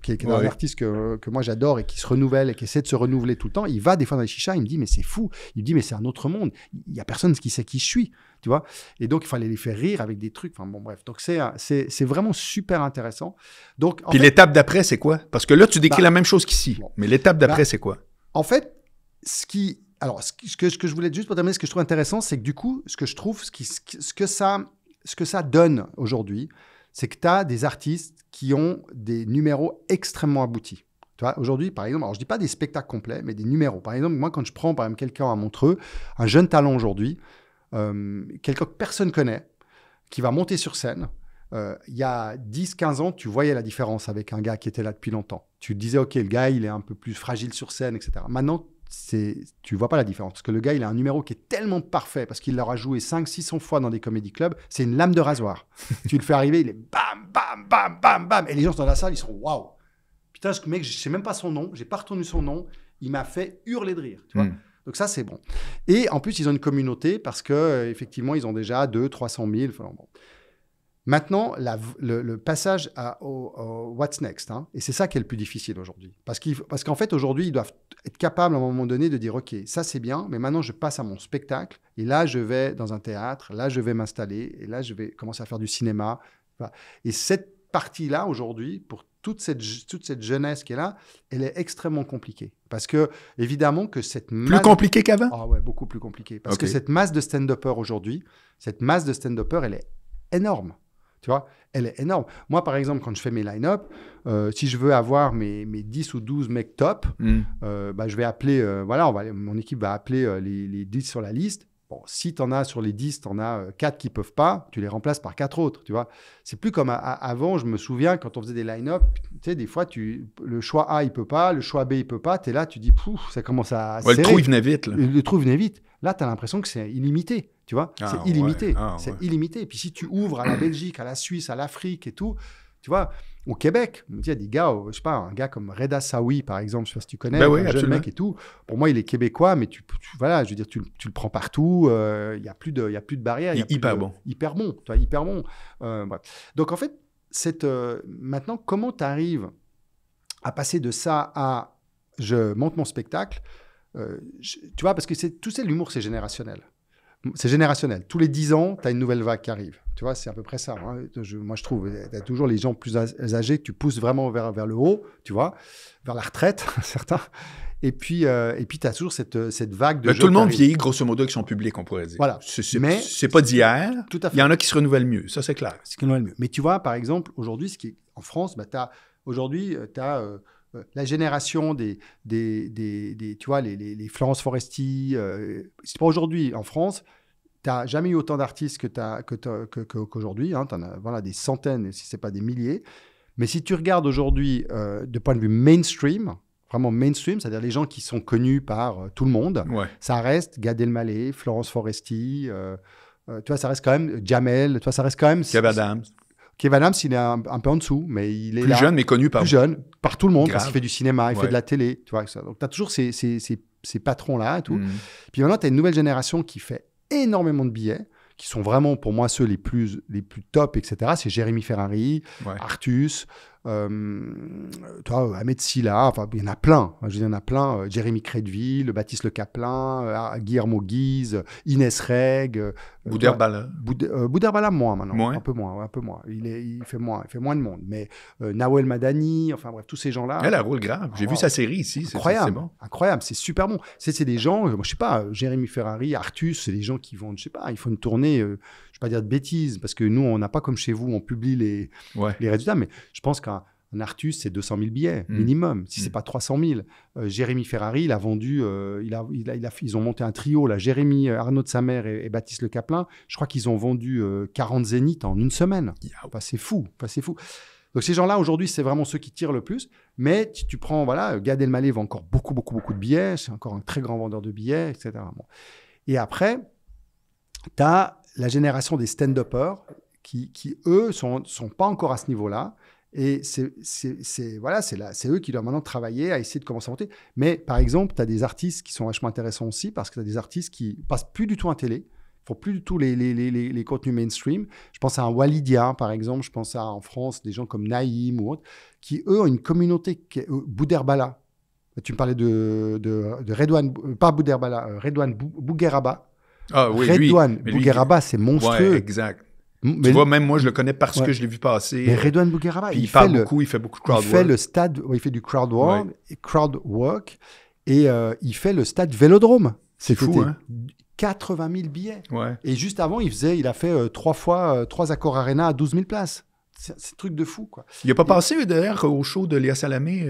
Speaker 2: est un artiste que, moi j'adore et qui se renouvelle et qui essaie de se renouveler tout le temps, il va des fois dans les chichas, il me dit mais c'est fou, il me dit mais c'est un autre monde, il y a personne qui sait qui je suis tu vois. Et donc, il fallait les faire rire avec des trucs. Enfin, bon, bref. Donc, c'est, euh, c'est, vraiment super intéressant. Donc, Puis l'étape d'après,
Speaker 1: c'est quoi? Parce que là, tu décris bah la même chose qu'ici. mais l'étape d'après, bah, c'est quoi?
Speaker 2: En fait, ce qui. Alors, ce que, ce que je voulais juste pour terminer, ce que je trouve intéressant, c'est que du coup, ce que je trouve, ce, qui, ce, que, ça, ce que ça donne aujourd'hui, c'est que tu as des artistes qui ont des numéros extrêmement aboutis. Tu vois, aujourd'hui, par exemple, alors je dis pas des spectacles complets, mais des numéros. Par exemple, moi, quand je prends par exemple quelqu'un à Montreux, un jeune talent aujourd'hui, euh, quelqu'un que personne connaît, qui va monter sur scène, euh, il y a 10-15 ans, tu voyais la différence avec un gars qui était là depuis longtemps. Tu disais, OK, le gars, il est un peu plus fragile sur scène, etc. Maintenant, tu vois pas la différence. Parce que le gars, il a un numéro qui est tellement parfait, parce qu'il l'aura joué 5-600 fois dans des comédies clubs, c'est une lame de rasoir. <laughs> tu le fais arriver, il est bam, bam, bam, bam, bam. Et les gens dans la salle, ils sont waouh. Putain, ce mec, je sais même pas son nom, j'ai pas retenu son nom, il m'a fait hurler de rire. Tu vois hmm. Donc ça, c'est bon. Et en plus, ils ont une communauté parce que euh, effectivement, ils ont déjà 200, 300 000. Maintenant, le, passage à, au, What's Next, hein, et c'est ça qui est le plus difficile aujourd'hui. Parce qu'en parce fait, aujourd'hui, ils doivent être capables à un moment donné de dire, OK, ça c'est bien, mais maintenant je passe à mon spectacle, et là je vais dans un théâtre, là je vais m'installer, et là je vais commencer à faire du cinéma. Et cette partie-là, aujourd'hui, pour toute cette, toute cette jeunesse qui est là, elle est extrêmement compliquée. Parce que, évidemment, que cette masse... Plus compliquée qu'avant Ah ouais, beaucoup plus compliquée. Parce que cette masse de stand-uppers aujourd'hui, cette masse de stand-uppers, elle est énorme. Tu vois, elle est énorme. Moi, par exemple, quand je fais mes line-up, euh, si je veux avoir mes, mes, 10 ou 12 mecs top, hmm. euh, bah, je vais appeler, euh, voilà, on va, mon équipe va appeler les, les, 10 sur la liste Bon, si tu en as sur les 10, tu en as 4 euh, qui peuvent pas, tu les remplaces par 4 autres, tu vois. C'est plus comme avant, je me souviens, quand on faisait des line-up, tu sais, des fois, tu, le choix A, il peut pas, le choix B, il peut pas, tu es là, tu dis, pouf, ça commence à... le trou, il venait vite. Là. Le, trou venait vite. Là, tu as l'impression que c'est illimité, tu vois. Ah c'est illimité, ah c'est illimité. Et puis si tu ouvres à la Belgique, à la Suisse, à l'Afrique et tout, tu vois, au Québec. il y a des gars, euh, je sais pas, un gars comme Reda Saoui, par exemple, je sais pas si tu connais, le ben un mec et tout. Pour moi, il est québécois, mais tu, voilà, je veux dire, tu, le prends partout. Euh, il n'y a plus de, il y a plus de barrière. Il est hyper bon. Hyper bon, hyper bon. Euh, Donc en fait, cette, maintenant, comment tu arrives à passer de ça à je monte mon spectacle, tu vois, parce que c'est tout c'est l'humour, c'est générationnel c'est générationnel. Tous les 10 ans, tu as une nouvelle vague qui arrive. Tu vois, c'est à peu près ça. Hein. moi, je trouve, tu as toujours les gens plus âgés que tu pousses vraiment vers, vers le haut, tu vois, vers la retraite, <laughs> certains.
Speaker 1: Et puis, euh, et puis tu as toujours cette, cette vague de. tout le monde vieillit, grosso modo, qui sont public, on pourrait dire. Voilà. Mais c'est pas d'hier. Tout à Il y en a qui se renouvellent mieux, ça, c'est clair. Ce qui renouvelle mieux. Mais tu vois, par exemple,
Speaker 2: aujourd'hui, ce qui est, en France, bah, aujourd'hui, euh, tu as. Euh, la génération des, des, des, tu vois, les, les, Florence Foresti, c'est pas aujourd'hui en France, tu n'as jamais eu autant d'artistes que qu'aujourd'hui. Que, que, hein. Tu en as voilà, des centaines, si ce n'est pas des milliers. Mais si tu regardes aujourd'hui, euh, de point de vue mainstream, vraiment mainstream, c'est-à-dire les gens qui sont connus par euh, tout le monde, ça reste Gad Elmaleh, Florence Foresti, euh, tu vois, ça reste quand même Jamel, tu vois, ça reste quand même... Kevin Adams. Kevin Adams, il est un, peu en dessous, mais il est Plus jeune, mais connu par... Plus jeune, par tout le monde, parce qu'il fait du cinéma, il fait de la télé, tu vois. Ça. Donc, tu as toujours ces, ces, ces, patrons-là et tout. Mmh. Puis maintenant, tu as une nouvelle génération qui fait énormément de billets qui sont vraiment pour moi ceux les plus, les plus top, etc. C'est Jérémy Ferrari, Artus, euh, toi, Ahmed Silla, enfin, il y en a plein. je il y en a plein. Euh, Jérémy Crédville, Baptiste Le Caplin, euh, ah, Guillermo Guise, Inès Reg. Bouderbala. Bouderbala, moins maintenant. Moins. Un peu moins, un peu moins. Il, fait moins. fait moins de monde. Mais Nawel Madani, enfin bref, tous ces gens-là. Elle a rôle grave. J'ai oh, vu sa série
Speaker 1: ici. Incroyable.
Speaker 2: Incroyable. C'est super bon. C'est des gens, moi, je sais pas, Jérémy Ferrari, Artus, c'est des gens qui vont, je sais pas, ils font une tournée je vais pas dire de bêtises, parce que nous, on n'a pas comme chez vous, on publie les, les résultats, mais je pense qu'un Artus, c'est 200 000 billets mm. minimum, si mm. c'est pas 300 000. Euh, Jérémy Ferrari, il a vendu, euh, il, a, il, a, ils ont monté un trio, là, Jérémy, euh, Arnaud de sa mère et, Baptiste Le Caplin. Je crois qu'ils ont vendu 40 zéniths en une semaine. c'est fou, c'est fou. Donc ces gens-là, aujourd'hui, c'est vraiment ceux qui tirent le plus. Mais tu, prends, voilà, Gad Elmaleh vend encore beaucoup, beaucoup, beaucoup de billets. C'est encore un très grand vendeur de billets, etc. Et après, tu as la génération des stand-uppers qui, eux, ne sont, pas encore à ce niveau-là. Et c'est voilà, eux qui doivent maintenant travailler à essayer de commencer à monter. Mais par exemple, tu as des artistes qui sont vachement intéressants aussi parce que tu as des artistes qui passent plus du tout en télé, font plus du tout les, les, contenus mainstream. Je pense à un Walidia, par exemple, je pense à en France des gens comme Naïm ou autres, qui eux ont une communauté, euh, Bouderbala. Tu me parlais de, de, de Redouane, euh, pas Bouderbala, euh, Redouane Bougueraba, ah Redouane Bougueraba, c'est monstrueux. exact.
Speaker 1: mais tu vois, même moi, je le connais parce que je l'ai vu passer. Mais Redouane Bougueraba, il, parle fait beaucoup, il fait beaucoup de crowd Il work. fait le
Speaker 2: stade, il fait du crowd work, crowd work et euh, il fait le stade Vélodrome. C'est fou, hein? 80 000 billets. Et juste avant, il faisait, il a fait euh, trois fois, euh, trois accords Arena à 12 000 places. C'est un truc de fou, quoi.
Speaker 1: Il n'a pas passé, derrière, au show de Léa Salamé,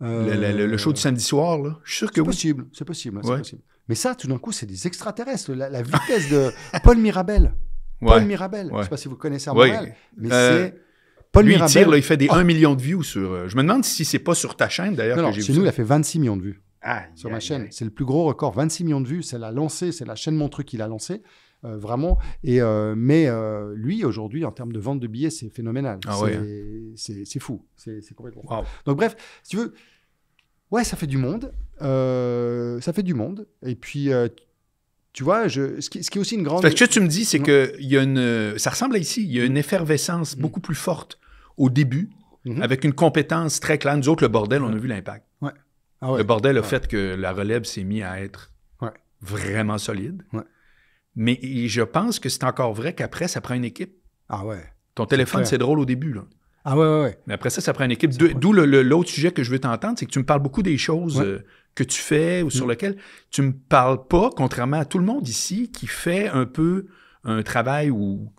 Speaker 1: le, show du samedi soir, sûr que C'est possible, c'est possible, c'est possible. Mais ça, tout d'un coup, c'est des extraterrestres. La, vitesse
Speaker 2: de Paul Mirabel. <laughs> Paul Mirabel. Je ne sais pas si vous connaissez un Montréal, mais euh, c'est.
Speaker 1: Paul lui, Mirabel. Il tire, il fait des 1 ah. million de vues sur. Euh, je me demande si c'est pas sur ta chaîne d'ailleurs. que non, chez nous, il a fait 26 millions de vues
Speaker 2: sur ma chaîne. C'est le plus gros record, 26 millions de vues. C'est la lancée, c'est la chaîne Mon Truc qu'il a lancée. Euh, vraiment. Et, mais lui, aujourd'hui, en termes de vente de billets, c'est phénoménal. Ah hein. c'est fou. C'est complètement fou. Donc, bref, si tu veux, ouais, ça fait du monde. Euh, ça fait du monde. Et puis, euh, tu vois, je, ce, qui, est aussi une grande. Fait tu me dis, c'est que
Speaker 1: y a une, ça ressemble à ici. Il y a une mm. effervescence mm. beaucoup plus forte au début, mm-hmm. avec une compétence très claire. Nous autres, le bordel, on a vu l'impact. Ah le bordel le fait que la relève s'est mise à être vraiment solide. Mais je pense que c'est encore vrai qu'après, ça prend une équipe. Ah ouais. Ton téléphone, c'est drôle au début. Là. Ah ouais, ouais, Mais après ça, ça prend une équipe. D'où l'autre sujet que je veux t'entendre, c'est que tu me parles beaucoup des choses euh, que tu fais ou sur mm. lesquelles tu me parles pas, contrairement à tout le monde ici qui fait un peu un travail ou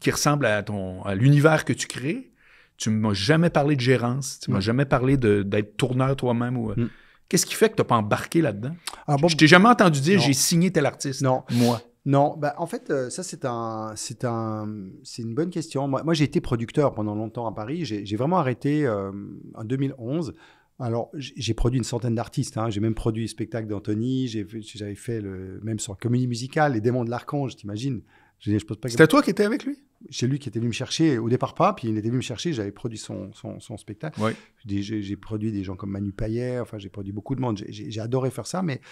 Speaker 1: qui ressemble à ton à l'univers que tu crées. Tu m'as jamais parlé de gérance, tu m'as mm. jamais parlé d'être tourneur toi-même ou. Euh, mm. Qu'est-ce qui fait que tu n'as pas embarqué là-dedans? Ah, je t'ai jamais entendu dire j'ai signé tel artiste. Non. Moi. Non,
Speaker 2: bah, en fait, euh, ça, c'est un, c'est un, c'est une bonne question. Moi, j'ai été producteur pendant longtemps à Paris. J'ai vraiment arrêté euh, en 2011. Alors, j'ai produit une centaine d'artistes. Hein. J'ai même produit le spectacle d'Anthony. J'avais fait le même son comédie musicale, Les démons de l'archange, t'imagines je, je C'était toi qui étais avec lui C'est lui qui était venu me chercher. Au départ, pas. Puis il était venu me chercher. J'avais produit son, spectacle. J'ai produit des gens comme Manu Payet. Enfin, j'ai produit beaucoup de monde. J'ai adoré faire ça. Mais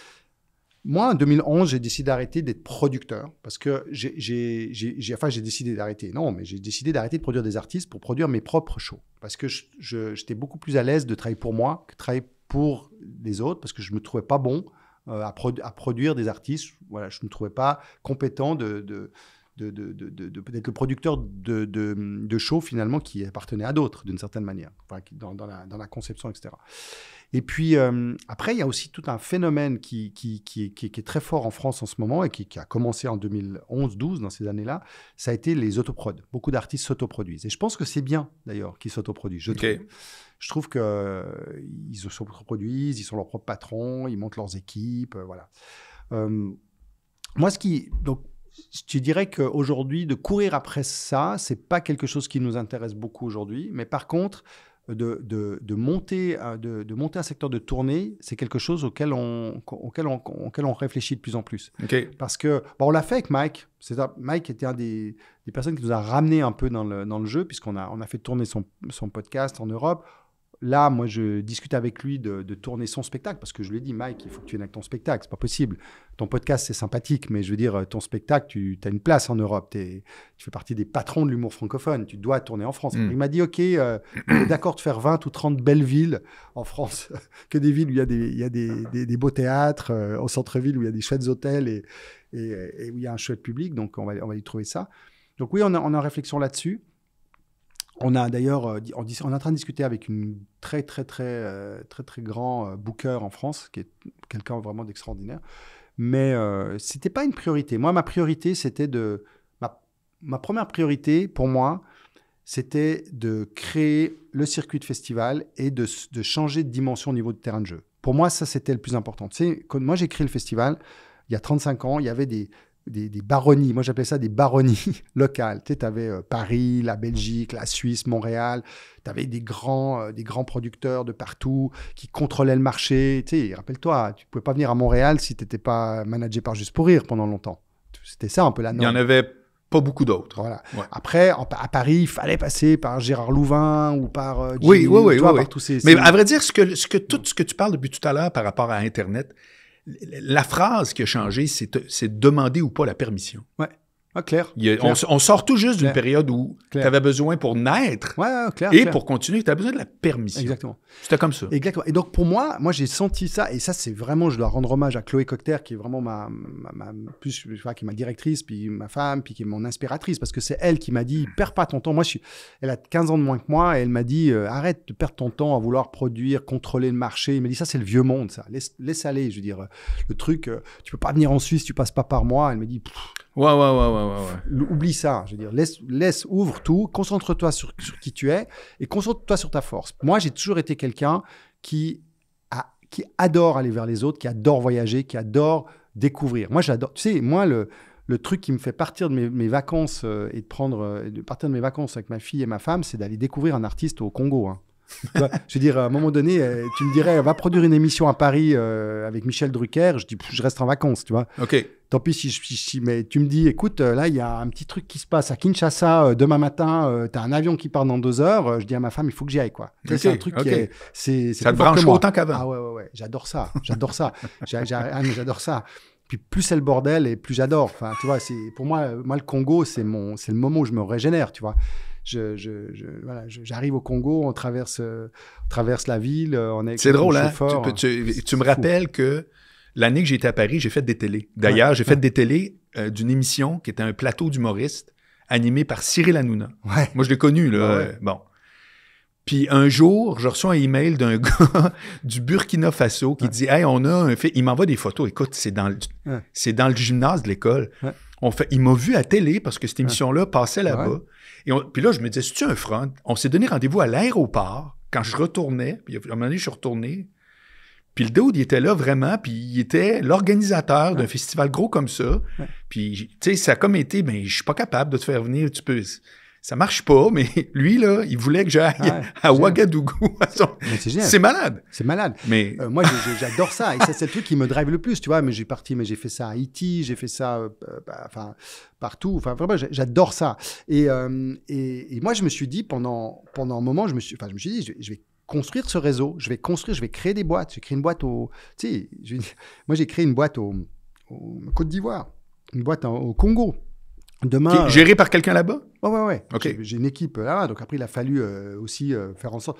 Speaker 2: moi, en 2011, j'ai décidé d'arrêter d'être producteur parce que j'ai, enfin, j'ai décidé d'arrêter. Non, mais j'ai décidé d'arrêter de produire des artistes pour produire mes propres shows parce que j'étais beaucoup plus à l'aise de travailler pour moi que de travailler pour les autres parce que je me trouvais pas bon euh, à, à, produire des artistes. Voilà, je ne me trouvais pas compétent de, de, de, peut-être le producteur de, shows finalement qui appartenait à d'autres d'une certaine manière, dans, la, conception, etc. Et puis euh, après, il y a aussi tout un phénomène qui, est très fort en France en ce moment et qui, a commencé en 2011-12, dans ces années-là, ça a été les autoprods. Beaucoup d'artistes s'autoproduisent. Et je pense que c'est bien d'ailleurs qu'ils s'autoproduisent. Je trouve je trouve qu'ils euh, ils ils sont leurs propres patrons, ils montent leurs équipes, euh, voilà. moi, ce qui, donc, tu dirais qu'aujourd'hui, de courir après ça, c'est pas quelque chose qui nous intéresse beaucoup aujourd'hui. Mais par contre, de, de, de monter, de, de, monter un secteur de tournée, c'est quelque chose auquel on, auquel, on, on réfléchit de plus en plus. Parce que, on l'a fait avec Mike. Mike était un des, des, personnes qui nous a ramené un peu dans le, dans le jeu, puisqu'on a, on a fait tourner son, son podcast en Europe Là, moi, je discute avec lui de, tourner son spectacle parce que je lui ai dit, Mike, il faut que tu viennes avec ton spectacle. C'est pas possible. Ton podcast, c'est sympathique, mais je veux dire, ton spectacle, tu as une place en Europe. tu fais partie des patrons de l'humour francophone. Tu dois tourner en France. Mm. Il m'a dit, OK, euh, est <clears throat> d'accord de faire 20 ou 30 belles villes en France, <laughs> que des villes où il y a des, beaux théâtres, euh, au centre-ville où il y a des chouettes hôtels et, où il y a un chouette public. Donc, on va, on y trouver ça. Donc, oui, on a, on a une réflexion là-dessus. On a d'ailleurs, euh, on, est en train de discuter avec une très très très euh, très très grand euh, booker en France, qui est quelqu'un vraiment d'extraordinaire. Mais c'était ce pas une priorité. Moi, ma priorité, c'était de ma, première priorité pour moi, c'était de créer le circuit de festival et de, changer de dimension au niveau du terrain de jeu. Pour moi, ça c'était le plus important. Tu moi j'ai créé le festival il y a 35 ans, il y avait des des, baronnies. Moi, j'appelais ça des baronnies <laughs> locales. Tu sais, avais euh, Paris, la Belgique, la Suisse, Montréal. Tu avais des grands, euh, des grands producteurs de partout qui contrôlaient le marché. Tu sais, rappelle-toi, tu ne pouvais pas venir à Montréal si tu n'étais pas managé par Juste pour Rire pendant longtemps. C'était ça
Speaker 1: un peu la norme. Il y en avait pas beaucoup d'autres.
Speaker 2: Après, à Paris, il fallait passer par Gérard Louvain ou par oui, oui, oui, Mais à
Speaker 1: vrai dire, ce que, ce que, tout ce que tu parles depuis tout à l'heure par rapport à Internet, la phrase qui a changé, c'est euh, demander ou pas la permission. Ah, clair. On, sort tout juste d'une période où tu avais besoin pour naître ouais, clair, et pour continuer, tu as besoin de la permission. Exactement. C'était comme ça. Exactement. Et donc, pour moi, moi, j'ai senti ça.
Speaker 2: Et ça, c'est vraiment, je dois rendre hommage à Chloé Cocter, qui est vraiment ma, ma, ma plus, je qui est ma directrice, puis ma femme, puis qui est mon inspiratrice, parce que c'est elle qui m'a dit, perds pas ton temps. Moi, je suis, elle a 15 ans de moins que moi, et elle m'a dit, euh, arrête de perdre ton temps à vouloir produire, contrôler le marché. Elle m'a dit, ça, c'est le vieux monde, ça. Laisse, laisse aller. Je veux dire, euh, le truc, euh, tu peux pas venir en Suisse, tu passes pas par moi. Elle m'a dit, Oublie ça. Je veux dire, laisse, laisse ouvre tout, concentre-toi sur, qui tu es et concentre-toi sur ta force. Moi, j'ai toujours été quelqu'un qui, qui adore aller vers les autres, qui adore voyager, qui adore découvrir. Moi, j'adore. Tu sais, moi, le, truc qui me fait partir de mes, vacances euh, et de prendre euh, de partir de mes vacances avec ma fille et ma femme, c'est d'aller découvrir un artiste au Congo. Hein. je veux dire, à un moment donné, euh, tu me dirais, va produire une émission à Paris avec Michel Drucker. Je dis, je reste en vacances, tu vois. Ok. Tant pis si, si, mais tu me dis, écoute, euh, là, il y a un petit truc qui se passe à Kinshasa euh, demain matin, euh, tu as un avion qui part dans deux heures. je dis à ma femme, il faut que j'y aille, quoi. c'est un truc qui est. c'est ça te branche autant qu'avant. Ah ouais, ouais, ouais. J'adore ça. J'adore ça. <laughs> j'adore ça. Puis plus c'est le bordel et plus j'adore. Enfin, tu vois, c'est pour moi, mal le Congo, c'est mon, c'est le moment où je me régénère, tu vois. Je, voilà, j'arrive au Congo, on traverse, traverse la ville, on est. C'est drôle, hein.
Speaker 1: Tu, me rappelles que L'année que j'étais à Paris, j'ai fait des télés. D'ailleurs, j'ai fait des télés euh, d'une émission qui était un plateau d'humoristes animé par Cyril Hanouna. Moi, je l'ai connu, là. Ah bon. Puis un jour, je reçois un email d'un <laughs> gars du Burkina Faso qui dit Hey, on a un fait. Il m'envoie des photos. Écoute, c'est dans, le... dans le gymnase de l'école. On fait, il m'a vu à télé parce que cette émission-là passait là-bas. Et puis là, je me disais, c'est-tu un front? On s'est donné rendez-vous à l'aéroport quand je retournais. Puis à un moment donné, je suis retourné. Puis le dude, il était là vraiment, puis il était l'organisateur d'un festival gros comme ça. Puis, tu sais, ça a comme été, ben, je suis pas capable de te faire venir, tu peux... Ça marche pas, <laughs> mais lui, là, il voulait que j'aille ah à Ouagadougou. <laughs> c'est malade. C'est malade. Mais euh, moi, j'adore
Speaker 2: ça. Et c'est le truc qui me drive le plus, tu vois. Mais j'ai parti, mais j'ai fait ça à Haïti, j'ai fait ça, euh, bah, bah, enfin, partout. Enfin, vraiment, j'adore ça. Euh, et, et, moi, je me suis dit pendant pendant un moment, je me suis, enfin, je me suis dit, je vais construire ce réseau, je vais construire, je vais créer des boîtes. J'ai créé une boîte au. Tu sais, <laughs> moi, j'ai créé une boîte au, Côte d'Ivoire, une boîte au Congo. Demain. Euh, gérée par quelqu'un là-bas Ouais, ouais, ouais. J'ai une équipe euh, là, donc après il a fallu euh, aussi euh, faire en sorte,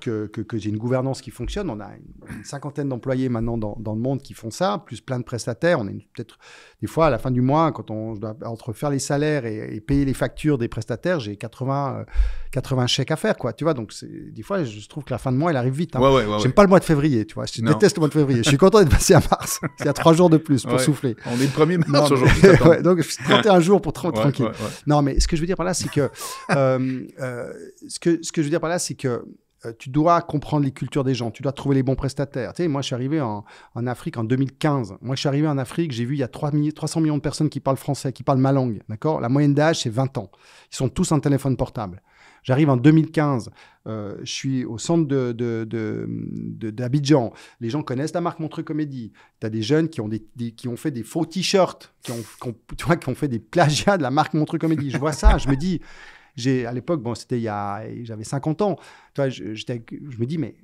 Speaker 2: que, j'ai une gouvernance qui fonctionne. On a une, cinquantaine d'employés maintenant dans, le monde qui font ça, plus plein de prestataires. On est peut-être des fois à la fin du mois, quand on doit entre faire les salaires et, payer les factures des prestataires, j'ai 80, 80 chèques à faire, quoi. Tu vois, donc des fois je trouve que la fin de mois elle arrive vite. Hein. Ouais, ouais, ouais, J'aime pas le mois de février, tu vois. Je déteste le mois de février. je suis content d'être passé à mars. <laughs> Il y a trois jours de plus pour souffler. On est le premier mars aujourd'hui. <laughs> donc 31 jours pour tranquille. Non, mais ce que je veux dire c'est que, euh, euh, ce que ce que je veux dire par là, c'est que euh, tu dois comprendre les cultures des gens, tu dois trouver les bons prestataires. Tu moi, je suis arrivé en, en Afrique en 2015. Moi, je suis arrivé en Afrique, j'ai vu il y a 300 millions de personnes qui parlent français, qui parlent ma langue. D'accord La moyenne d'âge, c'est 20 ans. Ils sont tous en téléphone portable. J'arrive en 2015, euh, je suis au centre d'Abidjan. De, les gens connaissent la marque Montreux Comédie. Tu as des jeunes qui ont, des, qui ont fait des faux t-shirts, qui, qui ont, fait des plagiats de la marque Montreux Comédie. Je vois ça, je me dis, j'ai à l'époque, bon, c'était il y a, j'avais 50 ans. Toi, je, je me dis, mais,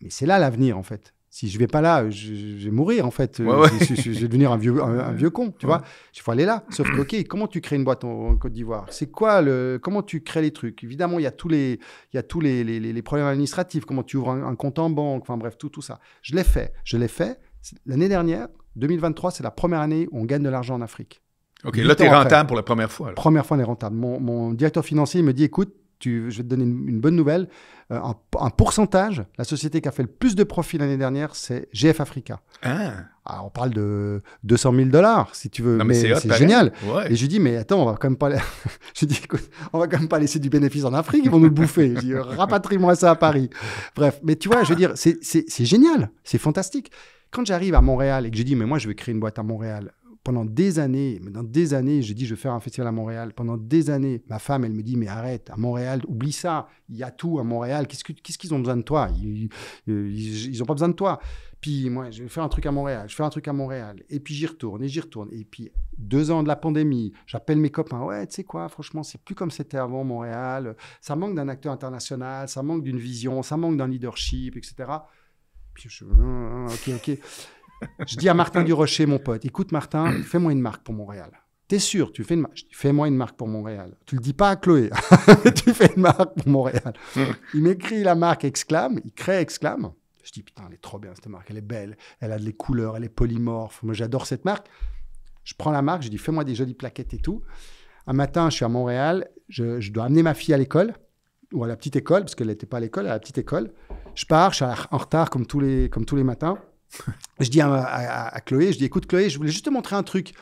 Speaker 2: mais c'est là l'avenir en fait si je vais pas là, je, vais mourir en fait. Je, vais devenir un vieux, un, vieux con, tu vois. Il faut aller là. Sauf que, ok, comment tu crées une boîte en, Côte d'Ivoire C'est quoi le, comment tu crées les trucs Évidemment, il y a tous les, il y a tous les, les, problèmes administratifs. Comment tu ouvres un, compte en banque Enfin bref, tout, tout ça. Je l'ai fait. Je l'ai fait. L'année dernière, 2023, c'est la première année où on gagne de l'argent en Afrique.
Speaker 1: Ok, là, tu es rentable pour la première fois.
Speaker 2: Première fois, on est rentable. Mon, directeur financier me dit écoute, je vais te donner une bonne nouvelle. Euh, un pourcentage, la société qui a fait le plus de profit l'année dernière, c'est GF Africa. Ah. Ah, on parle de 200 000 dollars, si tu veux, mais, c'est génial. Et je dis, mais attends, on va quand même pas, <laughs> je dis, on va quand même pas laisser du bénéfice en Afrique, ils vont nous le bouffer. je <laughs> rapatrie-moi ça à Paris. Bref, mais tu vois, je veux dire, c'est génial, c'est fantastique. Quand j'arrive à Montréal et que je dis, mais moi, je vais créer une boîte à Montréal, pendant des années, dans des années, j'ai dit je vais faire un festival à Montréal. Pendant des années, ma femme, elle me dit mais arrête, à Montréal, oublie ça, il y a tout à Montréal. Qu'est-ce qu'ils ont besoin de toi Ils n'ont euh, pas besoin de toi. Puis moi, je vais faire un truc à Montréal, je fais un truc à Montréal. Et puis j'y retourne, et j'y retourne. Et puis deux ans de la pandémie, j'appelle mes copains. Ouais, tu sais quoi, franchement, c'est plus comme c'était avant Montréal. Ça manque d'un acteur international, ça manque d'une vision, ça manque d'un leadership, etc. Puis je, ah, ah, ok, ok. Je dis à Martin Durocher, mon pote, écoute Martin, <clears throat> fais-moi une marque pour Montréal. T'es sûr, tu fais une marque. Fais-moi une marque pour Montréal. Tu le dis pas à Chloé. <laughs> tu fais une marque pour Montréal. <laughs> Il m'écrit la marque Exclame, il crée Exclame. Je dis putain, elle est trop bien cette marque, elle est belle, elle a des couleurs, elle est polymorphe. Moi j'adore cette marque. Je prends la marque, je dis fais-moi des jolies plaquettes et tout. Un matin, je suis à Montréal, je, dois amener ma fille à l'école ou à la petite école parce qu'elle n'était pas à l'école, à la petite école. Je pars, je suis en retard comme tous les, comme tous les matins je dis à, Chloé, je dis écoute Chloé, je voulais juste te montrer un truc.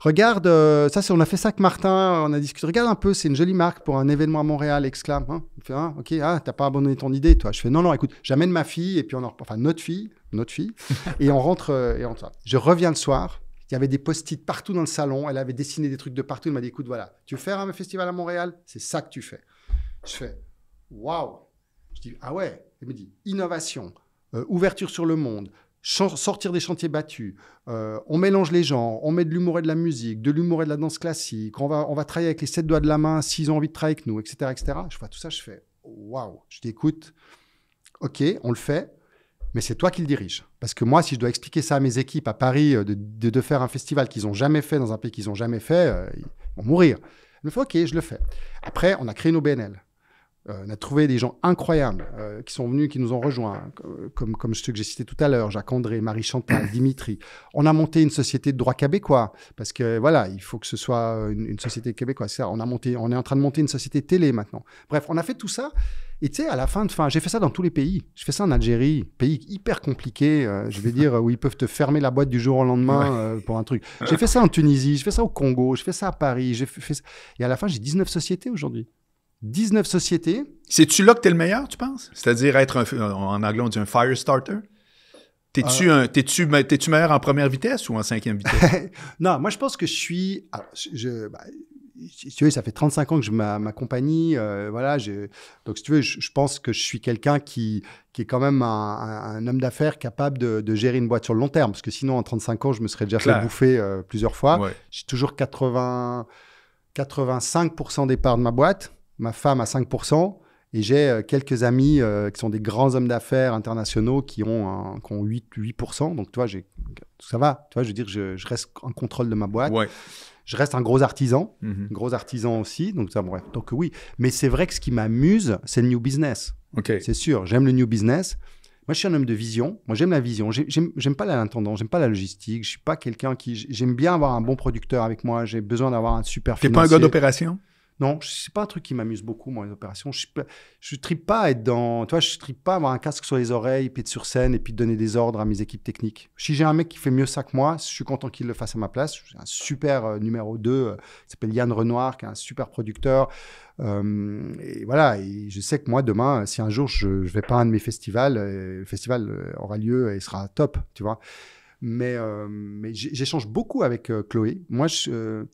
Speaker 2: Regarde, euh, ça c'est on a fait ça avec Martin, on a discuté. Regarde un peu, c'est une jolie marque pour un événement à Montréal, exclame. Il hein. fait, ah, ok, ah, t'as pas abandonné ton idée, toi. Je fais, non, non, écoute, j'amène ma fille, et puis on en, enfin, notre fille, notre fille, <laughs> et on rentre, euh, et on, je reviens le soir, il y avait des post-it partout dans le salon, elle avait dessiné des trucs de partout, elle m'a dit, écoute, voilà, tu veux faire un festival à Montréal C'est ça que tu fais. Je fais, waouh Je dis, ah ouais Elle me dit, innovation, euh, ouverture sur le monde, sortir des chantiers battus. Euh, on mélange les gens, on met de l'humour et de la musique, de l'humour et de la danse classique. On va, on va travailler avec les sept doigts de la main s'ils ont envie de travailler avec nous, etc. etc. Je vois tout ça, je fais waouh, je t'écoute. Ok, on le fait, mais c'est toi qui le dirige. Parce que moi, si je dois expliquer ça à mes équipes à Paris, euh, de, faire un festival qu'ils n'ont jamais fait dans un pays qu'ils n'ont jamais fait, euh, ils vont mourir. Il me fais ok, je le fais. Après, on a créé nos BNL. Euh, on a trouvé des gens incroyables euh, qui sont venus, qui nous ont rejoints, hein, comme, comme ceux que j'ai cités tout à l'heure, Jacques André, Marie Chantal, <coughs> Dimitri. On a monté une société de droit québécois, parce que voilà, il faut que ce soit euh, une, société québécoise. on, a monté, on est en train de monter une société télé maintenant. Bref, on a fait tout ça. Et tu sais, à la fin de fin, j'ai fait ça dans tous les pays. Je fais ça en Algérie, pays hyper compliqué, je vais dire, où ils peuvent te fermer la boîte du jour au lendemain pour un truc. J'ai fait ça en Tunisie, je fais ça au Congo, je fais ça à Paris, j'ai Et à la fin, j'ai 19 sociétés aujourd'hui.
Speaker 1: 19 sociétés. C'est-tu là que tu es le meilleur, tu penses? C'est-à-dire être, euh, en anglais, on dit un fire starter? T'es-tu, euh. t'es-tu, meilleur en première vitesse ou en cinquième vitesse? <laughs> non, moi, je pense que je suis. Ah, je,
Speaker 2: bah, si tu veux, ça fait 35 ans que je m'accompagne. compagnie, euh, voilà, donc si tu veux, je, pense que je suis quelqu'un qui, qui est quand même un, homme d'affaires capable de, gérer une boîte sur le long terme, parce que sinon en 35 ans, je me serais déjà fait bouffer plusieurs fois. J'ai toujours 80, 85% des parts de ma boîte ma femme à 5%. Et j'ai euh, quelques amis euh, qui sont des grands hommes d'affaires internationaux qui ont, un, 8, 8%. Donc, toi, j'ai, ça va. Tu vois, je veux dire, je, je, reste en contrôle de ma boîte. Je reste un gros artisan, mhm. gros artisan aussi. Donc, ça, bref. Donc, oui. Mais c'est vrai que ce qui m'amuse, c'est le new business. C'est sûr. J'aime le new business. Moi, je suis un homme de vision. Moi, j'aime la vision. J'aime n'aime pas l'intendant, j'aime pas la logistique. Je suis pas quelqu'un qui. J'aime bien avoir un bon producteur avec moi. J'ai besoin d'avoir un super. n'es pas un gars d'opération non, n'est pas un truc qui m'amuse beaucoup, moi, les opérations. Je ne tripe pas à être dans. Tu vois, je tripe pas à avoir un casque sur les oreilles, puis être sur scène, et puis donner des ordres à mes équipes techniques. Si j'ai un mec qui fait mieux ça que moi, je suis content qu'il le fasse à ma place. J'ai un super euh, numéro 2, euh, il s'appelle Yann Renoir, qui est un super producteur. Euh, et voilà, je sais que moi, demain, si un jour je, ne vais pas à un de mes festivals, le festival aura lieu et sera top, tu vois. Mais, mais j'échange beaucoup avec Chloé. Moi, je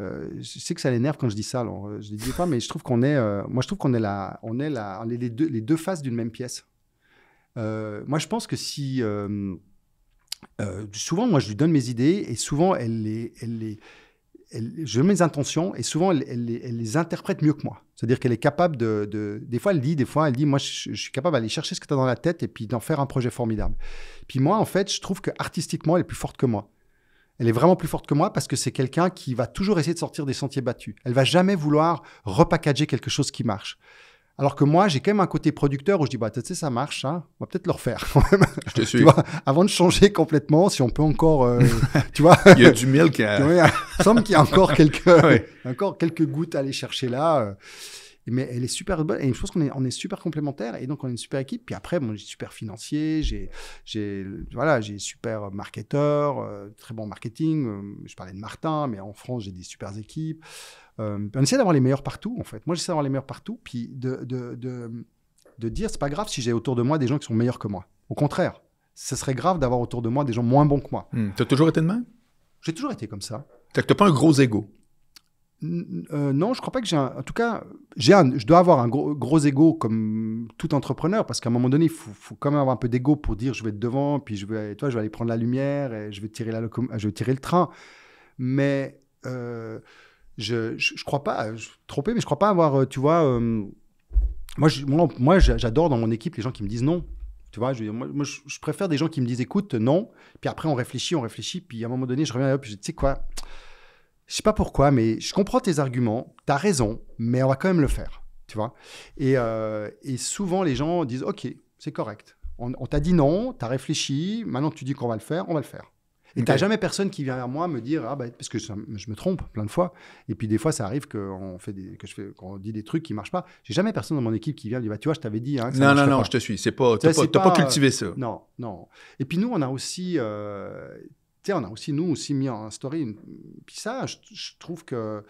Speaker 2: euh, je sais que ça l'énerve quand je dis ça, euh, je ne dis pas, mais je trouve qu'on est, euh, moi je trouve qu'on est là, on est là, les deux, faces d'une même pièce. moi je pense que si, souvent moi je lui donne mes idées et souvent elle les, elle je mets mes intentions et souvent elle, les, interprète mieux que moi. C'est-à-dire qu'elle est capable de, Des fois, elle dit, des fois, elle dit, moi, je, suis capable d'aller chercher ce que tu as dans la tête et puis d'en faire un projet formidable. Puis moi, en fait, je trouve que artistiquement, elle est plus forte que moi. Elle est vraiment plus forte que moi parce que c'est quelqu'un qui va toujours essayer de sortir des sentiers battus. Elle va jamais vouloir repackager quelque chose qui marche. Alors que moi, j'ai quand même un côté producteur où je dis, bah, tu sais, ça marche, hein. on va peut-être le refaire <laughs> Je te suis. avant de changer complètement, si on peut encore, euh, <laughs> tu vois. Il y a du milk. <laughs> il semble qu'il y a encore quelques, encore quelques gouttes à aller chercher là. Euh mais elle est super bonne. Et je pense qu'on est, on est super complémentaires et donc on est une super équipe. Puis après, bon, j'ai super financier, j'ai, j'ai, voilà, j'ai super marketeur, euh, très bon marketing. Euh, je parlais de Martin, mais en France, j'ai des super équipes. Euh, on essaie d'avoir les meilleurs partout, en fait. Moi, j'essaie d'avoir les meilleurs partout, puis de, de, de, de dire, c'est pas grave si j'ai autour de moi des gens qui sont meilleurs que moi. Au contraire, ce serait grave d'avoir autour de moi des gens moins bons que moi.
Speaker 1: Hmm. Tu as toujours été de même J'ai toujours été comme ça. Tu n'as pas un gros ego
Speaker 2: euh, non, je crois pas que j'ai un... En tout cas, j'ai je dois avoir un gros, gros ego comme tout entrepreneur, parce qu'à un moment donné, il faut, quand même avoir un peu d'ego pour dire je vais être devant, puis je vais, toi, je vais aller prendre la lumière, et je vais tirer, la je vais tirer le train. Mais euh, je, je, crois pas, je, trompé, mais je crois pas avoir, euh, tu vois, moi, moi, j'adore dans mon équipe les gens qui me disent non. Tu vois, je, moi, je, préfère des gens qui me disent écoute, non. Puis après, on réfléchit, on réfléchit, puis à un moment donné, je reviens, hop, je dis tu sais quoi je sais pas pourquoi, mais je comprends tes arguments, tu as raison, mais on va quand même le faire, tu vois. Et, euh, souvent, les gens disent, OK, c'est correct. On, t'a dit non, tu as réfléchi, maintenant tu dis qu'on va le faire, on va le faire. Et tu t'as jamais personne qui vient vers moi me dire ah bah, parce que je me trompe plein de fois et puis des fois ça arrive qu'on fait des, que je fais qu'on dit des trucs qui marchent pas. J'ai jamais personne dans mon équipe qui vient me dire bah tu vois je t'avais dit hein, non non non je te suis c'est pas t'as pas, cultivé ça. Non non et puis nous on a aussi euh, sais, on a aussi, nous, aussi mis en story. Puis ça, je, trouve que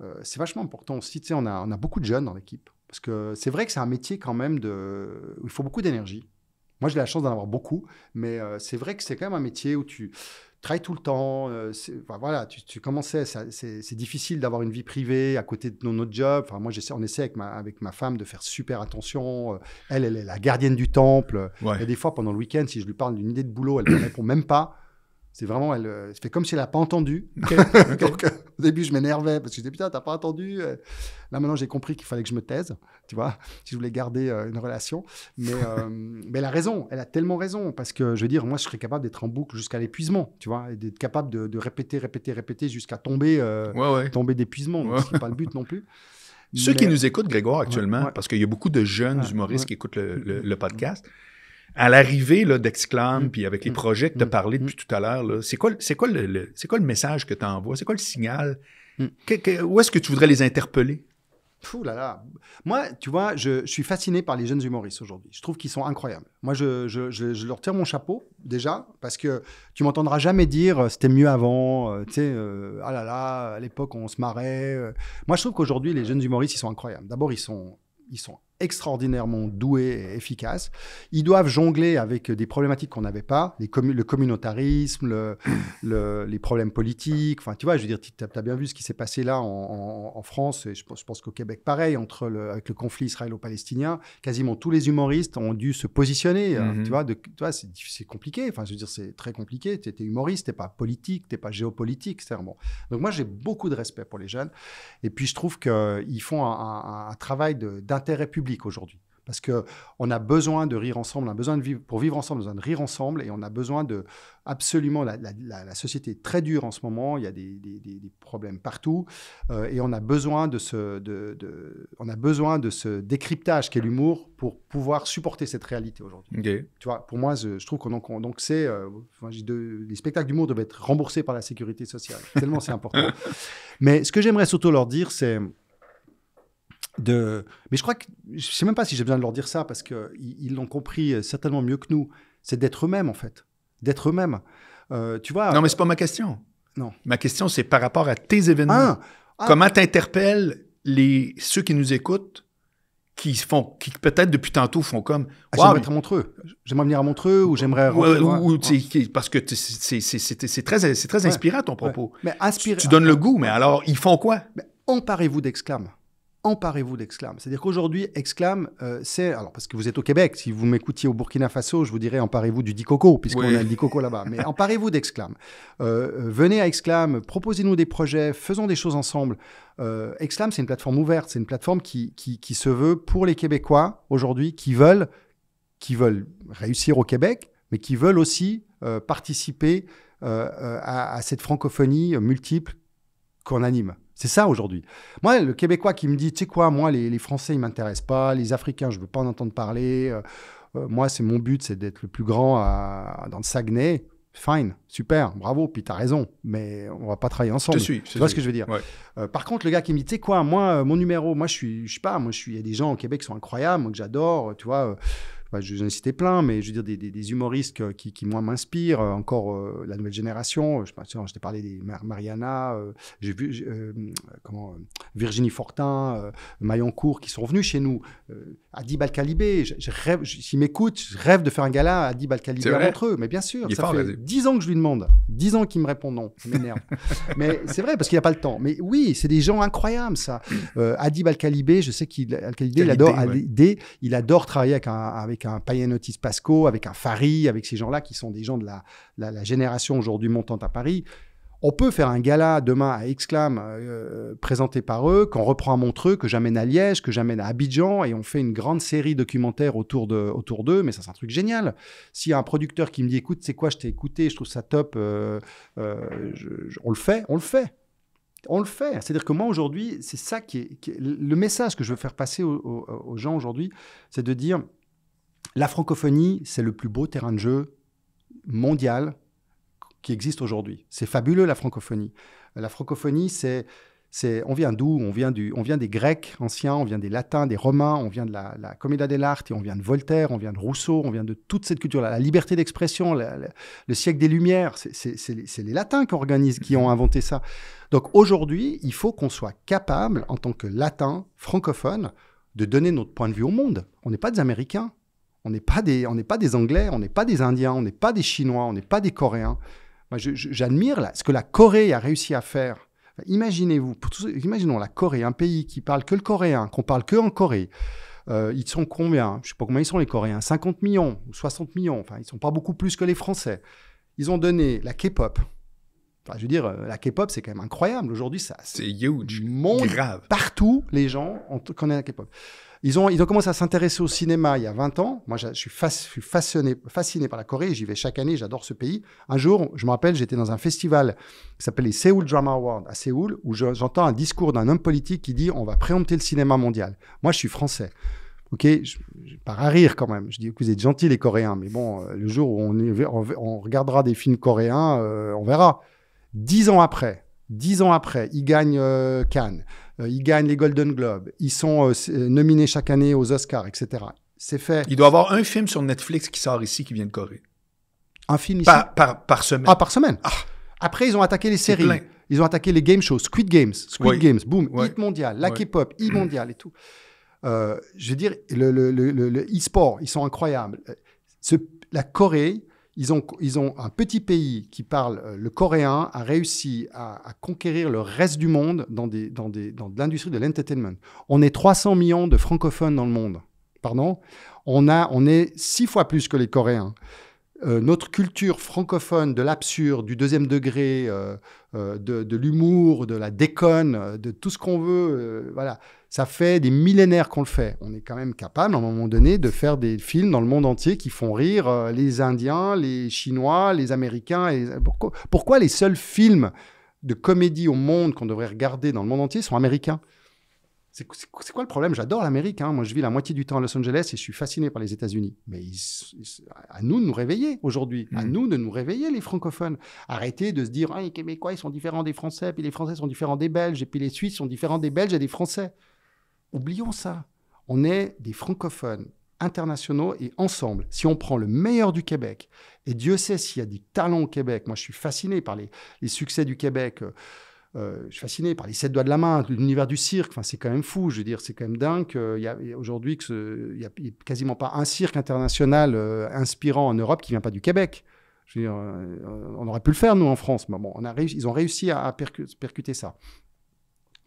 Speaker 2: euh, c'est vachement important aussi. Tu sais, on a, beaucoup de jeunes dans l'équipe. Parce que c'est vrai que c'est un métier quand même de... où il faut beaucoup d'énergie. Moi, j'ai la chance d'en avoir beaucoup, mais euh, c'est vrai que c'est quand même un métier où tu travailles tout le temps. Euh, voilà, tu, tu c'est difficile d'avoir une vie privée à côté de notre job. Enfin, moi, on essaie avec ma, avec ma femme de faire super attention. Elle, elle est la gardienne du temple. Et des fois, pendant le week-end, si je lui parle d'une idée de boulot, elle ne répond même pas. C'est vraiment, euh, elle, fait comme si elle n'a pas entendu. <laughs> Euh, au début, je m'énervais parce que je disais, putain, t'as pas entendu. Euh. Là, maintenant, j'ai compris qu'il fallait que je me taise, tu vois, si je voulais garder une relation. Mais, <laughs> mais, elle a raison, elle a tellement raison parce que, je veux dire, moi, je serais capable d'être en boucle jusqu'à l'épuisement, tu vois, et d'être capable de, répéter, répéter, répéter jusqu'à tomber, tomber
Speaker 1: d'épuisement. C'est pas le but non plus. <laughs> Ceux qui nous écoutent, Grégoire, actuellement, parce qu'il y a beaucoup de jeunes humoristes qui écoutent le mm-hmm. podcast à l'arrivée d'Exclame, mm. puis avec les mm. projets que tu as mm. parlé depuis tout à l'heure, c'est quoi, quoi, le, quoi le message que tu envoies? C'est quoi le signal? où est-ce que tu voudrais les interpeller? Fou là là. Moi, tu vois, je, suis fasciné
Speaker 2: par les jeunes humoristes aujourd'hui. Je trouve qu'ils sont incroyables. Moi, je, je, leur tire mon chapeau, déjà, parce que tu m'entendras jamais dire euh, c'était mieux avant, euh, tu sais, euh, ah là là, à l'époque, on se marrait. Moi, je trouve qu'aujourd'hui, les jeunes humoristes, ils sont incroyables. D'abord, ils sont, ils sont extraordinairement doués et efficaces. Ils doivent jongler avec des problématiques qu'on n'avait pas, les le communautarisme, <coughs> les problèmes politiques. Enfin, tu vois, je veux dire, tu as, bien vu ce qui s'est passé là en, France, et je, pense qu'au Québec, pareil, entre le, avec le conflit israélo-palestinien, quasiment tous les humoristes ont dû se positionner. Hein, mm-hmm. tu vois, c'est compliqué. Enfin, je veux dire, c'est très compliqué. Tu étais humoriste, tu pas politique, tu pas géopolitique. Bon. Donc moi, j'ai beaucoup de respect pour les jeunes. Et puis, je trouve qu'ils font un travail d'intérêt public aujourd'hui. Parce qu'on a besoin de rire ensemble, on a besoin de vivre, pour vivre ensemble, on a besoin de rire ensemble et on a besoin de. Absolument, la, société est très dure en ce moment, il y a des, problèmes partout euh, et on a besoin de ce, de, on a besoin de ce décryptage qu'est l'humour pour pouvoir supporter cette réalité aujourd'hui. Tu vois, pour moi, je, trouve qu'on donc, donc c'est. Euh, les spectacles d'humour doivent être remboursés par la sécurité sociale, tellement c'est important. <laughs> Mais ce que j'aimerais surtout leur dire, c'est de. Mais je crois que. Je sais même pas si j'ai besoin de leur dire ça, parce qu'ils l'ont compris euh, certainement mieux que nous. C'est d'être eux-mêmes, en fait. D'être eux-mêmes.
Speaker 1: Euh, tu vois. Non, mais c'est pas ma question. Non. Ma question, c'est par rapport à tes événements. Ah, ah. Comment t'interpelles les, ceux qui nous écoutent, qui font, qui peut-être depuis tantôt font comme. Ah, j'aimerais être à Montreux. J'aimerais venir à Montreux ou j'aimerais. parce que c'est très, très inspirant ton propos. Mais tu, donnes le goût, mais alors ils font quoi?
Speaker 2: emparez-vous d'exclames emparez-vous d'Exclame. C'est-à-dire qu'aujourd'hui, Exclame, euh, c'est. Alors, parce que vous êtes au Québec, si vous m'écoutiez au Burkina Faso, je vous dirais emparez-vous du Dicoco, puisqu'on a le Dicoco là-bas. Mais emparez-vous d'Exclame. Euh, euh, venez à Exclame, proposez-nous des projets, faisons des choses ensemble. Euh, Exclame, c'est une plateforme ouverte, c'est une plateforme qui, qui, se veut pour les Québécois aujourd'hui qui veulent, qui veulent réussir au Québec, mais qui veulent aussi participer à, à, cette francophonie multiple qu'on anime. C'est ça aujourd'hui. Moi, le Québécois qui me dit, tu sais quoi, moi, les, Français, ils m'intéressent pas, les Africains, je ne veux pas en entendre parler. Euh, euh, moi, c'est mon but, c'est d'être le plus grand dans le Saguenay. Fine, super, bravo, puis tu as raison, mais on va pas travailler ensemble. tu vois ce que je veux dire. Euh, par contre, le gars qui me dit, tu sais quoi, moi, mon numéro, moi, je suis, je sais pas, moi, je suis, il y a des gens au Québec qui sont incroyables, moi, que j'adore, tu vois je vous en ai plein, mais je veux dire des, des, humoristes qui, qui moi, m'inspirent, euh, encore euh, la nouvelle génération. Euh, je, je t'ai parlé des Mariana, j'ai vu comment, Virginie Fortin, Maillancourt qui sont venus chez nous. Adib Al-Khalibé, s'ils m'écoute, je rêve de faire un gala à Adib al entre eux. Mais bien sûr, il ça fait ans que je lui demande, dix ans qu'il me répond non, m'énerve. <laughs> mais c'est vrai, parce qu'il n'a pas le temps. Mais oui, c'est des gens incroyables, ça. Adib Al-Khalibé, je sais qu'il il adore, il adore travailler avec, un, avec avec un Payanotis Pasco, avec un Fari, avec ces gens-là qui sont des gens de la, génération aujourd'hui montante à Paris. On peut faire un gala demain à exclame euh, euh, présenté par eux, qu'on reprend à Montreux, que j'amène à Liège, que j'amène à Abidjan, et on fait une grande série documentaire autour d'eux, autour d'eux mais ça c'est un truc génial. S'il y a un producteur qui me dit écoute, c'est quoi, je t'ai écouté, je trouve ça top, euh, on le fait, on le fait. On le fait. C'est-à-dire que moi aujourd'hui, c'est ça qui est, le message que je veux faire passer aux gens aujourd'hui, c'est de dire la francophonie, c'est le plus beau terrain de jeu mondial qui existe aujourd'hui. C'est fabuleux la francophonie. La francophonie, c'est on vient d'où on, vient du, on vient des Grecs anciens, on vient des Latins, des Romains, on vient de la, la Commedia et on vient de Voltaire, on vient de Rousseau, on vient de toute cette culture-là. La liberté d'expression, le siècle des Lumières, c'est les, les Latins qui organisent, qui ont inventé ça. Donc aujourd'hui, il faut qu'on soit capable, en tant que latin francophone de donner notre point de vue au monde. On n'est pas des Américains, on n'est pas, des, on pas des Anglais, on n'est pas des Indiens, on n'est pas des Chinois, on n'est pas des Coréens. j'admire ce que la Corée a réussi à faire. Imaginez-vous, imaginons la Corée, un pays qui parle que le coréen, qu'on parle que en Corée. Euh, ils sont combien Je ne sais pas combien ils sont les Coréens, 50 millions ou 60 millions, enfin ils ne sont pas beaucoup plus que les Français. Ils ont donné la K-pop. je veux dire, euh, la K-pop, c'est quand même incroyable. Aujourd'hui, ça, c'est huge, monde, grave. Partout, les gens connaissent la K-pop. Ils ont, commencé à s'intéresser au cinéma il y a 20 ans. Moi, je suis, fasciné, par la Corée. J'y vais chaque année. J'adore ce pays. Un jour, je me rappelle, j'étais dans un festival qui s'appelait les Seoul Drama Award à Séoul, où j'entends un discours d'un homme politique qui dit on va préempter le cinéma mondial. Moi, je suis français. Ok, je, pars à rire quand même. Je dis que vous êtes gentils les Coréens, mais bon, euh, le jour où on, regardera des films coréens, euh, on verra. Dix ans après, dix ans après, ils gagnent euh, Cannes. Euh, ils gagnent les Golden Globes, ils sont euh, euh, nominés chaque année aux Oscars, etc.
Speaker 1: C'est fait. Il doit y avoir un film sur Netflix qui sort ici qui vient de Corée. Un film ici Par,
Speaker 2: semaine. Ah, par semaine. Ah. Après, ils ont attaqué les séries. Ils ont attaqué les game shows, Squid Games, Squid Games, boom, hit mondial, la K-pop, hit mondial et tout. je veux dire, le e-sport, ils sont incroyables. Ce, la Corée ils ont, ils ont un petit pays qui parle euh, le coréen, a réussi à, conquérir le reste du monde dans, des, dans, des, dans l'industrie de l'entertainment. On est 300 millions de francophones dans le monde. Pardon on, a, on est six fois plus que les Coréens. Euh, notre culture francophone de l'absurde, du deuxième degré, euh, de, de l'humour, de la déconne, de tout ce qu'on veut, voilà, ça fait des millénaires qu'on le fait. On est quand même capable, à un moment donné, de faire des films dans le monde entier qui font rire euh, les Indiens, les Chinois, les Américains. Et... Euh, pourquoi, les seuls films de comédie au monde qu'on devrait regarder dans le monde entier sont américains c'est quoi le problème J'adore l'Amérique. Hein. Moi, je vis la moitié du temps à Los Angeles et je suis fasciné par les États-Unis. Mais à nous de nous réveiller aujourd'hui. À hmm. nous de nous réveiller, les francophones. Arrêtez de se dire ah, les Québécois, ils sont différents des Français, puis les Français sont différents des Belges, et puis les Suisses sont différents des Belges et des Français. Oublions ça. On est des francophones internationaux et ensemble, si on prend le meilleur du Québec, et Dieu sait s'il y a du talent au Québec, moi je suis fasciné par les, succès du Québec, euh, euh, je suis fasciné par les sept doigts de la main, l'univers du cirque, c'est quand même fou, je veux dire, c'est quand même dingue a aujourd'hui qu'il n'y a, quasiment pas un cirque international euh, inspirant en Europe qui ne vient pas du Québec. on aurait pu le faire, nous, en France, mais bon, ils ont réussi à, percuter ça.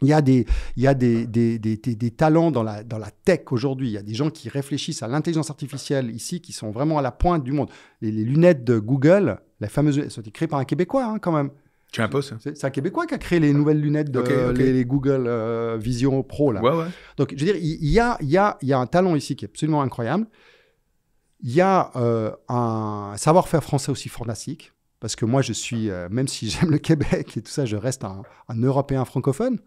Speaker 2: Il y a des, il y a des, des, des, talents dans la, dans la tech aujourd'hui. Il y a des gens qui réfléchissent à l'intelligence artificielle ici, qui sont vraiment à la pointe du monde. Les, lunettes de Google, la fameuse, elles ont été créées par un Québécois hein, quand même. Tu hein. C'est un Québécois qui a créé les nouvelles lunettes de Les, Google euh, Vision Pro. Là. Donc, je veux dire, il y a, y, y a un talent ici qui est absolument incroyable. Il y a euh, un savoir-faire français aussi fantastique. Parce que moi, je suis, euh, même si <laughs> j'aime le Québec et tout ça, je reste un Européen francophone.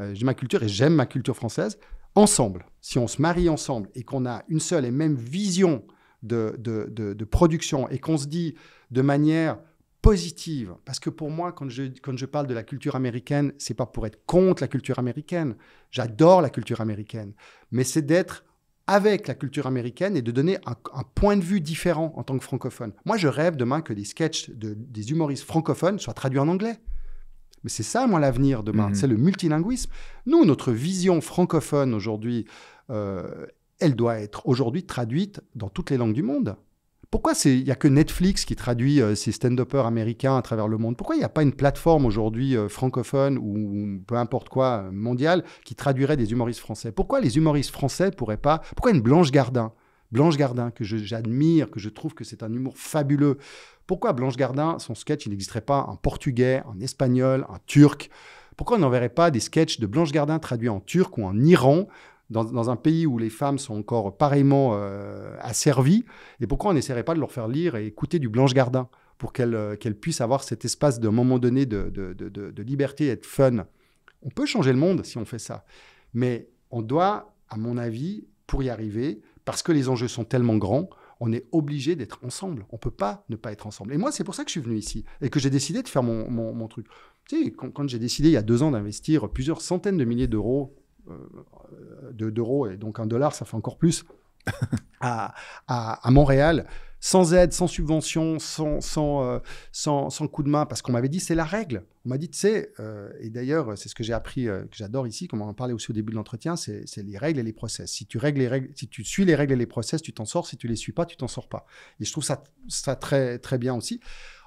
Speaker 2: Euh, j'ai ma culture et j'aime ma culture française, ensemble, si on se marie ensemble et qu'on a une seule et même vision de, de, de, production et qu'on se dit de manière positive, parce que pour moi, quand je, quand je parle de la culture américaine, c'est pas pour être contre la culture américaine, j'adore la culture américaine, mais c'est d'être avec la culture américaine et de donner un, point de vue différent en tant que francophone. Moi, je rêve demain que des sketchs de, des humoristes francophones soient traduits en anglais. Mais c'est ça, moi, l'avenir demain. Mhm. C'est le multilinguisme. Nous, notre vision francophone aujourd'hui, euh, elle doit être aujourd'hui traduite dans toutes les langues du monde. Pourquoi il n'y a que Netflix qui traduit euh, ces stand-uppers américains à travers le monde Pourquoi il n'y a pas une plateforme aujourd'hui euh, francophone ou, peu importe quoi mondiale qui traduirait des humoristes français Pourquoi les humoristes français pourraient pas Pourquoi une Blanche Gardin Blanche Gardin, que j'admire, que je trouve que c'est un humour fabuleux. Pourquoi Blanche Gardin, son sketch, il n'existerait pas en portugais, en espagnol, en turc Pourquoi on n'enverrait pas des sketchs de Blanche Gardin traduits en turc ou en Iran dans, un pays où les femmes sont encore pareillement euh, asservies, et pourquoi on n'essaierait pas de leur faire lire et écouter du Blanche Gardin pour qu'elles euh, puissent avoir cet espace d'un moment donné de, de liberté et de fun On peut changer le monde si on fait ça, mais on doit, à mon avis, pour y arriver, parce que les enjeux sont tellement grands, on est obligé d'être ensemble. On ne peut pas ne pas être ensemble. Et moi, c'est pour ça que je suis venu ici et que j'ai décidé de faire mon, truc. Tu sais, quand, j'ai décidé il y a deux ans d'investir plusieurs centaines de milliers d'euros, euh, d'euros, et donc un dollar, ça fait encore plus, <laughs> à Montréal, sans aide, sans subvention, sans, euh, sans, sans, coup de main, parce qu'on m'avait dit c'est la règle. On m'a dit, tu sais, euh, et d'ailleurs, c'est ce que j'ai appris, euh, que j'adore ici, comme on en parlait aussi au début de l'entretien, c'est les règles et les process. Si tu, règles les règles, si tu suis les règles et les process, tu t'en sors. Si tu les suis pas, tu t'en sors pas. Et je trouve ça, ça très, très bien aussi.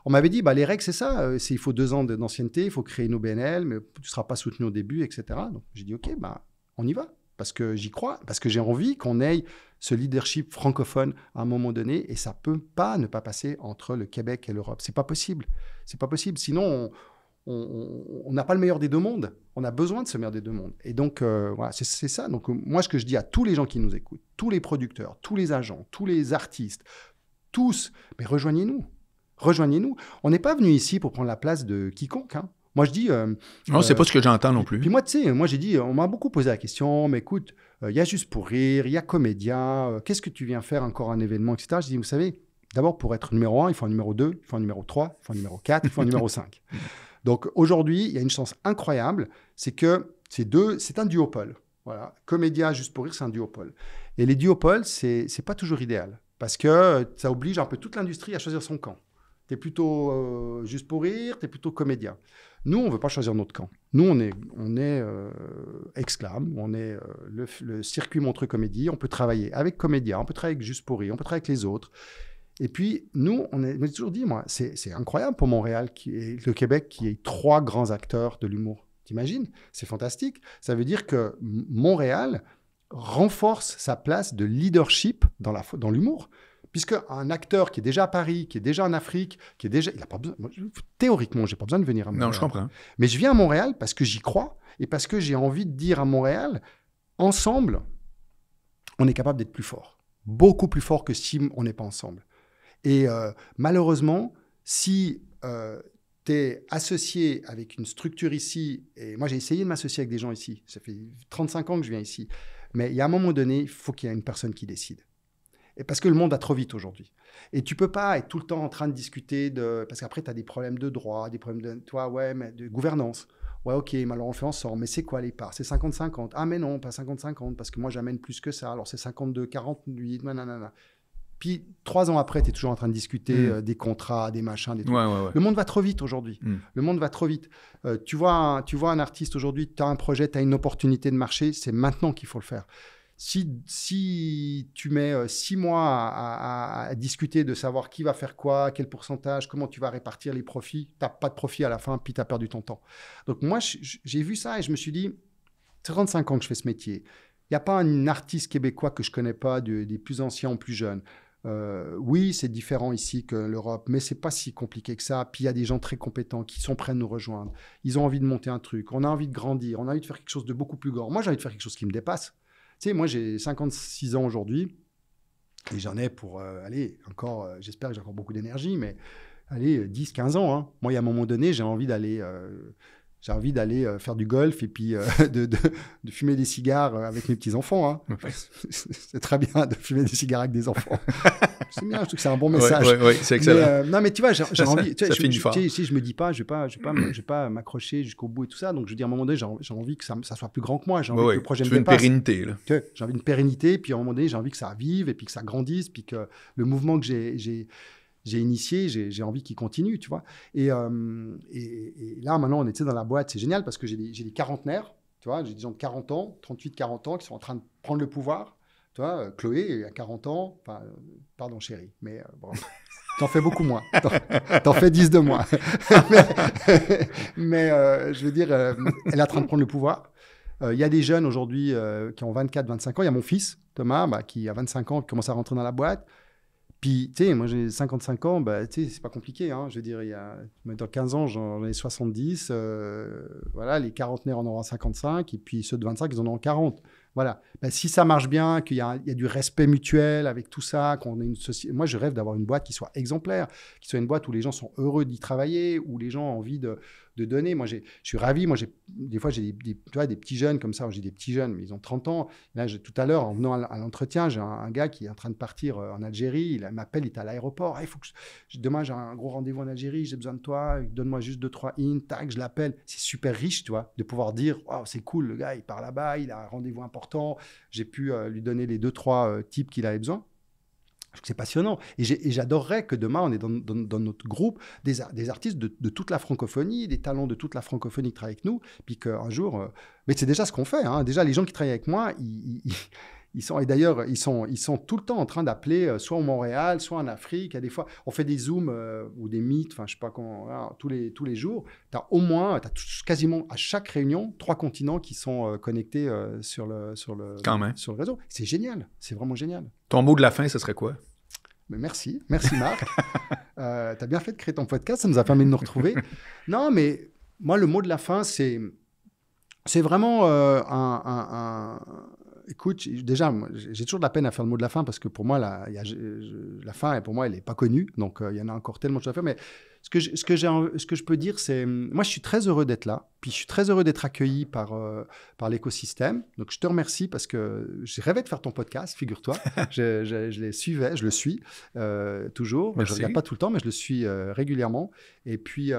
Speaker 2: On m'avait dit, bah, les règles, c'est ça. Il faut deux ans d'ancienneté, il faut créer une OBNL, mais tu ne seras pas soutenu au début, etc. Donc, j'ai dit, OK, bah, on y va. Parce que j'y crois, parce que j'ai envie qu'on aille ce leadership francophone à un moment donné, et ça peut pas ne pas passer entre le Québec et l'Europe. C'est pas possible. C'est pas possible. Sinon, on n'a pas le meilleur des deux mondes. On a besoin de ce meilleur des deux mondes. Et donc, euh, voilà, c'est ça. Donc, moi, ce que je dis à tous les gens qui nous écoutent, tous les producteurs, tous les agents, tous les artistes, tous, mais rejoignez-nous. Rejoignez-nous. On n'est pas venu ici pour prendre la place de quiconque. Hein. Moi, je dis. Euh, non, c'est euh, pas ce que j'entends non plus. Puis moi, tu sais, moi, j'ai dit, on m'a beaucoup posé la question, mais écoute, euh, il y a juste pour rire, il y a Comédia. qu'est-ce que tu viens faire encore un événement, etc. Je dis, vous savez, d'abord, pour être numéro 1, il faut un numéro 2, il faut un numéro 3, il faut un numéro 4, il faut un numéro 5. <laughs> Donc aujourd'hui, il y a une chance incroyable, c'est que ces deux, c'est un duopole. Voilà. Comédia, juste pour rire, c'est un duopole. Et les duopoles, c'est, c'est pas toujours idéal. Parce que ça oblige un peu toute l'industrie à choisir son camp tu es plutôt euh, juste pour rire, tu es plutôt comédien. Nous, on ne veut pas choisir notre camp. Nous, on est, on est exclame, euh, on est euh, le, circuit Montreux Comédie, on peut travailler avec comédien, on peut travailler juste pour rire, on peut travailler avec les autres. Et puis, nous, on est, m'a toujours dit, moi, c'est incroyable pour Montréal qui est, le Québec qui est trois grands acteurs de l'humour. T'imagines C'est fantastique. Ça veut dire que Montréal renforce sa place de leadership dans l'humour. Dans Puisque un acteur qui est déjà à Paris, qui est déjà en Afrique, qui est déjà, il a pas besoin, théoriquement, j'ai pas besoin de venir à Montréal. Non, je comprends. Mais je viens à Montréal parce que j'y crois et parce que j'ai envie de dire à Montréal, ensemble, on est capable d'être plus fort, beaucoup plus fort que si on n'est pas ensemble. Et euh, malheureusement, si euh, tu es associé avec une structure ici, et moi j'ai essayé de m'associer avec des gens ici, ça fait 35 ans que je viens ici, mais il y a un moment donné, il faut qu'il y ait une personne qui décide parce que le monde va trop vite aujourd'hui. Et tu peux pas être tout le temps en train de discuter de. Parce qu'après, tu as des problèmes de droit, des problèmes de. Toi, ouais, mais de gouvernance. Ouais, ok, mais alors on fait en sorte. Mais c'est quoi les parts C'est 50-50. Ah, mais non, pas 50-50, parce que moi, j'amène plus que ça. Alors c'est 52-48, nanana. Puis trois ans après, tu es toujours en train de discuter hmm. euh, des contrats, des machins, des trucs. Le monde va trop vite aujourd'hui. Hmm. Le monde va trop vite. Euh, tu, vois tu vois un artiste aujourd'hui, tu as un projet, tu as une opportunité de marché, c'est maintenant qu'il faut le faire si, tu mets euh, six mois à, discuter de savoir qui va faire quoi, quel pourcentage, comment tu vas répartir les profits, tu n'as pas de profit à la fin, puis tu as perdu ton temps. Donc moi, j'ai vu ça et je me suis dit, 35 ans que je fais ce métier. Il n'y a pas un artiste québécois que je connais pas, des plus anciens aux plus jeunes. Euh, oui, c'est différent ici que l'Europe, mais c'est pas si compliqué que ça. Puis il y a des gens très compétents qui sont prêts à nous rejoindre. Ils ont envie de monter un truc. On a envie de grandir. On a envie de faire quelque chose de beaucoup plus grand. Moi, j'ai envie de faire quelque chose qui me dépasse. Tu sais, moi, j'ai 56 ans aujourd'hui. Et j'en ai pour, euh, allez, encore, euh, j'espère que j'ai encore beaucoup d'énergie, mais allez, 10, 15 ans. Hein. Moi, il y a un moment donné, j'ai envie d'aller euh, j'ai envie d'aller euh, faire du golf et puis euh, <laughs> de, fumer des cigares euh, avec mes petits-enfants. Hein. <laughs> C'est très bien de fumer des cigares avec des enfants. <laughs> c'est bien, je trouve que c'est un bon message. Oui, c'est excellent. non, mais tu vois, j'ai envie. Tu ça je, je, si je me dis pas, je ne vais pas m'accrocher jusqu'au bout et tout ça. Donc, je veux dire, à un moment donné, j'ai envie que ça, soit plus grand que moi. J'ai envie que le projet tu une pérennité. J'ai envie une pérennité. Puis, à un moment donné, j'ai envie que ça vive et puis que ça grandisse. Puis que le mouvement que j'ai j'ai initié, j'ai envie qu'il continue, tu vois. Euh, et, et, là, maintenant, on était dans la boîte, c'est génial parce que j'ai des quarantenaires, tu vois, j'ai des gens de 40 ans, 38, 40 ans qui sont en train de prendre le pouvoir. Tu vois, euh, Chloé a 40 ans, euh, pardon chérie, mais <laughs> T'en fais beaucoup moins. T'en fais 10 de moins. <laughs> mais, <laughs> je veux dire, elle est en train de prendre le pouvoir. Il y a des jeunes aujourd'hui qui ont 24, 25 ans. Il y a mon fils, Thomas, bah, qui a 25 ans, qui commence à rentrer dans la boîte. Puis, tu sais, moi j'ai 55 ans, bah, tu c'est pas compliqué. Hein, je veux dire, il y a, dans 15 ans, j'en ai 70. Euh, voilà, les quarantenaires en auront 55, et puis ceux de 25, ils en auront 40. Voilà. Ben, si ça marche bien, qu'il y, a du respect mutuel avec tout ça, qu'on une société. Moi, je rêve d'avoir une boîte qui soit exemplaire, qui soit une boîte où les gens sont heureux d'y travailler, où les gens ont envie de, donner. Moi, je suis ravi. Moi, des fois, j'ai des, petits jeunes comme ça. J'ai des petits jeunes, mais ils ont 30 ans. Là, tout à l'heure, en venant à l'entretien, j'ai un, gars qui est en train de partir euh, en Algérie. Il m'appelle, il est à l'aéroport. Eh, faut que demain, j'ai un gros rendez-vous en Algérie. J'ai besoin de toi. Donne-moi juste deux, trois in. Tac, je l'appelle. C'est super riche, tu vois, de pouvoir dire, waouh, c'est cool, le gars, il part là-bas, il a un rendez-vous important j'ai pu euh, lui donner les deux, trois euh, types qu'il avait besoin. C'est passionnant. Et j'adorerais que demain, on ait dans, notre groupe des, artistes de, toute la francophonie, des talents de toute la francophonie qui travaillent avec nous, puis qu'un jour... Euh, mais c'est déjà ce qu'on fait. Hein. Déjà, les gens qui travaillent avec moi, ils, sont, et d'ailleurs, ils sont, ils sont tout le temps en train d'appeler, euh, soit au Montréal, soit en Afrique. des fois, on fait des Zooms euh, ou des mythes, enfin, je sais pas hein, tous, les, tous les jours. Tu as au moins, tu as quasiment à chaque réunion, trois continents qui sont euh, connectés sur, le, sur, le, sur le réseau. C'est génial, c'est vraiment génial.
Speaker 1: Ton mot de la fin, ce serait quoi?
Speaker 2: Mais merci, merci Marc. <laughs> tu as bien fait de créer ton podcast, ça nous a permis de nous retrouver. non, mais moi, le mot de la fin, c'est, c'est vraiment un, écoute, déjà, j'ai toujours de la peine à faire le mot de la fin parce que pour moi, la, la fin, pour moi, elle n'est pas connue. Donc, euh, il y en a encore tellement de choses à faire. Mais ce que je, ce que ce que je peux dire, c'est moi, je suis très heureux d'être là. Puis, je suis très heureux d'être accueilli par, euh, par l'écosystème. Donc, je te remercie parce que j'ai rêvé de faire ton podcast, figure-toi. <laughs> je, je, les suivais, je le suis euh, toujours. Je ne regarde pas tout le temps, mais je le suis régulièrement. Et puis.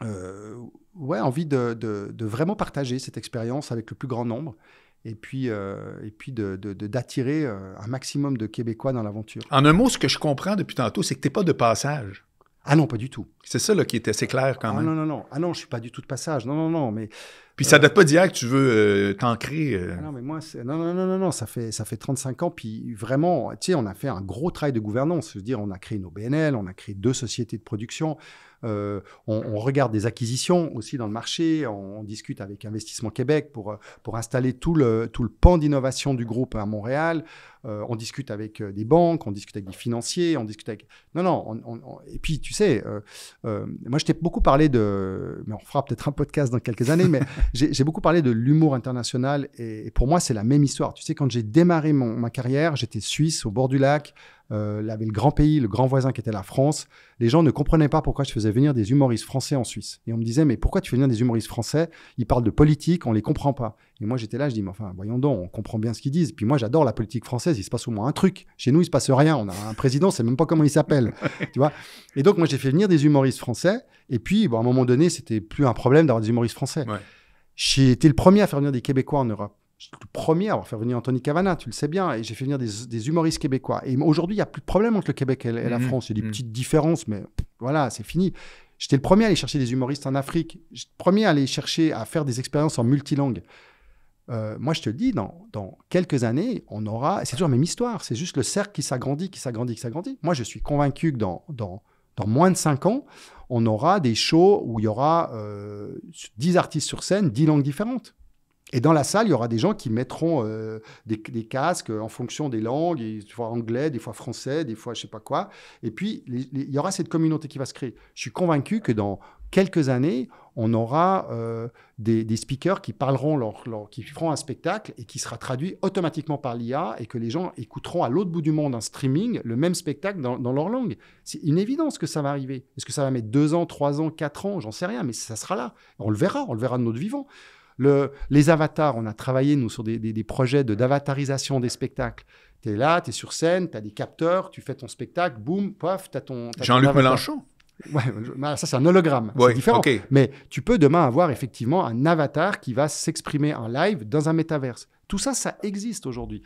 Speaker 2: Euh, ouais, envie de, de, vraiment partager cette expérience avec le plus grand nombre et puis, euh, et puis de, d'attirer euh, un maximum
Speaker 1: de Québécois dans l'aventure. En un mot, ce que je comprends depuis tantôt, c'est que tu n'es pas de passage. Ah non, pas du tout. C'est ça là, qui était assez clair quand ah, même. Non, non, non. Ah non, je suis pas du tout de passage. Non, non, non. Mais, puis ça ne euh, date pas d'hier que tu veux t'ancrer.
Speaker 2: Ah non, mais moi, non, non, non, non, non. Ça fait, ça fait 35 ans. Puis vraiment, tu sais, on a fait un gros travail de gouvernance. Je veux dire, on a créé nos BNL, on a créé deux sociétés de production. Euh, on, regarde des acquisitions aussi dans le marché. On, discute avec Investissement Québec pour, euh, pour installer tout le, tout le pan d'innovation du groupe à Montréal. Euh, on discute avec des banques, on discute avec des financiers, on discute avec... Non, non, et puis tu sais, moi je t'ai beaucoup parlé de... Mais on fera peut-être un podcast dans quelques années, mais <laughs> j'ai beaucoup parlé de l'humour international et, et, pour moi c'est la même histoire. Tu sais, quand j'ai démarré mon, ma carrière, j'étais suisse, au bord du lac, euh, y avait le grand pays, le grand voisin qui était la France. Les gens ne comprenaient pas pourquoi je faisais venir des humoristes français en Suisse. Et on me disait, mais pourquoi tu fais venir des humoristes français Ils parlent de politique, on les comprend pas. Et moi, j'étais là, je dis, mais enfin, voyons donc, on comprend bien ce qu'ils disent. Puis moi, j'adore la politique française, il se passe au moins un truc. Chez nous, il se passe rien. On a un président, c'est même pas comment il s'appelle. <laughs> tu vois Et donc, moi, j'ai fait venir des humoristes français. Et puis, à un moment donné, c'était plus un problème d'avoir des humoristes français. J'ai été le premier à faire venir des Québécois en Europe le premier à avoir fait venir Anthony Cavana, tu le sais bien, et j'ai fait venir des, humoristes québécois. Et aujourd'hui, il n'y a plus de problème entre le Québec et, la mmh, France. Il y a des mmh. petites différences, mais voilà, c'est fini. J'étais le premier à aller chercher des humoristes en Afrique. J'étais le premier à aller chercher à faire des expériences en multilangue. Euh, moi, je te le dis, dans, quelques années, on aura. C'est toujours la même histoire. C'est juste le cercle qui s'agrandit, qui s'agrandit, qui s'agrandit. Moi, je suis convaincu que dans, dans, moins de cinq ans, on aura des shows où il y aura euh, dix artistes sur scène, dix langues différentes. Et dans la salle, il y aura des gens qui mettront euh, des, casques euh, en fonction des langues, des fois anglais, des fois français, des fois je sais pas quoi. Et puis, il y aura cette communauté qui va se créer. Je suis convaincu que dans quelques années, on aura euh, des, speakers qui parleront, leur, qui feront un spectacle et qui sera traduit automatiquement par l'IA et que les gens écouteront à l'autre bout du monde en streaming le même spectacle dans, dans leur langue. C'est une évidence que ça va arriver. Est-ce que ça va mettre deux ans, trois ans, quatre ans J'en sais rien, mais ça sera là. On le verra, on le verra de notre vivant les avatars, on a travaillé, nous, sur des, projets de, d'avatarisation des spectacles. Tu es là, tu es sur scène, tu as des capteurs, tu fais ton spectacle, boum, paf, tu as ton. Jean-Luc Mélenchon Ouais, bah, ça c'est un hologramme, Mais tu peux demain avoir effectivement un avatar qui va s'exprimer en live dans un métaverse. Tout ça, ça existe aujourd'hui.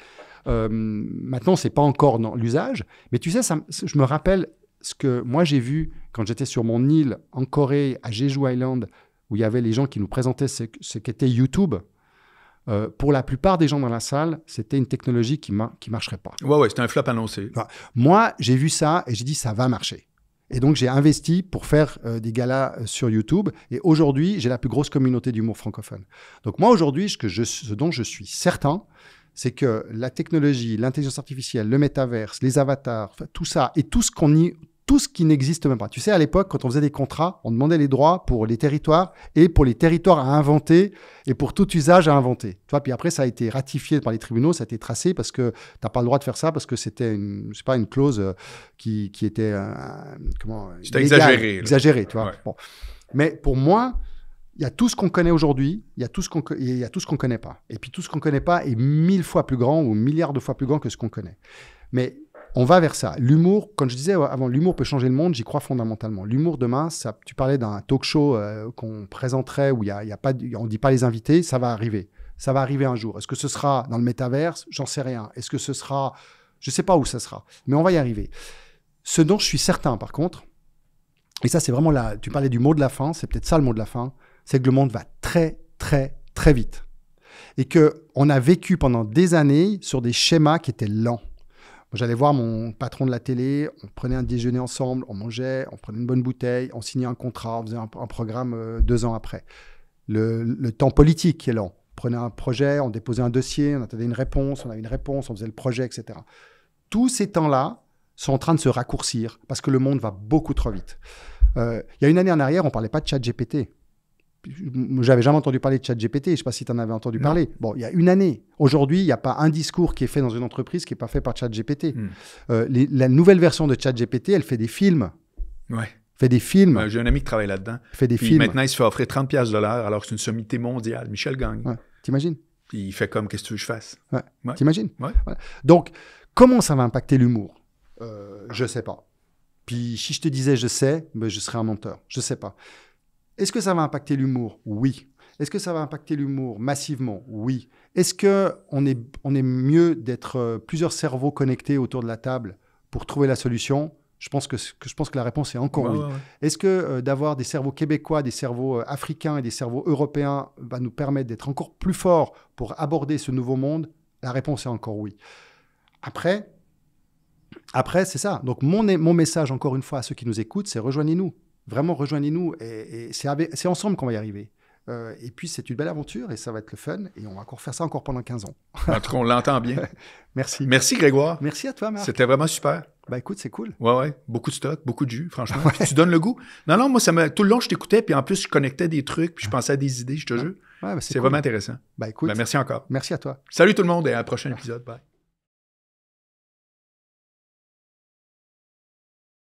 Speaker 2: Euh, maintenant, c'est pas encore dans l'usage, mais tu sais, je me rappelle ce que moi j'ai vu quand j'étais sur mon île en Corée à Jeju Island où il y avait les gens qui nous présentaient ce, qu'était YouTube, euh, pour la plupart des gens dans la salle, c'était une technologie qui ne marcherait pas.
Speaker 1: Ouais, ouais, c'était un flop annoncé.
Speaker 2: moi, j'ai vu ça et j'ai dit ça va marcher. Et donc, j'ai investi pour faire euh, des galas euh, sur YouTube. Et aujourd'hui, j'ai la plus grosse communauté d'humour francophone. Donc, moi, aujourd'hui, ce, ce, dont je suis certain, c'est que la technologie, l'intelligence artificielle, le métaverse, les avatars, tout ça et tout ce qu'on y, tout ce qui n'existe même pas. Tu sais, à l'époque, quand on faisait des contrats, on demandait les droits pour les territoires et pour les territoires à inventer et pour tout usage à inventer. Tu vois, puis après, ça a été ratifié par les tribunaux, ça a été tracé parce que tu n'as pas le droit de faire ça parce que c'était une, pas, une clause euh, qui, était, euh, comment, C'était exagéré. Exagéré, tu vois. Mais pour moi, il y a tout ce qu'on connaît aujourd'hui, il y a tout ce qu'on il y a tout ce qu'on connaît pas. Et puis tout ce qu'on connaît pas est mille fois plus grand ou milliards de fois plus grand que ce qu'on connaît. Mais on va vers ça. L'humour, quand je disais avant, l'humour peut changer le monde, j'y crois fondamentalement. L'humour demain, ça, tu parlais d'un talk show euh, qu'on présenterait où il y a, y a pas, on ne dit pas les invités, ça va arriver. Ça va arriver un jour. Est-ce que ce sera dans le métaverse J'en sais rien. Est-ce que ce sera. Je ne sais pas où ça sera, mais on va y arriver. Ce dont je suis certain, par contre, et ça, c'est vraiment là. Tu parlais du mot de la fin, c'est peut-être ça le mot de la fin, c'est que le monde va très, très, très vite. Et que on a vécu pendant des années sur des schémas qui étaient lents J'allais voir mon patron de la télé, on prenait un déjeuner ensemble, on mangeait, on prenait une bonne bouteille, on signait un contrat, on faisait un, programme euh, deux ans après. Le, temps politique est lent. On prenait un projet, on déposait un dossier, on attendait une réponse, on avait une réponse, on faisait le projet, etc. Tous ces temps-là sont en train de se raccourcir parce que le monde va beaucoup trop vite. Euh, il y a une année en arrière, on ne parlait pas de chat GPT j'avais jamais entendu parler de ChatGPT, je ne sais pas si tu en avais entendu parler. Bon, il y a une année. Aujourd'hui, il n'y a pas un discours qui est fait dans une entreprise qui n'est pas fait par ChatGPT. Hmm. Euh, la nouvelle version de ChatGPT, elle fait des films. Ouais. Fait des films. Euh,
Speaker 1: j'ai un ami qui travaille là-dedans. Fait des films. Maintenant, il se fait offrir 30 pièces de alors que c'est une sommité mondiale. Michel Gang. Ouais. T'imagines? Puis il fait comme, qu'est-ce que je fasse?
Speaker 2: Ouais. T'imagines? Donc, comment ça va impacter l'humour? Euh, je ne sais pas. Puis si je te disais je sais, ben, je serais un menteur. Je ne sais pas. Est-ce que ça va impacter l'humour Oui. Est-ce que ça va impacter l'humour massivement Oui. Est-ce que on est, on est mieux d'être euh, plusieurs cerveaux connectés autour de la table pour trouver la solution je pense que, je pense que la réponse est encore oui. Est-ce que euh, d'avoir des cerveaux québécois, des cerveaux euh, africains et des cerveaux européens va nous permettre d'être encore plus forts pour aborder ce nouveau monde La réponse est encore oui. Après, après c'est ça. Donc mon, mon message, encore une fois, à ceux qui nous écoutent, c'est rejoignez-nous. Vraiment, rejoignez-nous et, c'est ensemble qu'on va y arriver. Euh, et puis, c'est une belle aventure et ça va être le
Speaker 1: fun. Et on va encore faire ça encore pendant 15 ans. <laughs> en tout cas, on l'entend bien. <laughs> Merci. Merci, Grégoire. Merci à toi, Marc. C'était vraiment super. Bah ben, écoute, c'est cool. Ouais, ouais. Beaucoup de stock, beaucoup de jus, franchement. tu donnes le goût. Non, non, moi, ça tout le long, je t'écoutais. Puis en plus, je connectais des trucs. Puis je pensais à des idées, je te jure. Ouais, bah, c'est vraiment intéressant. Bah, écoute. Bah, merci encore. Merci à toi. Salut tout le monde et à un prochain épisode. Bye.